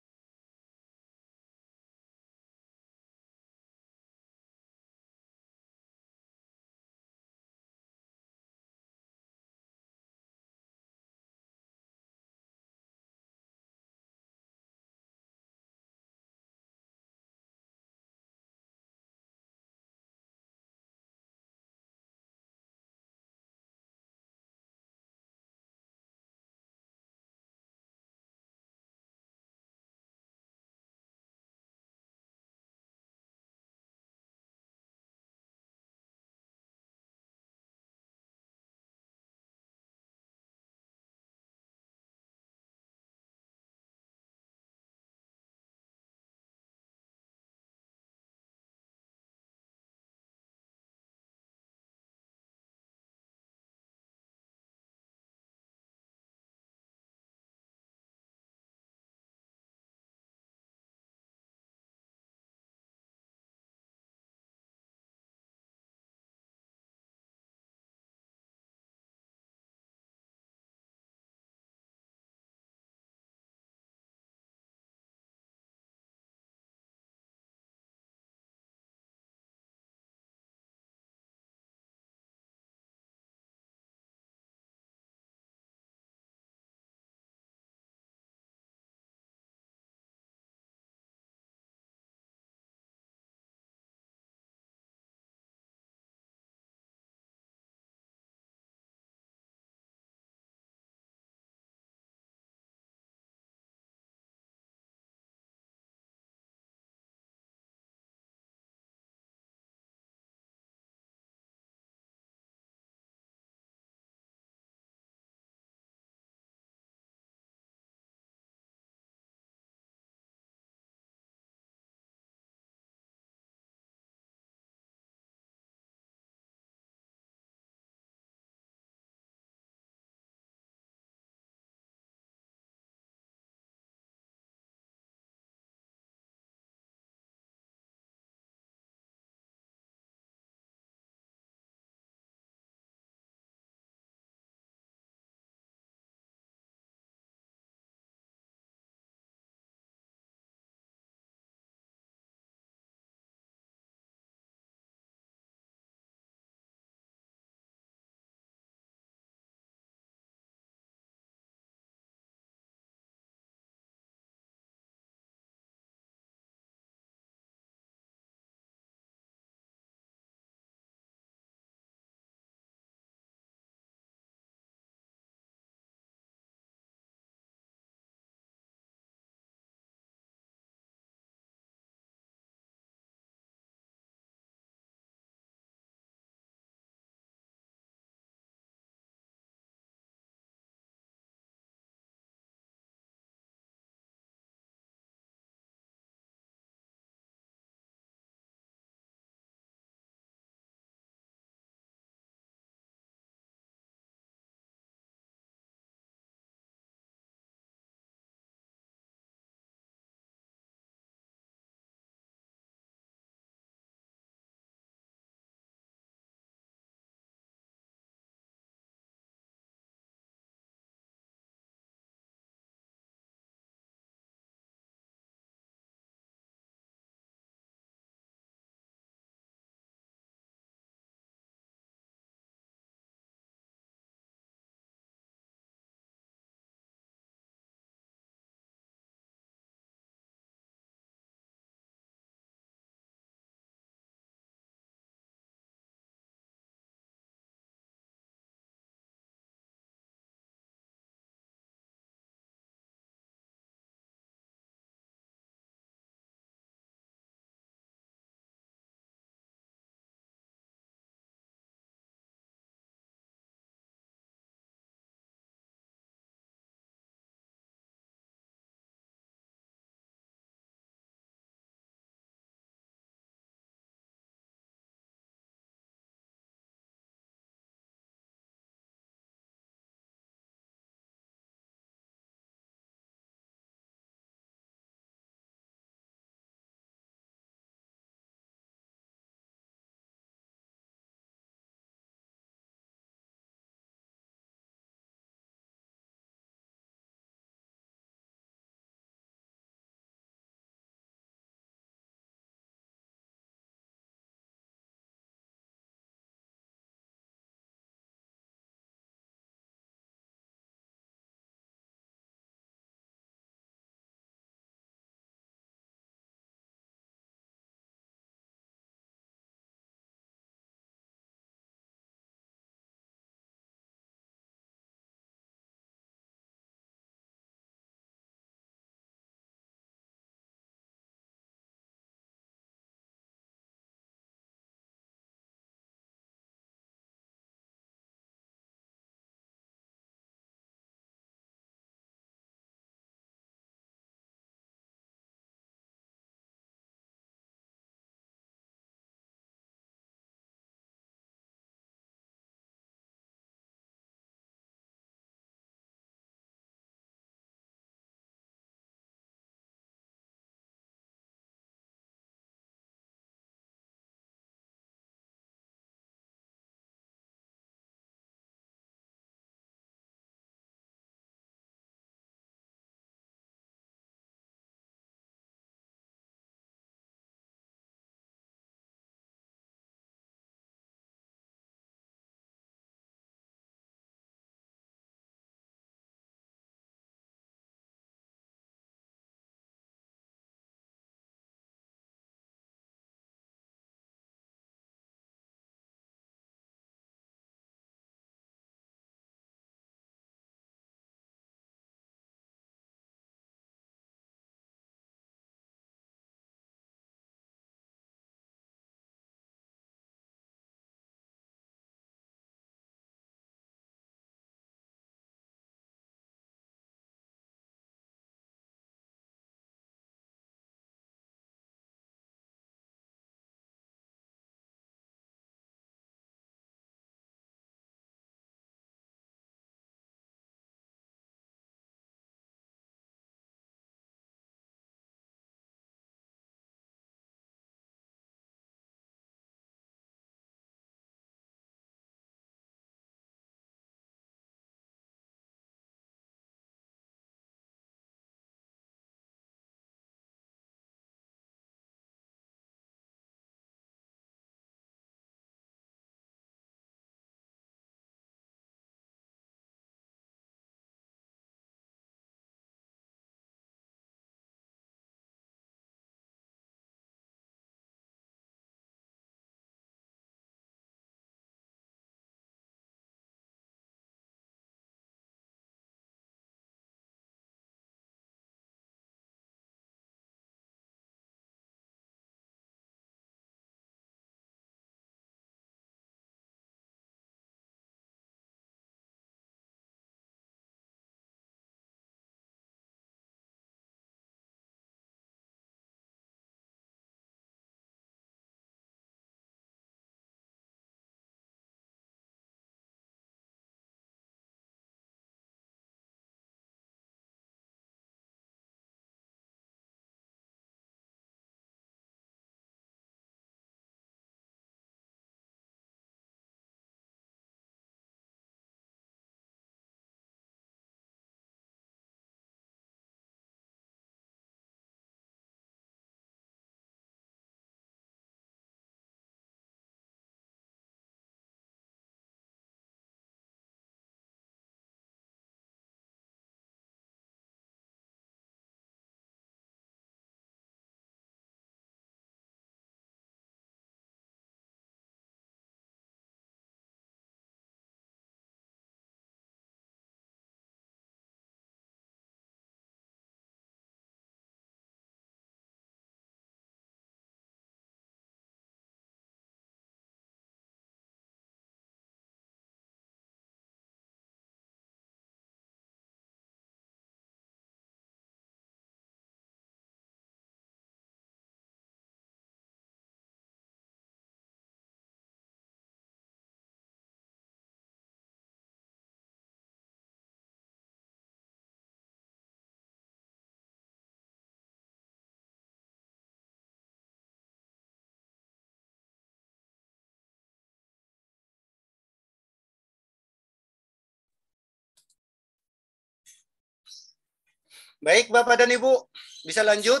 Baik, Bapak dan Ibu, bisa lanjut?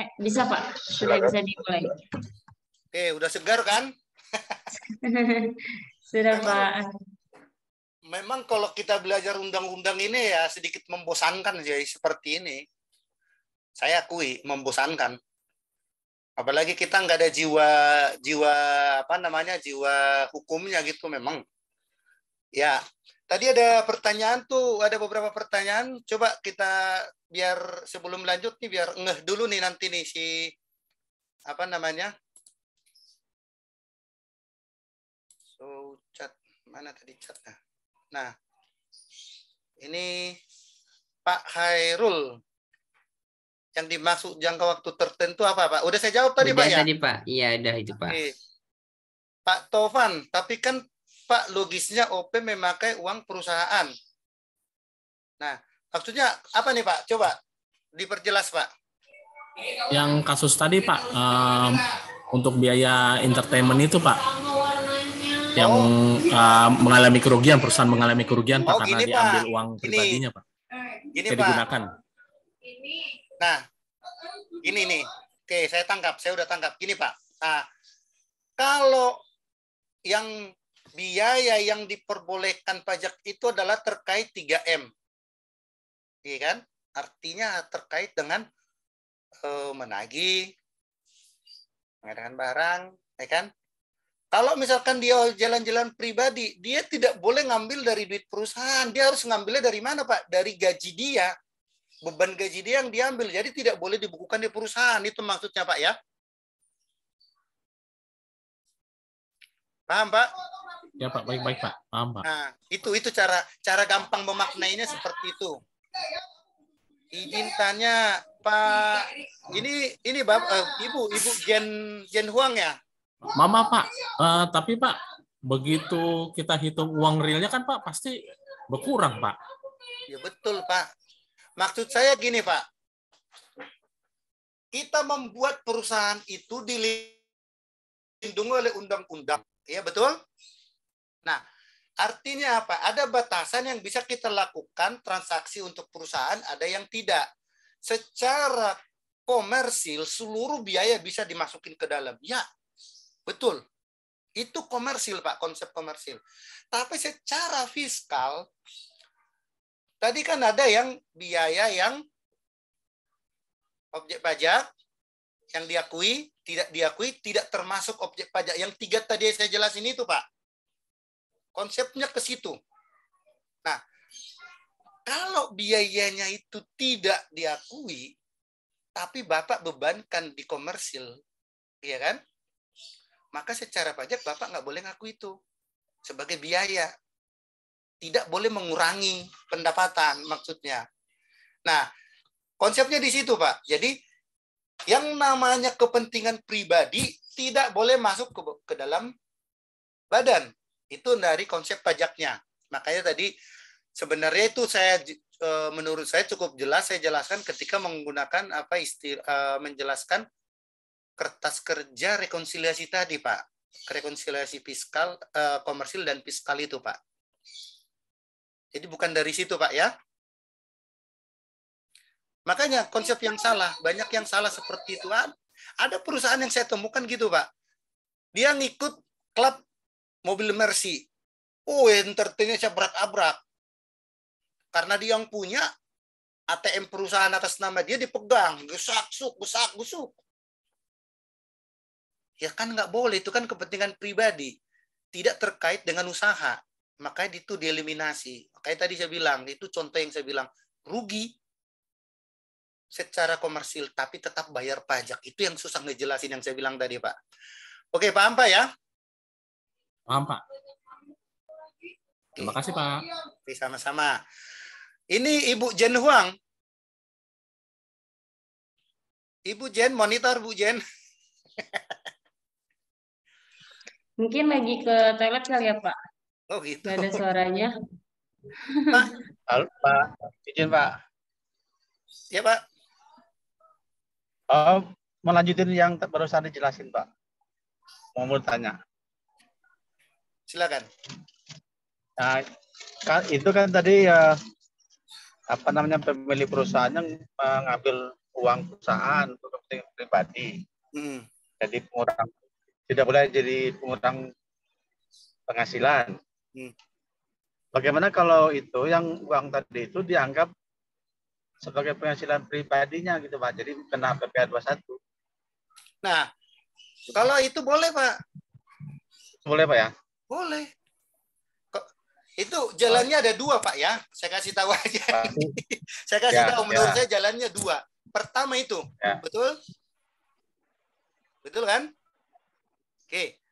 Eh, bisa, Pak. Sudah bisa dimulai. Oke, udah segar kan? Sudah, memang, Pak. Memang kalau kita belajar undang-undang ini ya sedikit membosankan jadi seperti ini. Saya akui membosankan. Apalagi kita nggak ada jiwa jiwa apa namanya jiwa hukumnya gitu memang Ya, tadi ada pertanyaan tuh, ada beberapa pertanyaan. Coba kita biar sebelum lanjut nih, biar ngeh dulu nih nanti nih si apa namanya? So chat mana tadi chatnya? Nah, ini Pak Hairul yang dimaksud jangka waktu tertentu apa Pak? Udah saya jawab tadi udah Pak tadi, ya. Tadi Pak, iya udah itu Pak. Oke. Pak Tovan, tapi kan Pak, logisnya OP memakai uang perusahaan. Nah, maksudnya apa nih Pak? Coba diperjelas Pak. Yang kasus tadi Pak, um, untuk biaya entertainment itu Pak, yang uh, mengalami kerugian, perusahaan mengalami kerugian Pak, oh, karena gini, diambil uang pribadinya Pak. Gini Pak. Digunakan. Nah, ini nih. Oke, saya tangkap, saya udah tangkap. Gini Pak. Nah, kalau yang biaya yang diperbolehkan pajak itu adalah terkait 3M. Iya kan? Artinya terkait dengan eh, menagih, mengadakan barang, ya kan? Kalau misalkan dia jalan-jalan pribadi, dia tidak boleh ngambil dari duit perusahaan. Dia harus ngambilnya dari mana, Pak? Dari gaji dia. Beban gaji dia yang diambil. Jadi tidak boleh dibukukan di perusahaan. Itu maksudnya, Pak, ya? Paham, Pak? Ya Pak, baik-baik Pak, paham Pak. Nah, itu itu cara cara gampang memaknainya seperti itu. Izin tanya Pak, ini ini Bapak, uh, eh, Ibu Ibu Gen Gen Huang ya? Mama Pak, uh, tapi Pak begitu kita hitung uang realnya kan Pak pasti berkurang Pak. Ya betul Pak. Maksud saya gini Pak, kita membuat perusahaan itu dilindungi oleh undang-undang, ya betul? Nah, artinya apa? Ada batasan yang bisa kita lakukan transaksi untuk perusahaan, ada yang tidak. Secara komersil, seluruh biaya bisa dimasukin ke dalam. Ya, betul. Itu komersil, Pak, konsep komersil. Tapi secara fiskal, tadi kan ada yang biaya yang objek pajak yang diakui, tidak diakui, tidak termasuk objek pajak. Yang tiga tadi saya jelasin itu, Pak. Konsepnya ke situ. Nah, kalau biayanya itu tidak diakui, tapi Bapak bebankan di komersil, ya kan? Maka secara pajak Bapak nggak boleh ngaku itu sebagai biaya. Tidak boleh mengurangi pendapatan maksudnya. Nah, konsepnya di situ, Pak. Jadi yang namanya kepentingan pribadi tidak boleh masuk ke, ke dalam badan. Itu dari konsep pajaknya. Makanya tadi sebenarnya itu saya eh, menurut saya cukup jelas saya jelaskan ketika menggunakan apa istilah eh, menjelaskan kertas kerja rekonsiliasi tadi Pak. Rekonsiliasi fiskal eh, komersil dan fiskal itu Pak. Jadi bukan dari situ Pak ya. Makanya konsep yang salah, banyak yang salah seperti itu. Ada perusahaan yang saya temukan gitu, Pak. Dia ngikut klub mobil Mercy. Oh, entertainnya cabrak abrak. Karena dia yang punya ATM perusahaan atas nama dia dipegang, gesak suk, gesak gusuk. Ya kan nggak boleh, itu kan kepentingan pribadi, tidak terkait dengan usaha. Makanya itu dieliminasi. Makanya tadi saya bilang, itu contoh yang saya bilang, rugi secara komersil tapi tetap bayar pajak. Itu yang susah ngejelasin yang saya bilang tadi, Pak. Oke, paham Pak ya? Paham Pak? Terima kasih Pak. Sama-sama. Ini Ibu Jen Huang. Ibu Jen, monitor Bu Jen. Mungkin lagi ke toilet kali ya Pak. Oh gitu. Gak ada suaranya. Pak. Halo Pak, izin Pak. Ya Pak. Oh, melanjutin yang barusan dijelasin Pak. Mau bertanya. Silakan. Nah, kan, itu kan tadi ya apa namanya pemilik perusahaan yang mengambil eh, uang perusahaan untuk kepentingan pribadi. Hmm. Jadi pengurang tidak boleh jadi pengurang penghasilan. Hmm. Bagaimana kalau itu yang uang tadi itu dianggap sebagai penghasilan pribadinya gitu Pak. Jadi kena PPh 21. Nah, kalau itu boleh Pak. Boleh Pak ya? Boleh. Itu jalannya ada dua Pak ya. Saya kasih tahu aja. saya kasih ya, tahu menurut ya. saya jalannya dua. Pertama itu, ya. betul? Betul kan? Oke.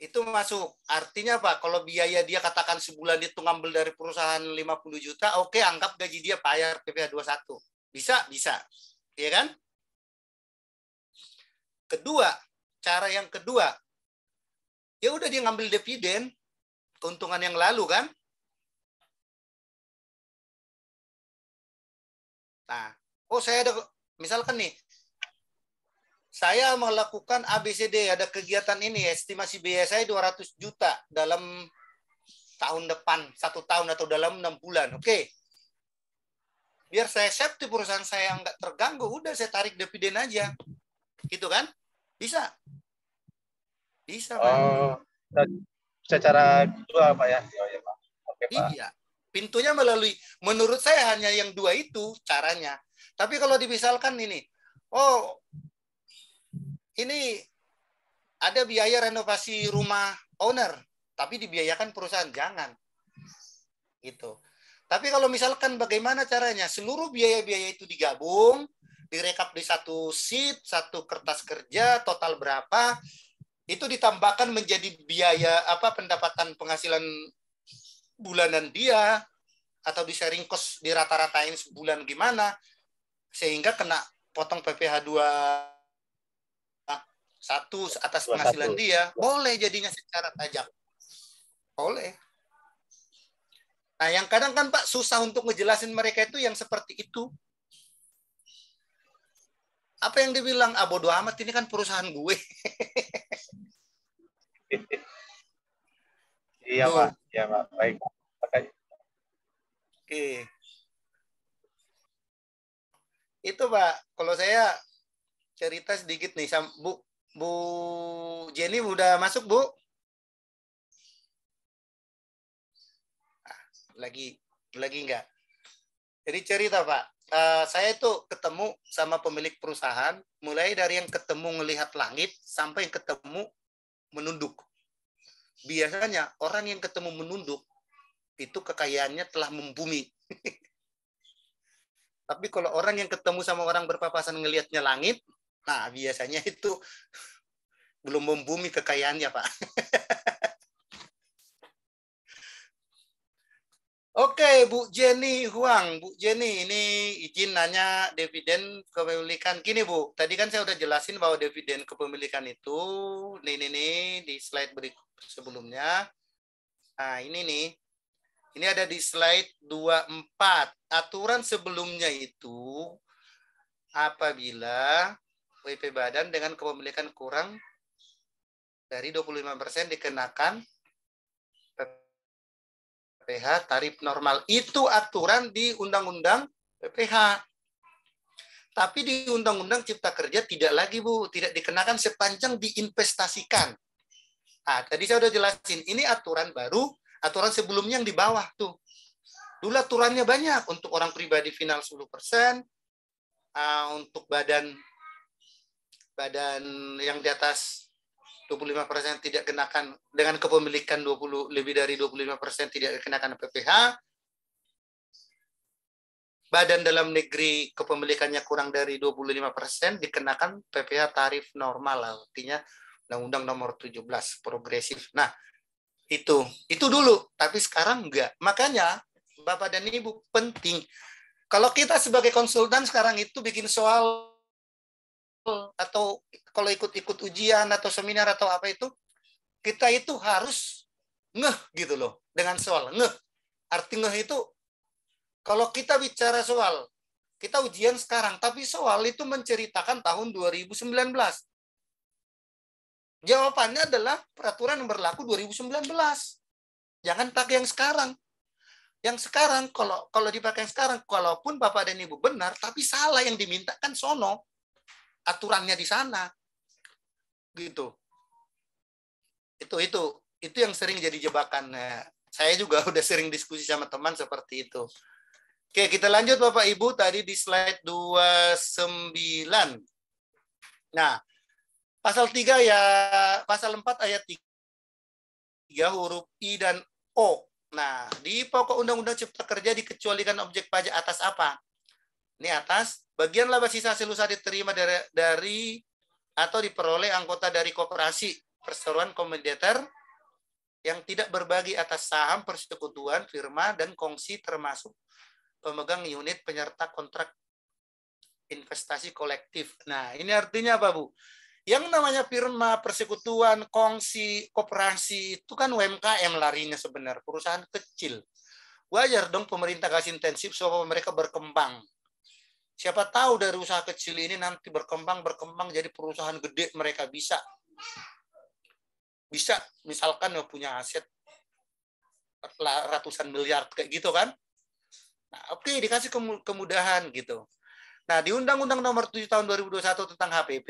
Itu masuk. Artinya pak Kalau biaya dia katakan sebulan itu ngambil dari perusahaan 50 juta, oke anggap gaji dia bayar PPh 21. Bisa? Bisa. Iya kan? Kedua, cara yang kedua, ya udah dia ngambil dividen keuntungan yang lalu kan. Nah, oh saya ada misalkan nih saya melakukan ABCD ada kegiatan ini estimasi biaya saya 200 juta dalam tahun depan satu tahun atau dalam enam bulan oke okay. biar saya safety perusahaan saya nggak terganggu udah saya tarik dividen aja gitu kan bisa bisa, Pak. Oh, secara dua, Pak ya. Oh, iya, Pak. Oke, Pak. Iya. Pintunya melalui menurut saya hanya yang dua itu caranya. Tapi kalau misalkan ini, oh ini ada biaya renovasi rumah owner, tapi dibiayakan perusahaan jangan. Gitu. Tapi kalau misalkan bagaimana caranya? Seluruh biaya-biaya itu digabung, direkap di satu sheet, satu kertas kerja, total berapa, itu ditambahkan menjadi biaya apa pendapatan penghasilan bulanan dia atau bisa ringkos cost di rata-ratain sebulan gimana sehingga kena potong PPh 2 satu atas penghasilan dia boleh jadinya secara tajam boleh nah yang kadang kan pak susah untuk ngejelasin mereka itu yang seperti itu apa yang dibilang ah bodo amat ini kan perusahaan gue iya pak iya pak baik oke itu pak kalau saya cerita sedikit nih bu bu Jenny udah masuk bu ah, lagi lagi enggak jadi cerita pak Eh, saya itu ketemu sama pemilik perusahaan mulai dari yang ketemu melihat langit sampai yang ketemu menunduk. Biasanya orang yang ketemu menunduk itu kekayaannya telah membumi. Tapi kalau orang yang ketemu sama orang berpapasan ngelihatnya langit, nah biasanya itu belum membumi kekayaannya, Pak. Oke, Bu Jenny Huang. Bu Jenny, ini izin nanya dividen kepemilikan. Gini, Bu. Tadi kan saya udah jelasin bahwa dividen kepemilikan itu, nih, nih, nih, di slide berikut sebelumnya. Nah, ini nih. Ini ada di slide 24. Aturan sebelumnya itu, apabila WP badan dengan kepemilikan kurang dari 25% dikenakan PPH tarif normal itu aturan di undang-undang PPH. Tapi di undang-undang cipta kerja tidak lagi Bu, tidak dikenakan sepanjang diinvestasikan. Ah, tadi saya sudah jelasin, ini aturan baru, aturan sebelumnya yang di bawah tuh. Dulu aturannya banyak untuk orang pribadi final 10%, uh, ah, untuk badan badan yang di atas 25% tidak kenakan dengan kepemilikan 20 lebih dari 25% tidak dikenakan PPh. Badan dalam negeri kepemilikannya kurang dari 25% dikenakan PPh tarif normal artinya Undang-Undang Nomor 17 progresif. Nah, itu itu dulu tapi sekarang enggak. Makanya Bapak dan Ibu penting kalau kita sebagai konsultan sekarang itu bikin soal atau kalau ikut-ikut ujian atau seminar atau apa itu kita itu harus ngeh gitu loh dengan soal ngeh arti ngeh itu kalau kita bicara soal kita ujian sekarang tapi soal itu menceritakan tahun 2019 jawabannya adalah peraturan yang berlaku 2019 jangan pakai yang sekarang yang sekarang kalau kalau dipakai yang sekarang kalaupun bapak dan ibu benar tapi salah yang dimintakan sono aturannya di sana gitu itu itu itu yang sering jadi jebakan saya juga udah sering diskusi sama teman seperti itu oke kita lanjut bapak ibu tadi di slide 29 nah pasal 3 ya pasal 4 ayat 3 huruf i dan o nah di pokok undang-undang cipta kerja dikecualikan objek pajak atas apa ini atas, bagian laba sisa hasil usaha diterima dari, dari atau diperoleh anggota dari koperasi perseroan komediator yang tidak berbagi atas saham persekutuan firma dan kongsi termasuk pemegang unit penyerta kontrak investasi kolektif. Nah, ini artinya apa, Bu? Yang namanya firma, persekutuan, kongsi, koperasi itu kan UMKM larinya sebenarnya, perusahaan kecil. Wajar dong pemerintah kasih intensif supaya mereka berkembang. Siapa tahu dari usaha kecil ini nanti berkembang berkembang jadi perusahaan gede mereka bisa. Bisa misalkan ya punya aset ratusan miliar kayak gitu kan. Nah, oke okay, dikasih kemudahan gitu. Nah, di Undang-Undang Nomor 7 Tahun 2021 tentang HPP,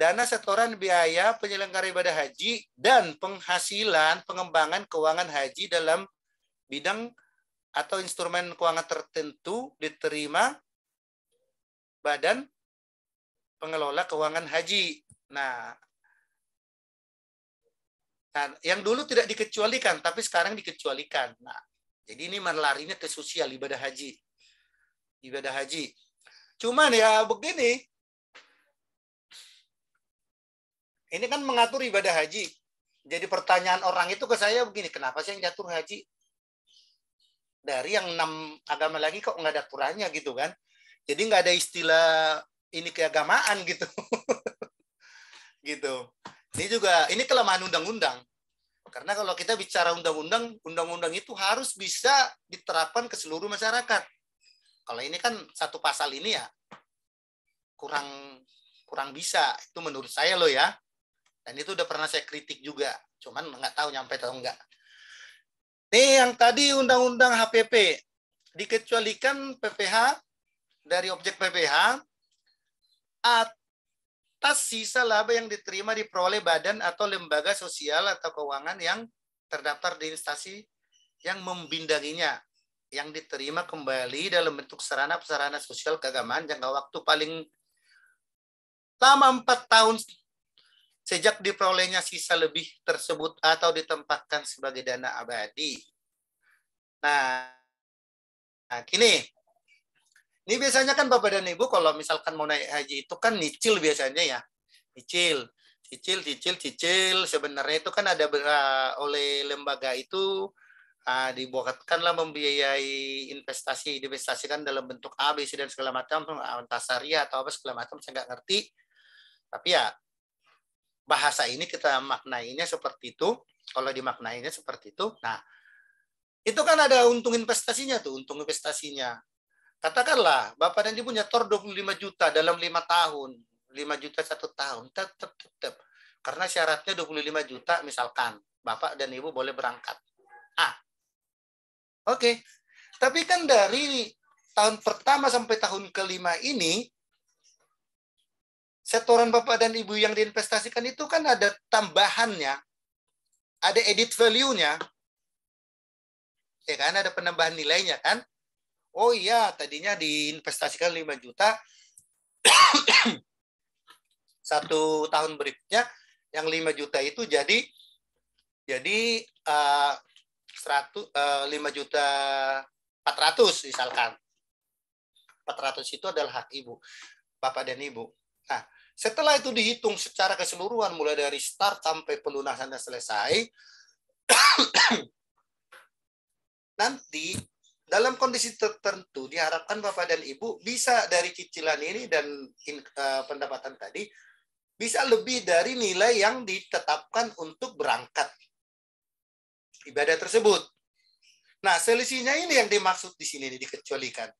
dana setoran biaya penyelenggara ibadah haji dan penghasilan pengembangan keuangan haji dalam bidang atau instrumen keuangan tertentu diterima Badan Pengelola Keuangan Haji. Nah, nah yang dulu tidak dikecualikan, tapi sekarang dikecualikan. Nah, jadi ini melarinya ke sosial ibadah haji. Ibadah haji. Cuman ya begini, ini kan mengatur ibadah haji. Jadi pertanyaan orang itu ke saya begini, kenapa sih yang jatuh haji? Dari yang enam agama lagi kok nggak ada kurangnya gitu kan? Jadi nggak ada istilah ini keagamaan gitu. gitu. Ini juga ini kelemahan undang-undang. Karena kalau kita bicara undang-undang, undang-undang itu harus bisa diterapkan ke seluruh masyarakat. Kalau ini kan satu pasal ini ya kurang kurang bisa itu menurut saya loh ya. Dan itu udah pernah saya kritik juga. Cuman nggak tahu nyampe atau enggak. Nih yang tadi undang-undang HPP dikecualikan PPH dari objek PPH atas sisa laba yang diterima diperoleh badan atau lembaga sosial atau keuangan yang terdaftar di instansi yang membindanginya yang diterima kembali dalam bentuk sarana-sarana sosial keagamaan jangka waktu paling lama empat tahun sejak diperolehnya sisa lebih tersebut atau ditempatkan sebagai dana abadi. Nah, nah kini ini biasanya kan Bapak dan Ibu kalau misalkan mau naik haji itu kan nyicil biasanya ya. Nyicil. Cicil, cicil, cicil. Sebenarnya itu kan ada oleh lembaga itu uh, dibuatkanlah membiayai investasi, investasikan dalam bentuk A, dan segala macam, antasaria atau apa segala macam, saya nggak ngerti. Tapi ya bahasa ini kita maknainya seperti itu. Kalau dimaknainya seperti itu, nah itu kan ada untung investasinya tuh, untung investasinya. Katakanlah, Bapak dan Ibu nyetor 25 juta dalam 5 tahun. 5 juta satu tahun. Tetap, tetap, tetap. Karena syaratnya 25 juta misalkan. Bapak dan Ibu boleh berangkat. Ah, oke. Okay. Tapi kan dari tahun pertama sampai tahun kelima ini, setoran Bapak dan Ibu yang diinvestasikan itu kan ada tambahannya, ada edit value-nya, ya kan? Ada penambahan nilainya kan? oh iya tadinya diinvestasikan 5 juta satu tahun berikutnya yang 5 juta itu jadi jadi uh, 100 uh, 5 juta 400 misalkan 400 itu adalah hak ibu bapak dan ibu nah setelah itu dihitung secara keseluruhan mulai dari start sampai pelunasannya selesai nanti dalam kondisi tertentu diharapkan bapak dan ibu bisa dari cicilan ini dan in, uh, pendapatan tadi bisa lebih dari nilai yang ditetapkan untuk berangkat ibadah tersebut. Nah, selisihnya ini yang dimaksud di sini dikecualikan.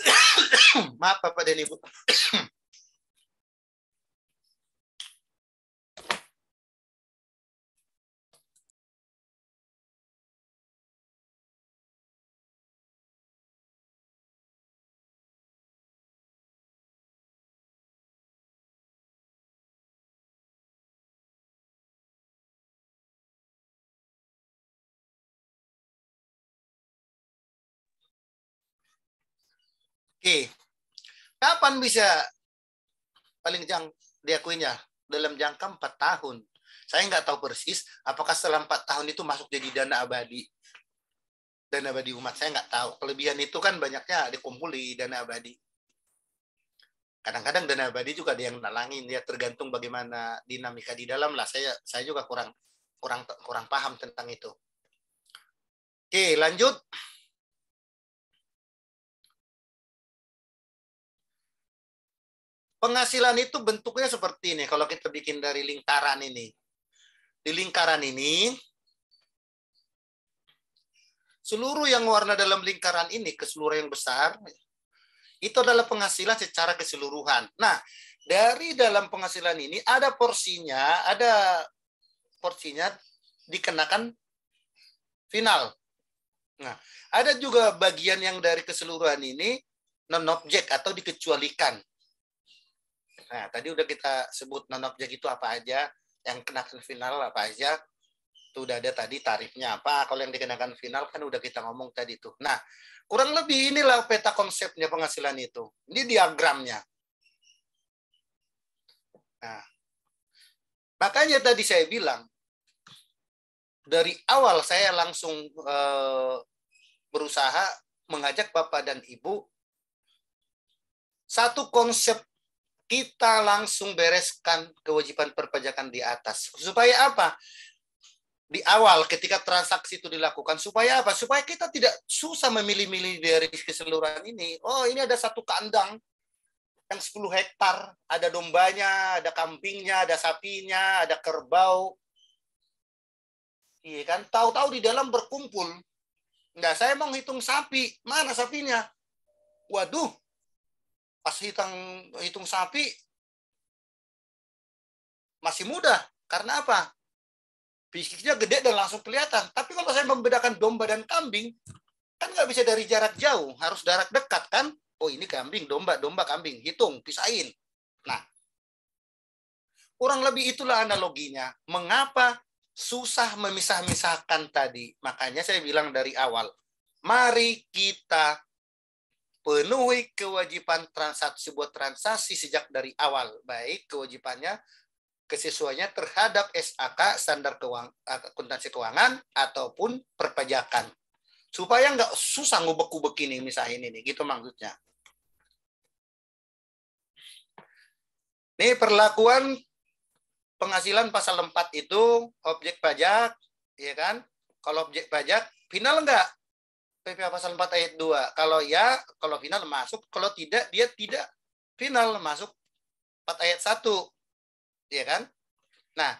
Maaf Bapak dan Ibu. Kapan bisa paling jang diakuinya? Dalam jangka empat tahun. Saya nggak tahu persis apakah setelah empat tahun itu masuk jadi dana abadi. Dana abadi umat saya nggak tahu. Kelebihan itu kan banyaknya dikumpuli dana abadi. Kadang-kadang dana abadi juga ada yang nalangin ya tergantung bagaimana dinamika di dalam lah. Saya saya juga kurang kurang kurang paham tentang itu. Oke, lanjut. Penghasilan itu bentuknya seperti ini. Kalau kita bikin dari lingkaran ini. Di lingkaran ini, seluruh yang warna dalam lingkaran ini, keseluruhan yang besar, itu adalah penghasilan secara keseluruhan. Nah, dari dalam penghasilan ini ada porsinya, ada porsinya dikenakan final. Nah, ada juga bagian yang dari keseluruhan ini non-objek atau dikecualikan. Nah, tadi udah kita sebut non objek itu apa aja, yang kenakan final apa aja, tuh udah ada tadi tarifnya apa. Kalau yang dikenakan final kan udah kita ngomong tadi tuh. Nah, kurang lebih inilah peta konsepnya penghasilan itu. Ini diagramnya. Nah, makanya tadi saya bilang dari awal saya langsung eh, berusaha mengajak bapak dan ibu satu konsep kita langsung bereskan kewajiban perpajakan di atas. Supaya apa? Di awal ketika transaksi itu dilakukan, supaya apa? Supaya kita tidak susah memilih-milih dari keseluruhan ini. Oh, ini ada satu kandang yang 10 hektar, ada dombanya, ada kambingnya, ada sapinya, ada kerbau. Iya kan? Tahu-tahu di dalam berkumpul. Enggak, saya mau hitung sapi. Mana sapinya? Waduh, pas hitung hitung sapi masih mudah karena apa fisiknya gede dan langsung kelihatan tapi kalau saya membedakan domba dan kambing kan nggak bisa dari jarak jauh harus jarak dekat kan oh ini kambing domba domba kambing hitung pisahin nah kurang lebih itulah analoginya mengapa susah memisah-misahkan tadi makanya saya bilang dari awal mari kita penuhi kewajiban transaksi buat transaksi sejak dari awal baik kewajibannya kesesuaiannya terhadap SAK standar keuangan eh, akuntansi keuangan ataupun perpajakan supaya nggak susah ngubek-ngubek ini misalnya ini nih gitu maksudnya ini perlakuan penghasilan pasal 4 itu objek pajak ya kan kalau objek pajak final enggak PPA pasal 4 ayat 2. Kalau ya, kalau final masuk. Kalau tidak, dia tidak final masuk 4 ayat 1. Iya kan? Nah,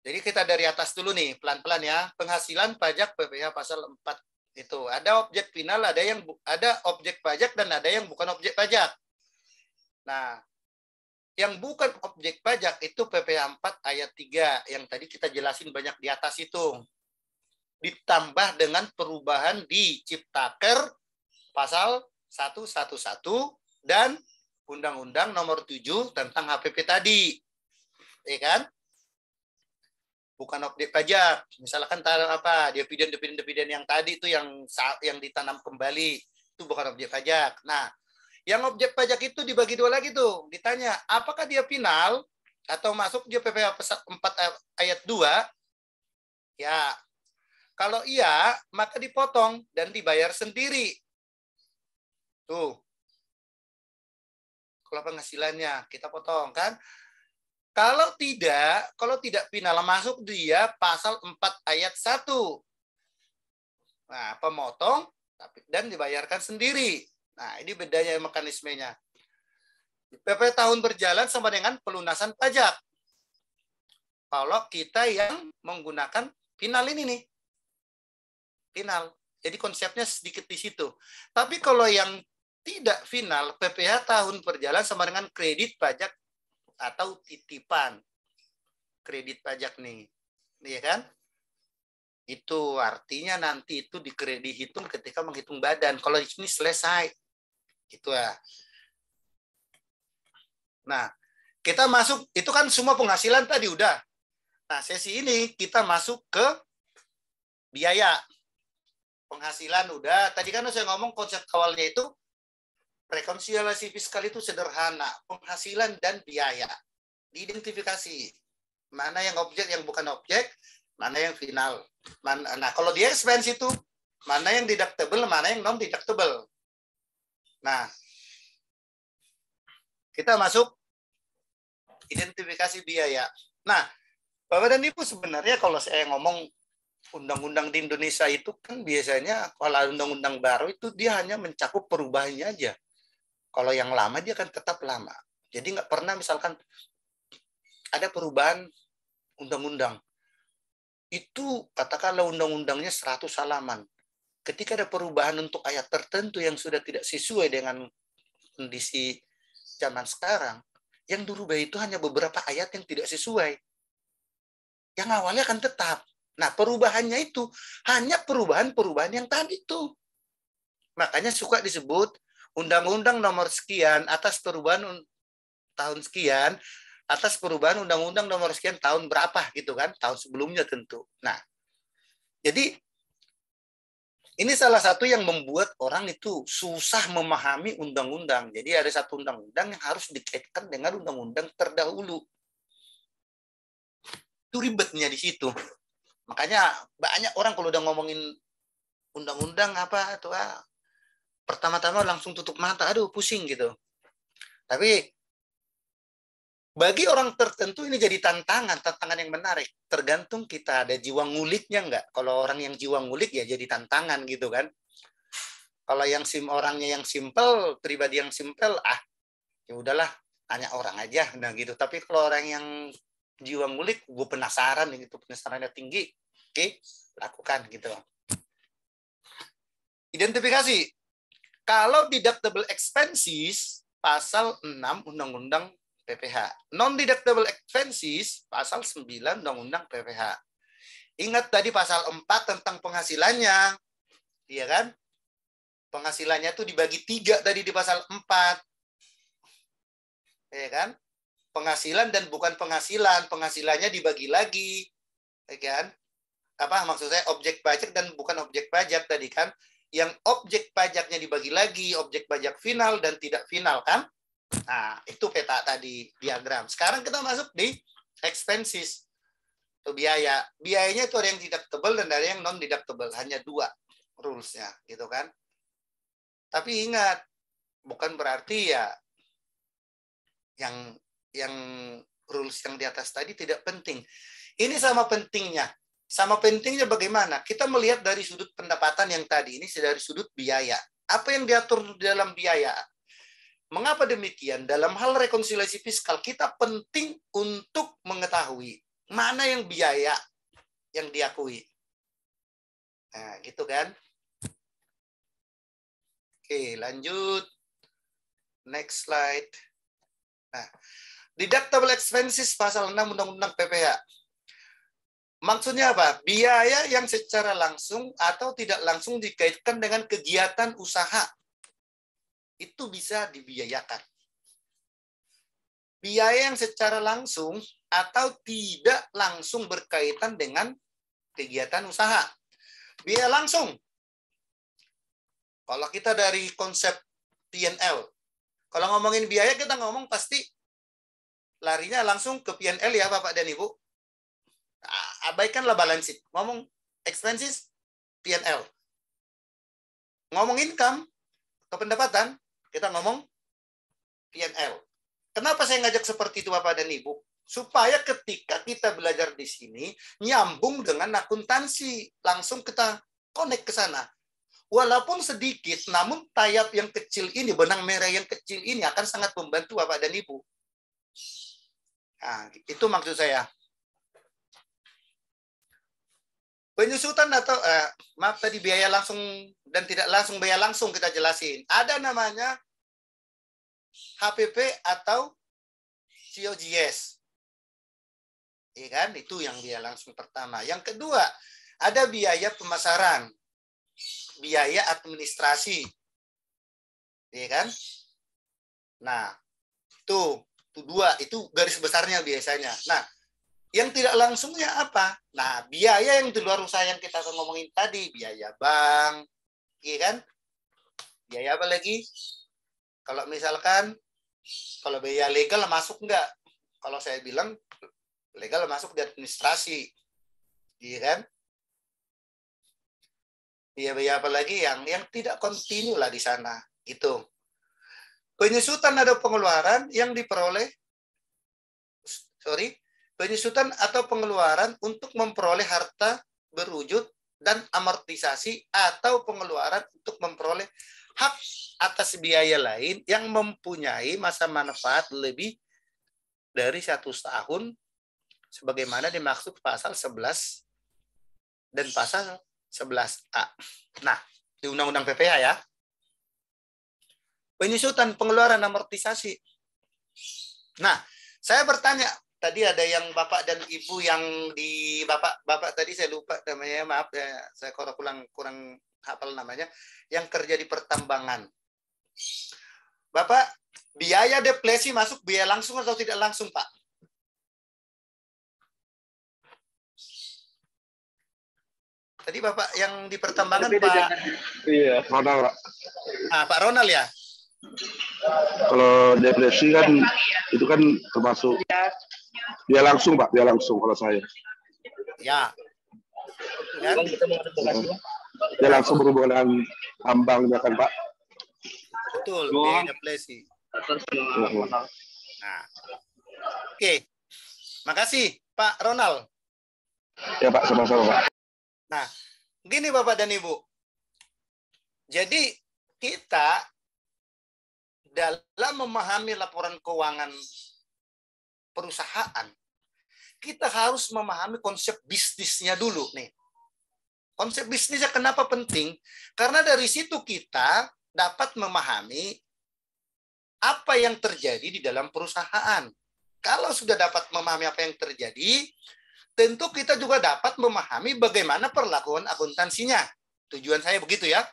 jadi kita dari atas dulu nih, pelan-pelan ya. Penghasilan pajak PPh pasal 4 itu. Ada objek final, ada yang ada objek pajak dan ada yang bukan objek pajak. Nah, yang bukan objek pajak itu PPh 4 ayat 3 yang tadi kita jelasin banyak di atas itu ditambah dengan perubahan di Ciptaker pasal 111 dan Undang-Undang nomor 7 tentang HPP tadi. Ya kan? Bukan objek pajak. Misalkan apa? Dividen dividen dividen yang tadi itu yang saat yang ditanam kembali itu bukan objek pajak. Nah, yang objek pajak itu dibagi dua lagi tuh. Ditanya, apakah dia final atau masuk dia PPh eh, 4 ayat 2? Ya, kalau iya, maka dipotong dan dibayar sendiri. Tuh. Kalau penghasilannya kita potong kan. Kalau tidak, kalau tidak final masuk dia pasal 4 ayat 1. Nah, pemotong tapi dan dibayarkan sendiri. Nah, ini bedanya mekanismenya. PP tahun berjalan sama dengan pelunasan pajak. Kalau kita yang menggunakan final ini nih final. Jadi konsepnya sedikit di situ. Tapi kalau yang tidak final, PPH tahun berjalan sama dengan kredit pajak atau titipan. Kredit pajak nih. Iya kan? Itu artinya nanti itu hitung ketika menghitung badan. Kalau di sini selesai. Itu ya. Ah. Nah, kita masuk, itu kan semua penghasilan tadi udah. Nah, sesi ini kita masuk ke biaya penghasilan udah. Tadi kan saya ngomong konsep awalnya itu rekonsiliasi fiskal itu sederhana, penghasilan dan biaya. Diidentifikasi mana yang objek yang bukan objek, mana yang final. Mana, nah, kalau di expense itu mana yang deductible, mana yang non deductible. Nah, kita masuk identifikasi biaya. Nah, Bapak dan Ibu sebenarnya kalau saya ngomong undang-undang di Indonesia itu kan biasanya kalau undang-undang baru itu dia hanya mencakup perubahannya aja. Kalau yang lama dia akan tetap lama. Jadi nggak pernah misalkan ada perubahan undang-undang. Itu katakanlah undang-undangnya 100 halaman. Ketika ada perubahan untuk ayat tertentu yang sudah tidak sesuai dengan kondisi zaman sekarang, yang dirubah itu hanya beberapa ayat yang tidak sesuai. Yang awalnya akan tetap, Nah, perubahannya itu hanya perubahan-perubahan yang tadi itu. Makanya suka disebut undang-undang nomor sekian atas perubahan tahun sekian atas perubahan undang-undang nomor sekian tahun berapa gitu kan, tahun sebelumnya tentu. Nah, jadi ini salah satu yang membuat orang itu susah memahami undang-undang. Jadi ada satu undang-undang yang harus dikaitkan dengan undang-undang terdahulu. Itu ribetnya di situ. Makanya banyak orang kalau udah ngomongin undang-undang apa atau ah, pertama-tama langsung tutup mata, aduh pusing gitu. Tapi bagi orang tertentu ini jadi tantangan, tantangan yang menarik. Tergantung kita ada jiwa nguliknya nggak. Kalau orang yang jiwa ngulik ya jadi tantangan gitu kan. Kalau yang sim orangnya yang simple, pribadi yang simple, ah ya udahlah tanya orang aja, nah gitu. Tapi kalau orang yang jiwa ngulik gue penasaran gitu penasarannya tinggi oke lakukan gitu identifikasi kalau deductible expenses pasal 6 undang-undang PPH non deductible expenses pasal 9 undang-undang PPH ingat tadi pasal 4 tentang penghasilannya iya kan penghasilannya tuh dibagi tiga tadi di pasal 4 ya kan penghasilan dan bukan penghasilan penghasilannya dibagi lagi ya kan apa maksud saya objek pajak dan bukan objek pajak tadi kan yang objek pajaknya dibagi lagi objek pajak final dan tidak final kan nah itu peta tadi diagram sekarang kita masuk di expenses atau biaya biayanya itu ada yang deductible dan ada yang non deductible hanya dua rulesnya gitu kan tapi ingat bukan berarti ya yang yang rules yang di atas tadi tidak penting. Ini sama pentingnya. Sama pentingnya bagaimana? Kita melihat dari sudut pendapatan yang tadi. Ini dari sudut biaya. Apa yang diatur dalam biaya? Mengapa demikian? Dalam hal rekonsiliasi fiskal, kita penting untuk mengetahui mana yang biaya yang diakui. Nah, gitu kan? Oke, lanjut. Next slide. Nah, Deductible expenses pasal 6 Undang-Undang PPH. Maksudnya apa? Biaya yang secara langsung atau tidak langsung dikaitkan dengan kegiatan usaha. Itu bisa dibiayakan. Biaya yang secara langsung atau tidak langsung berkaitan dengan kegiatan usaha. Biaya langsung. Kalau kita dari konsep TNL, kalau ngomongin biaya kita ngomong pasti larinya langsung ke PNL ya Bapak dan Ibu. Abaikanlah balance sheet. Ngomong expenses, PNL. Ngomong income, ke pendapatan, kita ngomong PNL. Kenapa saya ngajak seperti itu Bapak dan Ibu? Supaya ketika kita belajar di sini, nyambung dengan akuntansi. Langsung kita connect ke sana. Walaupun sedikit, namun tayap yang kecil ini, benang merah yang kecil ini akan sangat membantu Bapak dan Ibu. Nah, itu maksud saya. Penyusutan atau eh, maaf tadi biaya langsung dan tidak langsung biaya langsung kita jelasin. Ada namanya HPP atau COGS. Iya kan? Itu yang biaya langsung pertama. Yang kedua, ada biaya pemasaran. Biaya administrasi. Iya kan? Nah, tuh itu dua, itu garis besarnya biasanya. Nah, yang tidak langsungnya apa? Nah, biaya yang di luar usaha yang kita ngomongin tadi, biaya bank, iya kan? Biaya apa lagi? Kalau misalkan, kalau biaya legal masuk nggak? Kalau saya bilang, legal masuk di administrasi, iya kan? Biaya-biaya apa lagi yang yang tidak kontinu lah di sana, itu penyusutan atau pengeluaran yang diperoleh sorry penyusutan atau pengeluaran untuk memperoleh harta berwujud dan amortisasi atau pengeluaran untuk memperoleh hak atas biaya lain yang mempunyai masa manfaat lebih dari satu tahun sebagaimana dimaksud pasal 11 dan pasal 11A. Nah, di Undang-Undang PPH ya penyusutan, pengeluaran amortisasi. Nah, saya bertanya tadi ada yang bapak dan ibu yang di bapak bapak tadi saya lupa namanya maaf ya saya kurang kurang, kurang hafal namanya yang kerja di pertambangan. Bapak biaya depresi masuk biaya langsung atau tidak langsung pak? Tadi bapak yang di pertambangan pak. Kan- iya. Ronald. Ah Pak Ronald ya. Kalau depresi kan itu kan termasuk dia ya. ya, langsung pak, dia ya, langsung kalau saya. Ya. Dia langsung berhubungan dengan ambang ya kan pak. Betul, dia depresi. Nah. Oke. Makasih Pak Ronald. Ya Pak, sama-sama Pak. Nah, gini Bapak dan Ibu. Jadi kita dalam memahami laporan keuangan perusahaan, kita harus memahami konsep bisnisnya dulu nih. Konsep bisnisnya kenapa penting? Karena dari situ kita dapat memahami apa yang terjadi di dalam perusahaan. Kalau sudah dapat memahami apa yang terjadi, tentu kita juga dapat memahami bagaimana perlakuan akuntansinya. Tujuan saya begitu ya.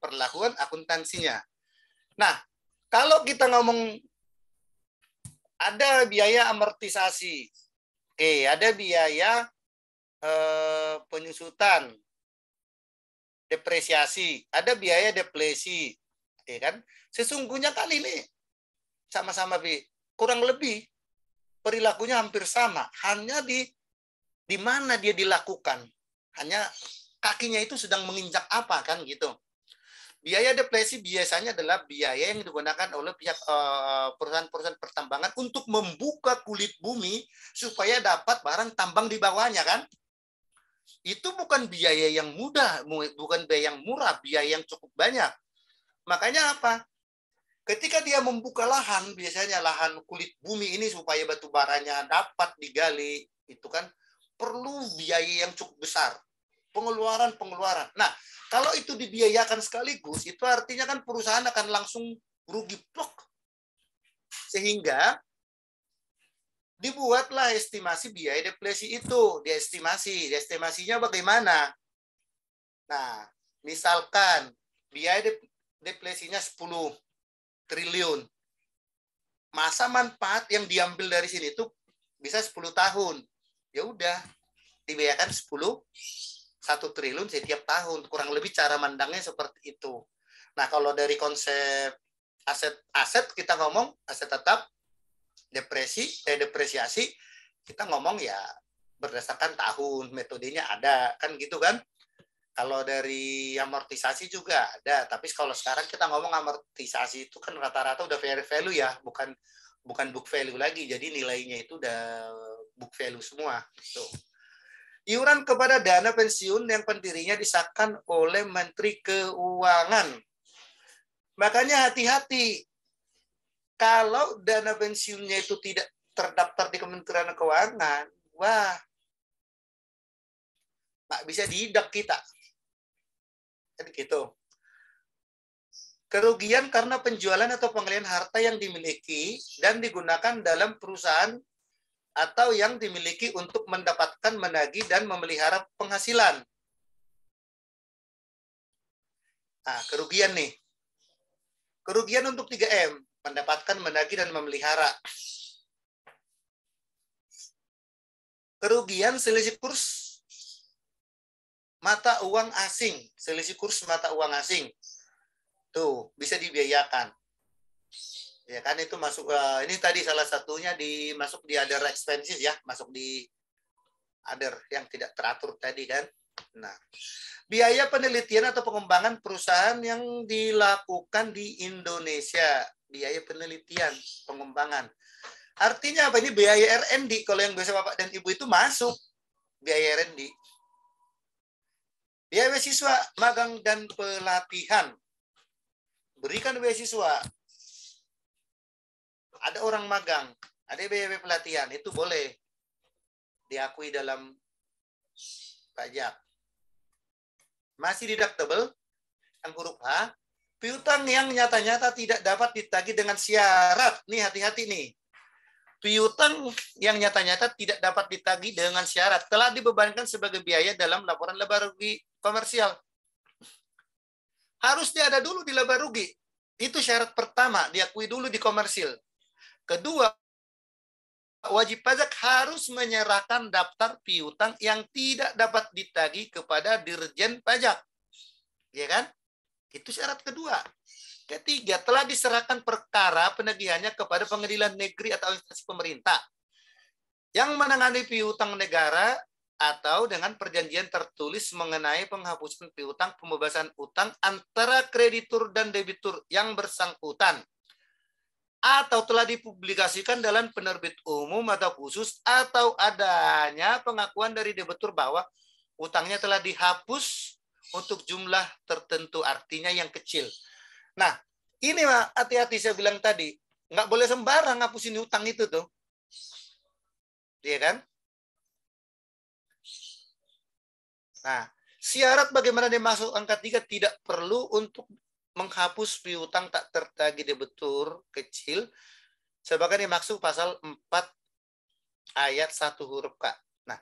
Perlakuan akuntansinya. Nah, kalau kita ngomong ada biaya amortisasi, oke, ada biaya uh, penyusutan, depresiasi, ada biaya depresi, okay, ya kan? Sesungguhnya kali ini sama-sama bi kurang lebih perilakunya hampir sama, hanya di di mana dia dilakukan, hanya kakinya itu sedang menginjak apa kan gitu. Biaya depresi biasanya adalah biaya yang digunakan oleh pihak eh, perusahaan-perusahaan pertambangan untuk membuka kulit bumi supaya dapat barang tambang di bawahnya kan. Itu bukan biaya yang mudah, bukan biaya yang murah, biaya yang cukup banyak. Makanya apa? Ketika dia membuka lahan, biasanya lahan kulit bumi ini supaya batu baranya dapat digali, itu kan perlu biaya yang cukup besar. Pengeluaran-pengeluaran. Nah, kalau itu dibiayakan sekaligus, itu artinya kan perusahaan akan langsung rugi plok. Sehingga dibuatlah estimasi biaya depresi itu, diestimasi. Diestimasinya bagaimana? Nah, misalkan biaya depresinya 10 triliun. Masa manfaat yang diambil dari sini itu bisa 10 tahun. Ya udah, dibiayakan 10 satu triliun setiap tahun kurang lebih cara mandangnya seperti itu nah kalau dari konsep aset aset kita ngomong aset tetap depresi eh, depresiasi kita ngomong ya berdasarkan tahun metodenya ada kan gitu kan kalau dari amortisasi juga ada tapi kalau sekarang kita ngomong amortisasi itu kan rata-rata udah fair value ya bukan bukan book value lagi jadi nilainya itu udah book value semua gitu. Iuran kepada dana pensiun yang pendirinya disahkan oleh Menteri Keuangan. Makanya hati-hati. Kalau dana pensiunnya itu tidak terdaftar di Kementerian Keuangan, wah, tak bisa diidak kita. Kan gitu. Kerugian karena penjualan atau pengalian harta yang dimiliki dan digunakan dalam perusahaan atau yang dimiliki untuk mendapatkan menagi dan memelihara penghasilan. Nah, kerugian nih. Kerugian untuk 3M, mendapatkan menagi dan memelihara. Kerugian selisih kurs mata uang asing, selisih kurs mata uang asing. Tuh, bisa dibiayakan ya kan itu masuk uh, ini tadi salah satunya di masuk di other expenses ya masuk di other yang tidak teratur tadi kan nah biaya penelitian atau pengembangan perusahaan yang dilakukan di Indonesia biaya penelitian pengembangan artinya apa ini biaya R&D kalau yang biasa bapak dan ibu itu masuk biaya R&D biaya siswa magang dan pelatihan berikan beasiswa ada orang magang, ada biaya pelatihan, itu boleh diakui dalam pajak. Masih deductible, kan huruf H, piutang yang nyata-nyata tidak dapat ditagih dengan syarat. Nih hati-hati nih. Piutang yang nyata-nyata tidak dapat ditagih dengan syarat telah dibebankan sebagai biaya dalam laporan laba rugi komersial. Harus dia ada dulu di laba rugi. Itu syarat pertama, diakui dulu di komersil. Kedua, wajib pajak harus menyerahkan daftar piutang yang tidak dapat ditagih kepada dirjen pajak. Ya kan? Itu syarat kedua. Ketiga, telah diserahkan perkara penagihannya kepada pengadilan negeri atau instansi pemerintah yang menangani piutang negara atau dengan perjanjian tertulis mengenai penghapusan piutang pembebasan utang antara kreditur dan debitur yang bersangkutan atau telah dipublikasikan dalam penerbit umum atau khusus atau adanya pengakuan dari debitur bahwa utangnya telah dihapus untuk jumlah tertentu artinya yang kecil. Nah, ini mah hati-hati saya bilang tadi, nggak boleh sembarang ngapusin utang itu tuh. Iya kan? Nah, syarat bagaimana dia masuk angka tiga tidak perlu untuk menghapus piutang tak tertagih debitur kecil sebagai dimaksud pasal 4 ayat 1 huruf K. Nah,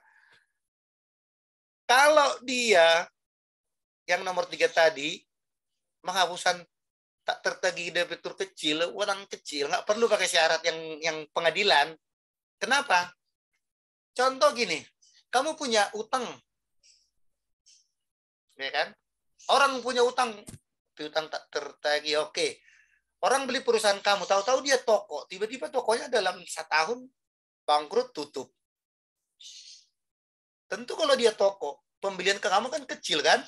kalau dia yang nomor tiga tadi menghapusan tak tertagih debitur kecil, orang kecil nggak perlu pakai syarat yang yang pengadilan. Kenapa? Contoh gini, kamu punya utang, ya kan? Orang punya utang piutang tak tertagi oke orang beli perusahaan kamu tahu-tahu dia toko tiba-tiba tokonya dalam satu tahun bangkrut tutup tentu kalau dia toko pembelian ke kamu kan kecil kan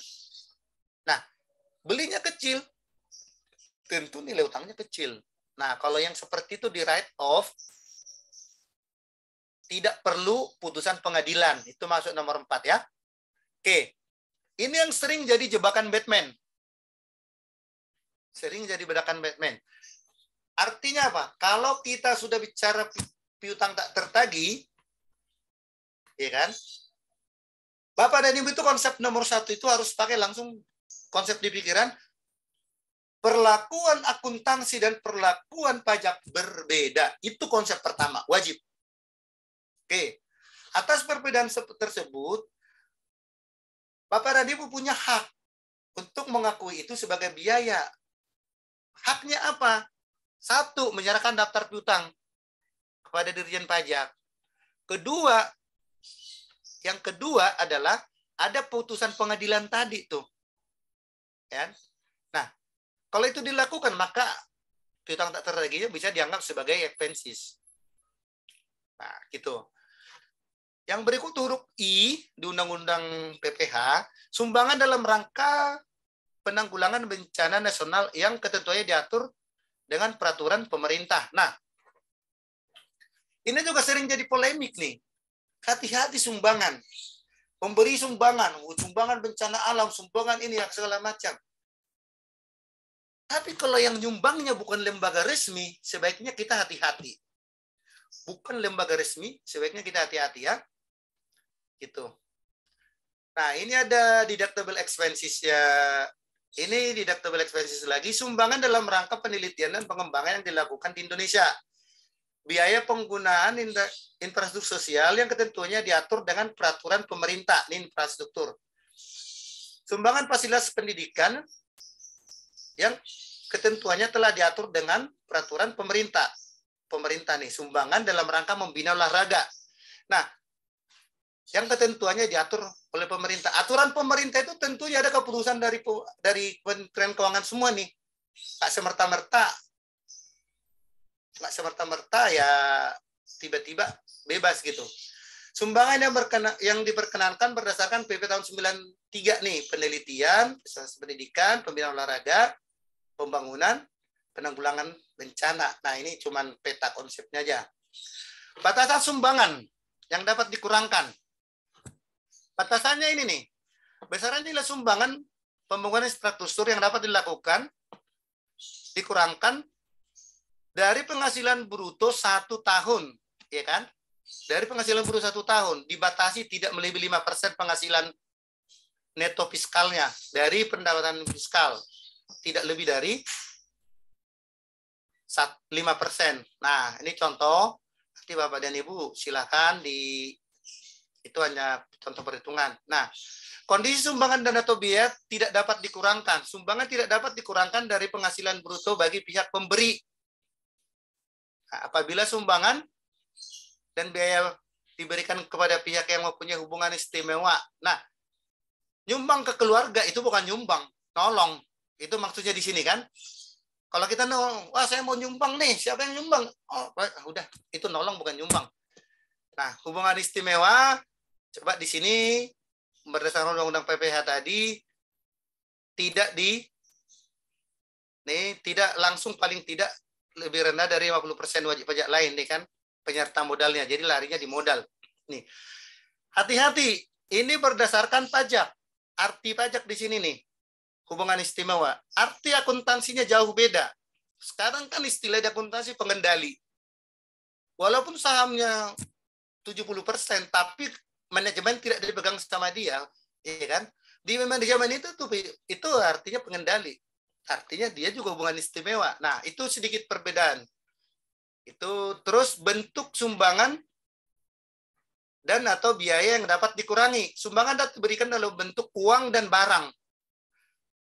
nah belinya kecil tentu nilai utangnya kecil nah kalau yang seperti itu di write off tidak perlu putusan pengadilan itu masuk nomor 4 ya oke ini yang sering jadi jebakan Batman sering jadi bedakan Batman. Artinya apa? Kalau kita sudah bicara piutang tak tertagi, ya kan? Bapak dan Ibu itu konsep nomor satu itu harus pakai langsung konsep di pikiran. Perlakuan akuntansi dan perlakuan pajak berbeda. Itu konsep pertama, wajib. Oke. Atas perbedaan tersebut, Bapak dan Ibu punya hak untuk mengakui itu sebagai biaya haknya apa? Satu, menyerahkan daftar piutang kepada Dirjen Pajak. Kedua, yang kedua adalah ada putusan pengadilan tadi tuh. Ya. Kan? Nah, kalau itu dilakukan maka piutang tak tertagihnya bisa dianggap sebagai expenses. Nah, gitu. Yang berikut huruf I di Undang-Undang PPH, sumbangan dalam rangka penanggulangan bencana nasional yang ketentuannya diatur dengan peraturan pemerintah. Nah, ini juga sering jadi polemik nih. Hati-hati sumbangan. Memberi sumbangan, sumbangan bencana alam, sumbangan ini yang segala macam. Tapi kalau yang nyumbangnya bukan lembaga resmi, sebaiknya kita hati-hati. Bukan lembaga resmi, sebaiknya kita hati-hati ya. Gitu. Nah, ini ada deductible expenses ya ini deductible expenses lagi, sumbangan dalam rangka penelitian dan pengembangan yang dilakukan di Indonesia. Biaya penggunaan infrastruktur sosial yang ketentuannya diatur dengan peraturan pemerintah, ini infrastruktur. Sumbangan fasilitas pendidikan yang ketentuannya telah diatur dengan peraturan pemerintah. Pemerintah nih, sumbangan dalam rangka membina olahraga. Nah, yang ketentuannya diatur oleh pemerintah. Aturan pemerintah itu tentunya ada keputusan dari dari Kementerian Keuangan semua nih. Nggak semerta-merta. Nggak semerta-merta ya tiba-tiba bebas gitu. Sumbangan yang, berkena, yang diperkenankan berdasarkan PP tahun 93 nih, penelitian, pendidikan, pembinaan olahraga, pembangunan, penanggulangan bencana. Nah, ini cuman peta konsepnya aja. Batasan sumbangan yang dapat dikurangkan Batasannya ini nih. Besaran nilai sumbangan pembangunan infrastruktur yang dapat dilakukan dikurangkan dari penghasilan bruto satu tahun, ya kan? Dari penghasilan bruto satu tahun dibatasi tidak melebihi lima persen penghasilan neto fiskalnya dari pendapatan fiskal tidak lebih dari persen Nah, ini contoh. Nanti Bapak dan Ibu silakan di itu hanya contoh perhitungan. Nah, kondisi sumbangan dana biaya tidak dapat dikurangkan. Sumbangan tidak dapat dikurangkan dari penghasilan bruto bagi pihak pemberi. Nah, apabila sumbangan dan biaya diberikan kepada pihak yang mempunyai hubungan istimewa. Nah, nyumbang ke keluarga itu bukan nyumbang, nolong. Itu maksudnya di sini kan? Kalau kita nolong, wah saya mau nyumbang nih, siapa yang nyumbang? Oh, udah, itu nolong bukan nyumbang. Nah, hubungan istimewa Coba di sini berdasarkan undang-undang PPH tadi tidak di nih tidak langsung paling tidak lebih rendah dari 50% wajib pajak lain nih kan penyerta modalnya. Jadi larinya di modal. Nih. Hati-hati, ini berdasarkan pajak. Arti pajak di sini nih. Hubungan istimewa. Arti akuntansinya jauh beda. Sekarang kan istilah akuntansi pengendali. Walaupun sahamnya 70%, tapi manajemen tidak dipegang sama dia, ya kan? Di manajemen itu tuh itu artinya pengendali. Artinya dia juga hubungan istimewa. Nah, itu sedikit perbedaan. Itu terus bentuk sumbangan dan atau biaya yang dapat dikurangi. Sumbangan dapat diberikan dalam bentuk uang dan barang.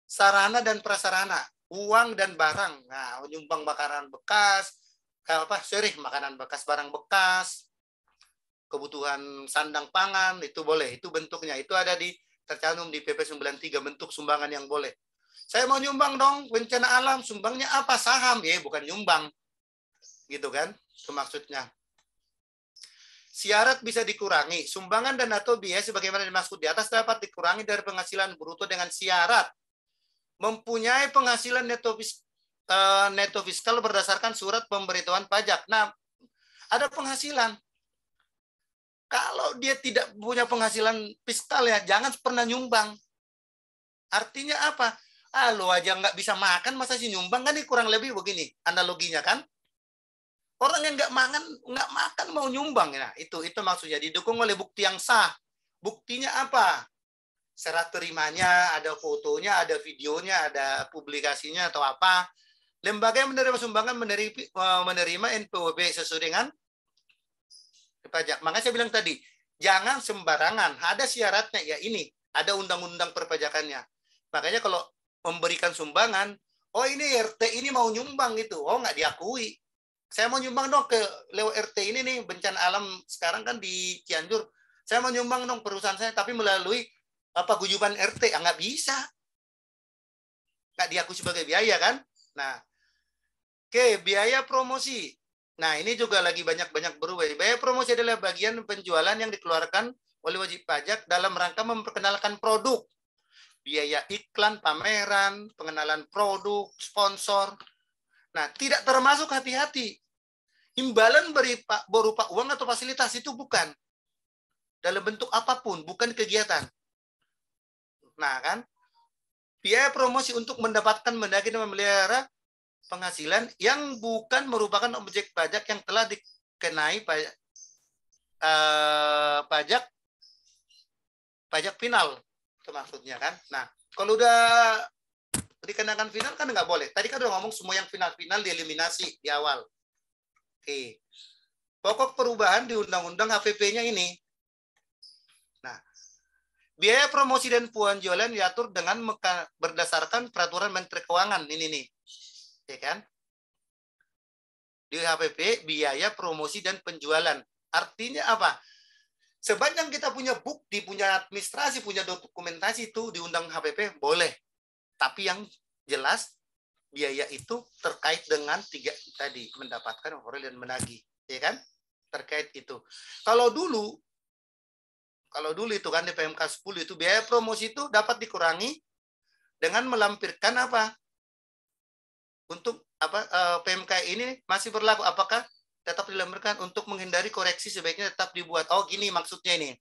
Sarana dan prasarana, uang dan barang. Nah, menyumbang makanan bekas, eh, apa sorry makanan bekas barang bekas kebutuhan sandang pangan itu boleh itu bentuknya itu ada di tercantum di PP 93 bentuk sumbangan yang boleh saya mau nyumbang dong bencana alam sumbangnya apa saham ya bukan nyumbang gitu kan itu maksudnya syarat bisa dikurangi sumbangan dan atau biaya sebagaimana dimaksud di atas dapat dikurangi dari penghasilan bruto dengan syarat mempunyai penghasilan neto fiskal, eh, neto fiskal berdasarkan surat pemberitahuan pajak nah ada penghasilan kalau dia tidak punya penghasilan fiskal ya, jangan pernah nyumbang. Artinya apa? Ah, lo aja nggak bisa makan, masa sih nyumbang kan? Ini kurang lebih begini analoginya kan? Orang yang nggak makan, nggak makan mau nyumbang. ya. itu itu maksudnya didukung oleh bukti yang sah. Buktinya apa? Serah terimanya, ada fotonya, ada videonya, ada publikasinya atau apa. Lembaga yang menerima sumbangan eh, menerima, menerima NPWB sesuai dengan pajak. Makanya saya bilang tadi, jangan sembarangan. Ada syaratnya ya ini, ada undang-undang perpajakannya. Makanya kalau memberikan sumbangan, oh ini RT ini mau nyumbang gitu, oh nggak diakui. Saya mau nyumbang dong ke lewat RT ini nih, bencana alam sekarang kan di Cianjur. Saya mau nyumbang dong perusahaan saya, tapi melalui apa gujuban RT, ah, nggak bisa. Nggak diakui sebagai biaya kan? Nah, oke, biaya promosi. Nah, ini juga lagi banyak-banyak berubah. Biaya promosi adalah bagian penjualan yang dikeluarkan oleh wajib pajak dalam rangka memperkenalkan produk. Biaya iklan, pameran, pengenalan produk, sponsor. Nah, tidak termasuk hati-hati. Imbalan berupa, berupa uang atau fasilitas itu bukan. Dalam bentuk apapun, bukan kegiatan. Nah, kan? Biaya promosi untuk mendapatkan, mendaki, dan memelihara penghasilan yang bukan merupakan objek pajak yang telah dikenai pajak, eh, pajak pajak final itu maksudnya kan. Nah, kalau udah dikenakan final kan nggak boleh. Tadi kan udah ngomong semua yang final-final dieliminasi di awal. Oke. Pokok perubahan di Undang-Undang hpp nya ini. Nah, biaya promosi dan puan diatur dengan berdasarkan peraturan Menteri Keuangan ini nih ya kan? Di HPP biaya promosi dan penjualan. Artinya apa? sebanyak kita punya bukti, punya administrasi, punya dokumentasi itu diundang HPP boleh. Tapi yang jelas biaya itu terkait dengan tiga tadi mendapatkan honorer dan menagih, ya kan? Terkait itu. Kalau dulu kalau dulu itu kan di PMK 10 itu biaya promosi itu dapat dikurangi dengan melampirkan apa? untuk apa eh, PMK ini masih berlaku apakah tetap dilemburkan untuk menghindari koreksi sebaiknya tetap dibuat oh gini maksudnya ini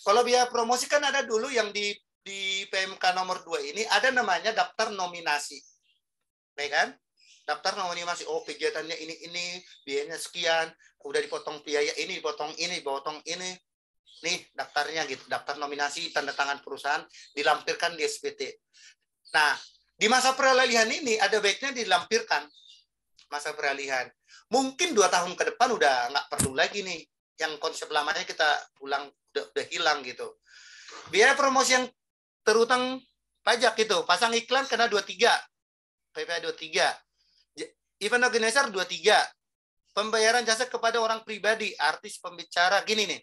kalau biaya promosi kan ada dulu yang di di PMK nomor 2 ini ada namanya daftar nominasi baik ya kan daftar nominasi oh kegiatannya ini ini biayanya sekian udah dipotong biaya ini dipotong ini dipotong ini nih daftarnya gitu daftar nominasi tanda tangan perusahaan dilampirkan di SPT nah di masa peralihan ini ada baiknya dilampirkan masa peralihan. Mungkin dua tahun ke depan udah nggak perlu lagi nih yang konsep lamanya kita ulang udah, udah hilang gitu. Biaya promosi yang terutang pajak gitu pasang iklan kena 23 PPA 23 event organizer 23 pembayaran jasa kepada orang pribadi artis pembicara gini nih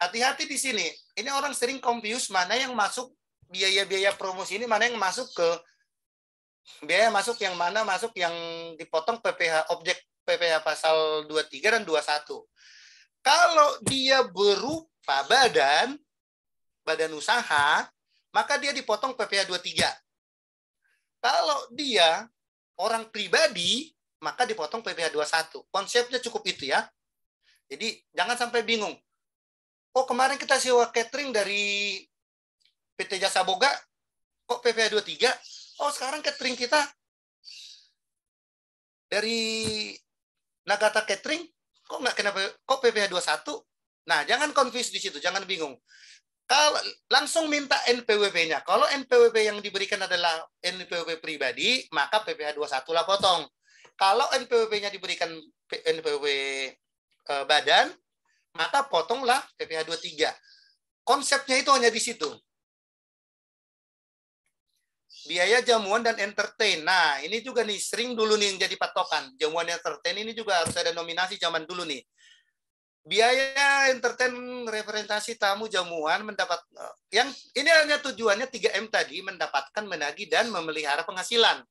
hati-hati di sini ini orang sering confuse mana yang masuk biaya-biaya promosi ini mana yang masuk ke biaya masuk yang mana masuk yang dipotong PPH objek PPH pasal 23 dan 21. Kalau dia berupa badan badan usaha, maka dia dipotong PPH 23. Kalau dia orang pribadi, maka dipotong PPH 21. Konsepnya cukup itu ya. Jadi jangan sampai bingung. Oh kemarin kita sewa catering dari PT Jasa Boga, kok PPH 23? Oh sekarang catering kita dari Nagata Catering kok nggak kenapa kok PPh 21? Nah jangan confuse di situ, jangan bingung. Kalau langsung minta NPWP-nya. Kalau NPWP yang diberikan adalah NPWP pribadi, maka PPh 21 lah potong. Kalau NPWP-nya diberikan NPWP e, badan, maka potonglah PPh 23. Konsepnya itu hanya di situ biaya jamuan dan entertain. Nah, ini juga nih sering dulu nih yang jadi patokan. Jamuan entertain ini juga harus ada nominasi zaman dulu nih. Biaya entertain representasi tamu jamuan mendapat eh, yang ini hanya tujuannya 3M tadi mendapatkan menagi dan memelihara penghasilan.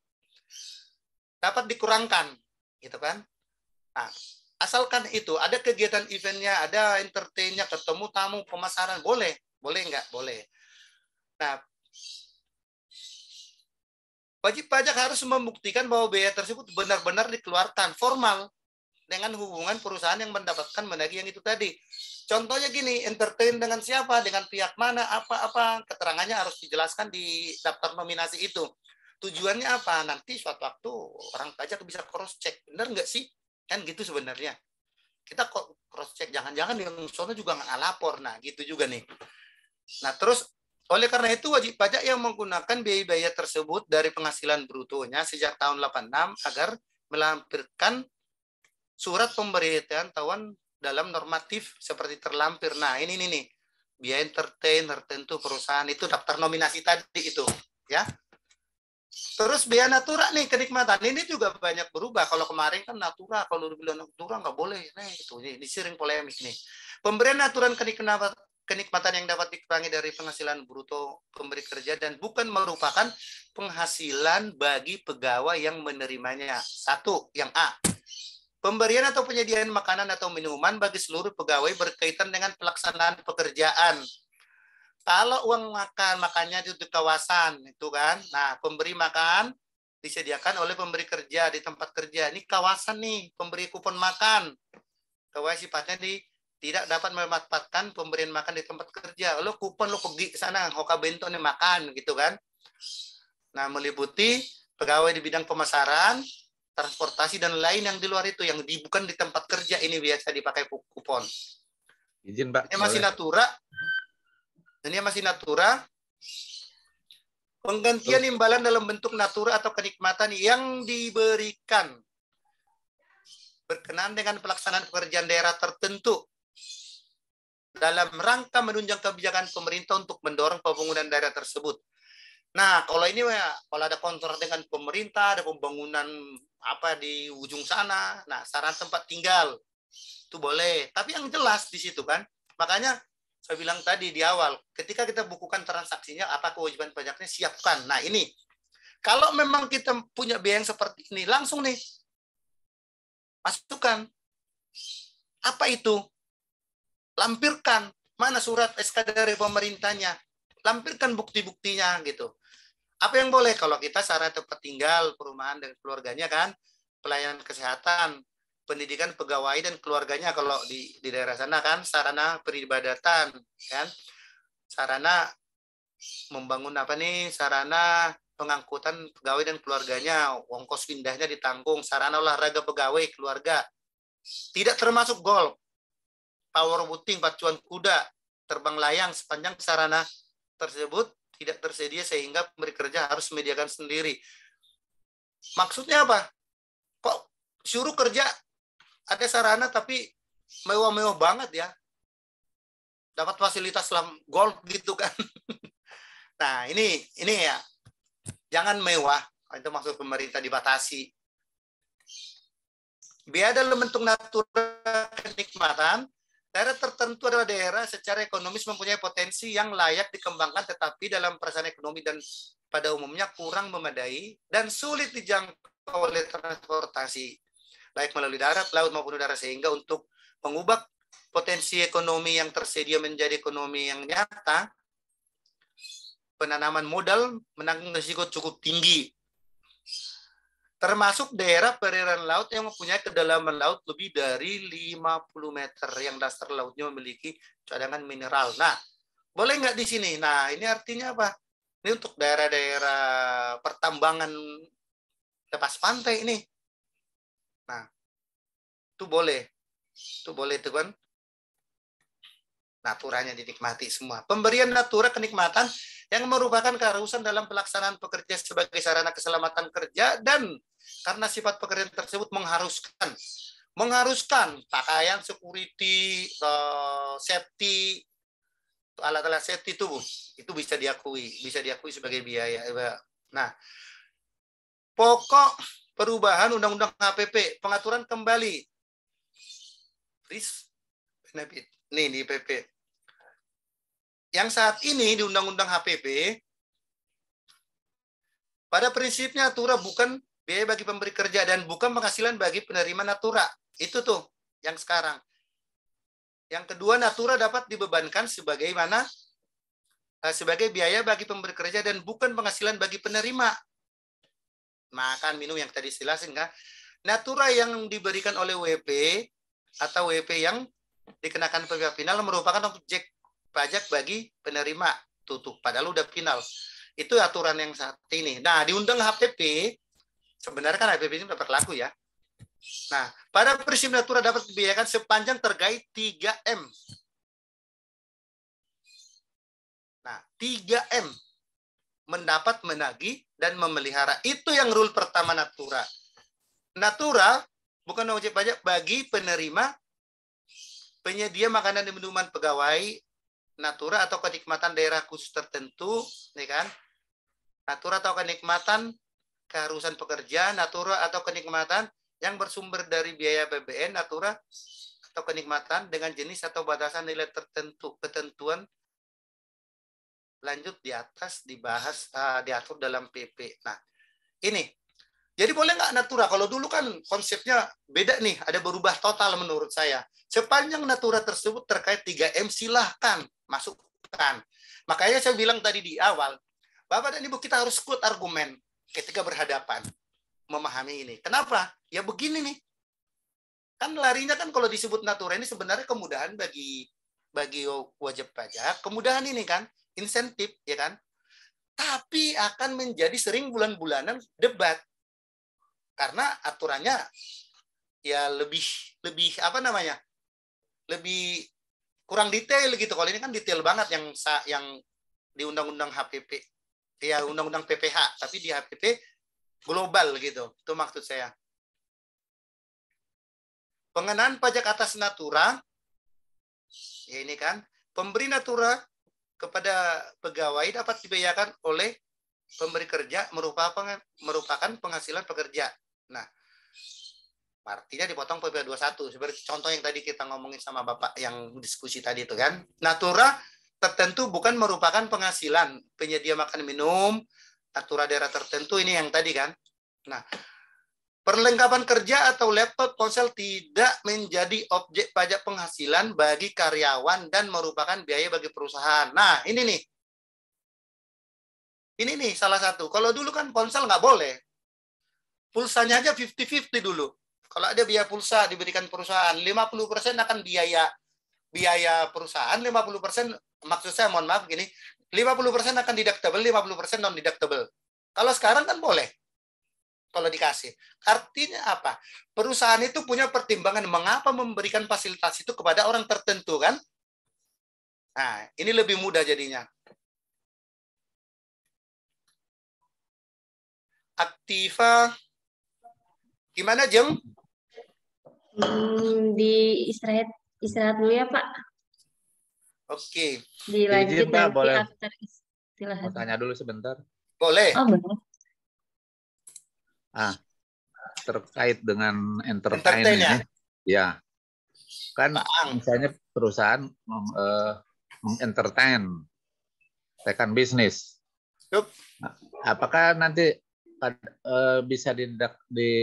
Dapat dikurangkan, gitu kan? Nah, asalkan itu ada kegiatan eventnya, ada entertainnya, ketemu tamu, pemasaran boleh, boleh nggak? Boleh. Nah, Wajib pajak harus membuktikan bahwa biaya tersebut benar-benar dikeluarkan formal dengan hubungan perusahaan yang mendapatkan menagih yang itu tadi. Contohnya gini, entertain dengan siapa, dengan pihak mana, apa-apa. Keterangannya harus dijelaskan di daftar nominasi itu. Tujuannya apa? Nanti suatu waktu orang pajak bisa cross-check. Benar nggak sih? Kan gitu sebenarnya. Kita kok cross-check. Jangan-jangan yang sana juga nggak lapor. Nah, gitu juga nih. Nah, terus oleh karena itu, wajib pajak yang menggunakan biaya-biaya tersebut dari penghasilan brutonya sejak tahun 86 agar melampirkan surat pemberitahuan dalam normatif seperti terlampir. Nah, ini nih Biaya entertain tertentu perusahaan itu daftar nominasi tadi itu, ya. Terus biaya natura nih kenikmatan ini juga banyak berubah. Kalau kemarin kan natura, kalau dibilang natura nggak boleh, nah itu ini, ini sering polemik nih. Pemberian aturan kenikmatan kenikmatan yang dapat dikurangi dari penghasilan bruto pemberi kerja dan bukan merupakan penghasilan bagi pegawai yang menerimanya. Satu, yang A. Pemberian atau penyediaan makanan atau minuman bagi seluruh pegawai berkaitan dengan pelaksanaan pekerjaan. Kalau uang makan, makannya di kawasan, itu kan. Nah, pemberi makan disediakan oleh pemberi kerja di tempat kerja. Ini kawasan nih, pemberi kupon makan. Kawasan sifatnya di tidak dapat memanfaatkan pemberian makan di tempat kerja. Lo kupon lo pergi ke sana, Hoka Bento nih makan gitu kan. Nah, meliputi pegawai di bidang pemasaran, transportasi dan lain yang di luar itu yang di, bukan di tempat kerja ini biasa dipakai kupon. Izin, Pak. Ini masih natura. Ini masih natura. Penggantian imbalan dalam bentuk natura atau kenikmatan yang diberikan berkenan dengan pelaksanaan pekerjaan daerah tertentu dalam rangka menunjang kebijakan pemerintah untuk mendorong pembangunan daerah tersebut. Nah, kalau ini ya, kalau ada kontrak dengan pemerintah, ada pembangunan apa di ujung sana, nah saran tempat tinggal itu boleh. Tapi yang jelas di situ kan, makanya saya bilang tadi di awal, ketika kita bukukan transaksinya, apa kewajiban pajaknya siapkan. Nah ini, kalau memang kita punya biaya yang seperti ini, langsung nih masukkan apa itu lampirkan mana surat SK dari pemerintahnya, lampirkan bukti-buktinya gitu. Apa yang boleh kalau kita secara tempat tinggal perumahan dan keluarganya kan, pelayanan kesehatan, pendidikan pegawai dan keluarganya kalau di di daerah sana kan sarana peribadatan kan sarana membangun apa nih sarana pengangkutan pegawai dan keluarganya ongkos pindahnya ditanggung sarana olahraga pegawai keluarga tidak termasuk golf power booting pacuan kuda, terbang layang sepanjang sarana tersebut tidak tersedia sehingga pemberi kerja harus menyediakan sendiri. Maksudnya apa? Kok suruh kerja ada sarana tapi mewah-mewah banget ya. Dapat fasilitas lam golf gitu kan. nah, ini ini ya. Jangan mewah, itu maksud pemerintah dibatasi. dalam bentuk natura kenikmatan Daerah tertentu adalah daerah secara ekonomis mempunyai potensi yang layak dikembangkan tetapi dalam perasaan ekonomi dan pada umumnya kurang memadai dan sulit dijangkau oleh transportasi baik melalui darat, laut maupun udara sehingga untuk mengubah potensi ekonomi yang tersedia menjadi ekonomi yang nyata penanaman modal menanggung risiko cukup tinggi termasuk daerah perairan laut yang mempunyai kedalaman laut lebih dari 50 meter yang dasar lautnya memiliki cadangan mineral. Nah, boleh nggak di sini? Nah, ini artinya apa? Ini untuk daerah-daerah pertambangan lepas pantai ini. Nah, itu boleh. Itu boleh itu kan naturanya dinikmati semua. Pemberian natura kenikmatan yang merupakan keharusan dalam pelaksanaan pekerja sebagai sarana keselamatan kerja dan karena sifat pekerjaan tersebut mengharuskan mengharuskan pakaian security, eh, safety, alat-alat safety tubuh itu bisa diakui, bisa diakui sebagai biaya. Nah, pokok perubahan Undang-Undang HPP, pengaturan kembali risk benefit nih di PP yang saat ini di Undang-Undang HPP pada prinsipnya Natura bukan biaya bagi pemberi kerja dan bukan penghasilan bagi penerima Natura. Itu tuh yang sekarang. Yang kedua, Natura dapat dibebankan sebagai mana? Eh, sebagai biaya bagi pemberi kerja dan bukan penghasilan bagi penerima. Makan, minum yang tadi jelasin kan? Natura yang diberikan oleh WP atau WP yang dikenakan pegawai final merupakan objek pajak bagi penerima tutup. Padahal udah final. Itu aturan yang saat ini. Nah, diundang HPP, sebenarnya kan HPP ini dapat berlaku ya. Nah, pada prinsip natura dapat dibiayakan sepanjang terkait 3M. Nah, 3M mendapat, menagih, dan memelihara. Itu yang rule pertama Natura. Natura bukan wajib pajak bagi penerima penyedia makanan dan minuman pegawai natura atau kenikmatan daerah khusus tertentu, nih ya kan? Natura atau kenikmatan keharusan pekerja, natura atau kenikmatan yang bersumber dari biaya BBN, natura atau kenikmatan dengan jenis atau batasan nilai tertentu, ketentuan lanjut di atas dibahas uh, diatur dalam PP. Nah, ini jadi boleh nggak Natura? Kalau dulu kan konsepnya beda nih, ada berubah total menurut saya. Sepanjang Natura tersebut terkait 3M, silahkan masukkan. Makanya saya bilang tadi di awal, Bapak dan Ibu kita harus kuat argumen ketika berhadapan memahami ini. Kenapa? Ya begini nih. Kan larinya kan kalau disebut Natura ini sebenarnya kemudahan bagi bagi wajib pajak, kemudahan ini kan insentif ya kan. Tapi akan menjadi sering bulan-bulanan debat karena aturannya ya lebih lebih apa namanya lebih kurang detail gitu kalau ini kan detail banget yang yang di undang-undang HPP ya undang-undang PPH tapi di HPP global gitu itu maksud saya pengenaan pajak atas natura ya ini kan pemberi natura kepada pegawai dapat dibayarkan oleh pemberi kerja merupakan merupakan penghasilan pekerja Nah, artinya dipotong PP 21 seperti contoh yang tadi kita ngomongin sama Bapak yang diskusi tadi itu kan. Natura tertentu bukan merupakan penghasilan penyedia makan minum natura daerah tertentu ini yang tadi kan. Nah, perlengkapan kerja atau laptop ponsel tidak menjadi objek pajak penghasilan bagi karyawan dan merupakan biaya bagi perusahaan. Nah, ini nih. Ini nih salah satu. Kalau dulu kan ponsel nggak boleh. Pulsanya aja 50-50 dulu. Kalau ada biaya pulsa diberikan perusahaan, 50% akan biaya biaya perusahaan, 50% maksud saya mohon maaf gini, 50% akan deductible, 50% non deductible. Kalau sekarang kan boleh. Kalau dikasih. Artinya apa? Perusahaan itu punya pertimbangan mengapa memberikan fasilitas itu kepada orang tertentu kan? Nah, ini lebih mudah jadinya. Aktiva Gimana Jeng? Hmm, di istirahat istirahat dulu ya Pak. Oke. Dilanjut Izin, boleh. after istirahat. Mau tanya dulu sebentar. Boleh. Oh, boleh. Ah, terkait dengan entertainment entertain ya. ya. Kan Maang. misalnya perusahaan meng, uh, mengentertain rekan bisnis. Yup. Nah, apakah nanti uh, bisa didak di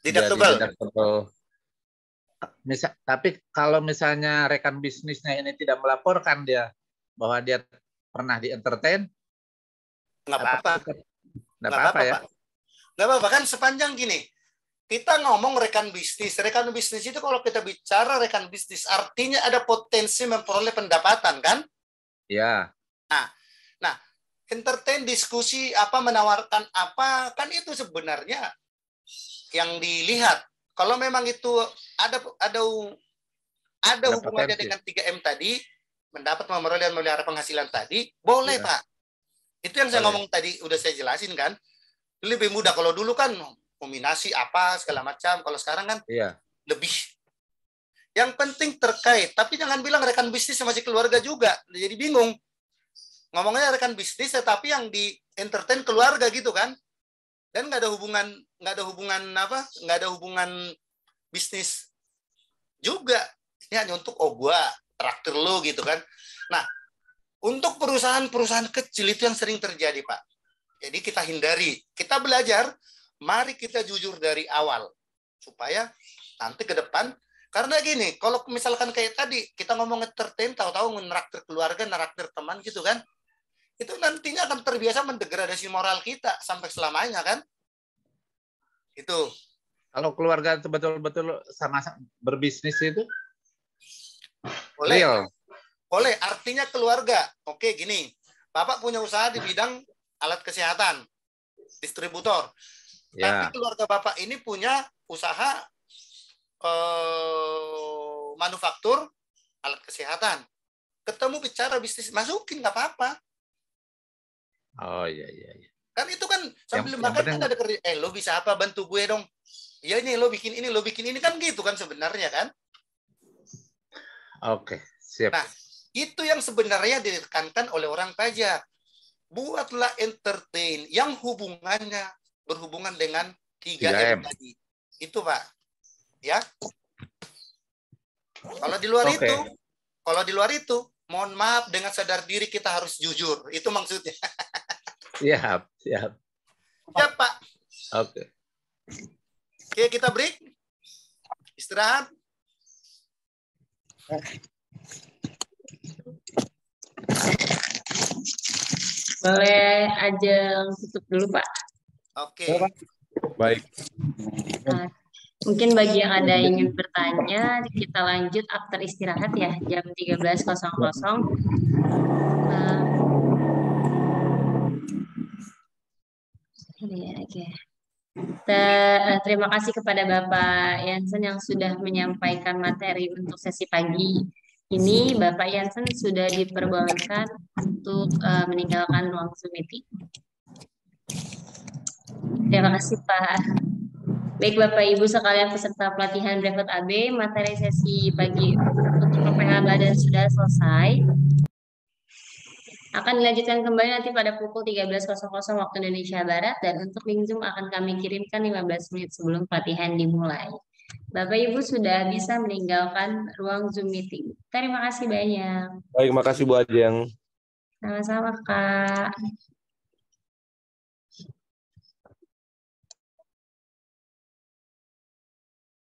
tidak Misal, tapi kalau misalnya rekan bisnisnya ini tidak melaporkan dia bahwa dia pernah di entertain, nggak apa-apa. Nggak apa-apa ya. Nggak apa-apa kan sepanjang gini, kita ngomong rekan bisnis, rekan bisnis itu kalau kita bicara rekan bisnis artinya ada potensi memperoleh pendapatan kan? Ya. Nah, nah entertain diskusi apa menawarkan apa kan itu sebenarnya yang dilihat kalau memang itu ada ada ada hubungannya dengan 3M tadi mendapat memperoleh dan memelihara penghasilan tadi boleh ya. Pak itu yang saya ngomong tadi udah saya jelasin kan lebih mudah kalau dulu kan kombinasi apa segala macam kalau sekarang kan ya. lebih yang penting terkait tapi jangan bilang rekan bisnis sama si keluarga juga jadi bingung ngomongnya rekan bisnis tetapi yang di entertain keluarga gitu kan dan nggak ada hubungan nggak ada hubungan apa nggak ada hubungan bisnis juga ini hanya untuk oh gua traktir lo gitu kan nah untuk perusahaan-perusahaan kecil itu yang sering terjadi pak jadi kita hindari kita belajar mari kita jujur dari awal supaya nanti ke depan karena gini, kalau misalkan kayak tadi, kita ngomong entertain, tahu-tahu ngeraktir keluarga, ngeraktir teman gitu kan itu nantinya akan terbiasa mendegradasi moral kita sampai selamanya kan itu kalau keluarga betul-betul sama sama berbisnis itu boleh real. boleh artinya keluarga oke gini bapak punya usaha di bidang alat kesehatan distributor ya. tapi keluarga bapak ini punya usaha eh, manufaktur alat kesehatan ketemu bicara bisnis masukin nggak apa-apa Oh iya iya. iya. Kan itu kan sambil yang, makan yang kan ada kerja. Eh lo bisa apa bantu gue dong? Iya nih lo bikin ini lo bikin ini kan gitu kan sebenarnya kan? Oke okay, siap. Nah itu yang sebenarnya ditekankan oleh orang pajak. Buatlah entertain yang hubungannya berhubungan dengan 3M, 3M. tadi. Itu Pak. Ya. Kalau di luar okay. itu, kalau di luar itu mohon maaf dengan sadar diri kita harus jujur. Itu maksudnya. Siap, siap. Siap, Pak. Oke. Okay. Oke, kita break. Istirahat. Boleh aja tutup dulu, Pak. Oke. Okay. Baik. Nah. Mungkin bagi yang ada ingin bertanya, kita lanjut after istirahat ya, jam 13.00. Ya, oke. Eh, terima kasih kepada Bapak Yansen yang sudah menyampaikan materi untuk sesi pagi ini. Bapak Yansen sudah diperbolehkan untuk eh, meninggalkan ruang Zoom Terima kasih Pak. Baik Bapak Ibu sekalian peserta pelatihan Brevet AB, materi sesi pagi untuk PPH Badan sudah selesai. Akan dilanjutkan kembali nanti pada pukul 13.00 waktu Indonesia Barat dan untuk link Zoom akan kami kirimkan 15 menit sebelum pelatihan dimulai. Bapak Ibu sudah bisa meninggalkan ruang Zoom meeting. Terima kasih banyak. Baik, terima kasih Bu Ajeng. Sama-sama, Kak.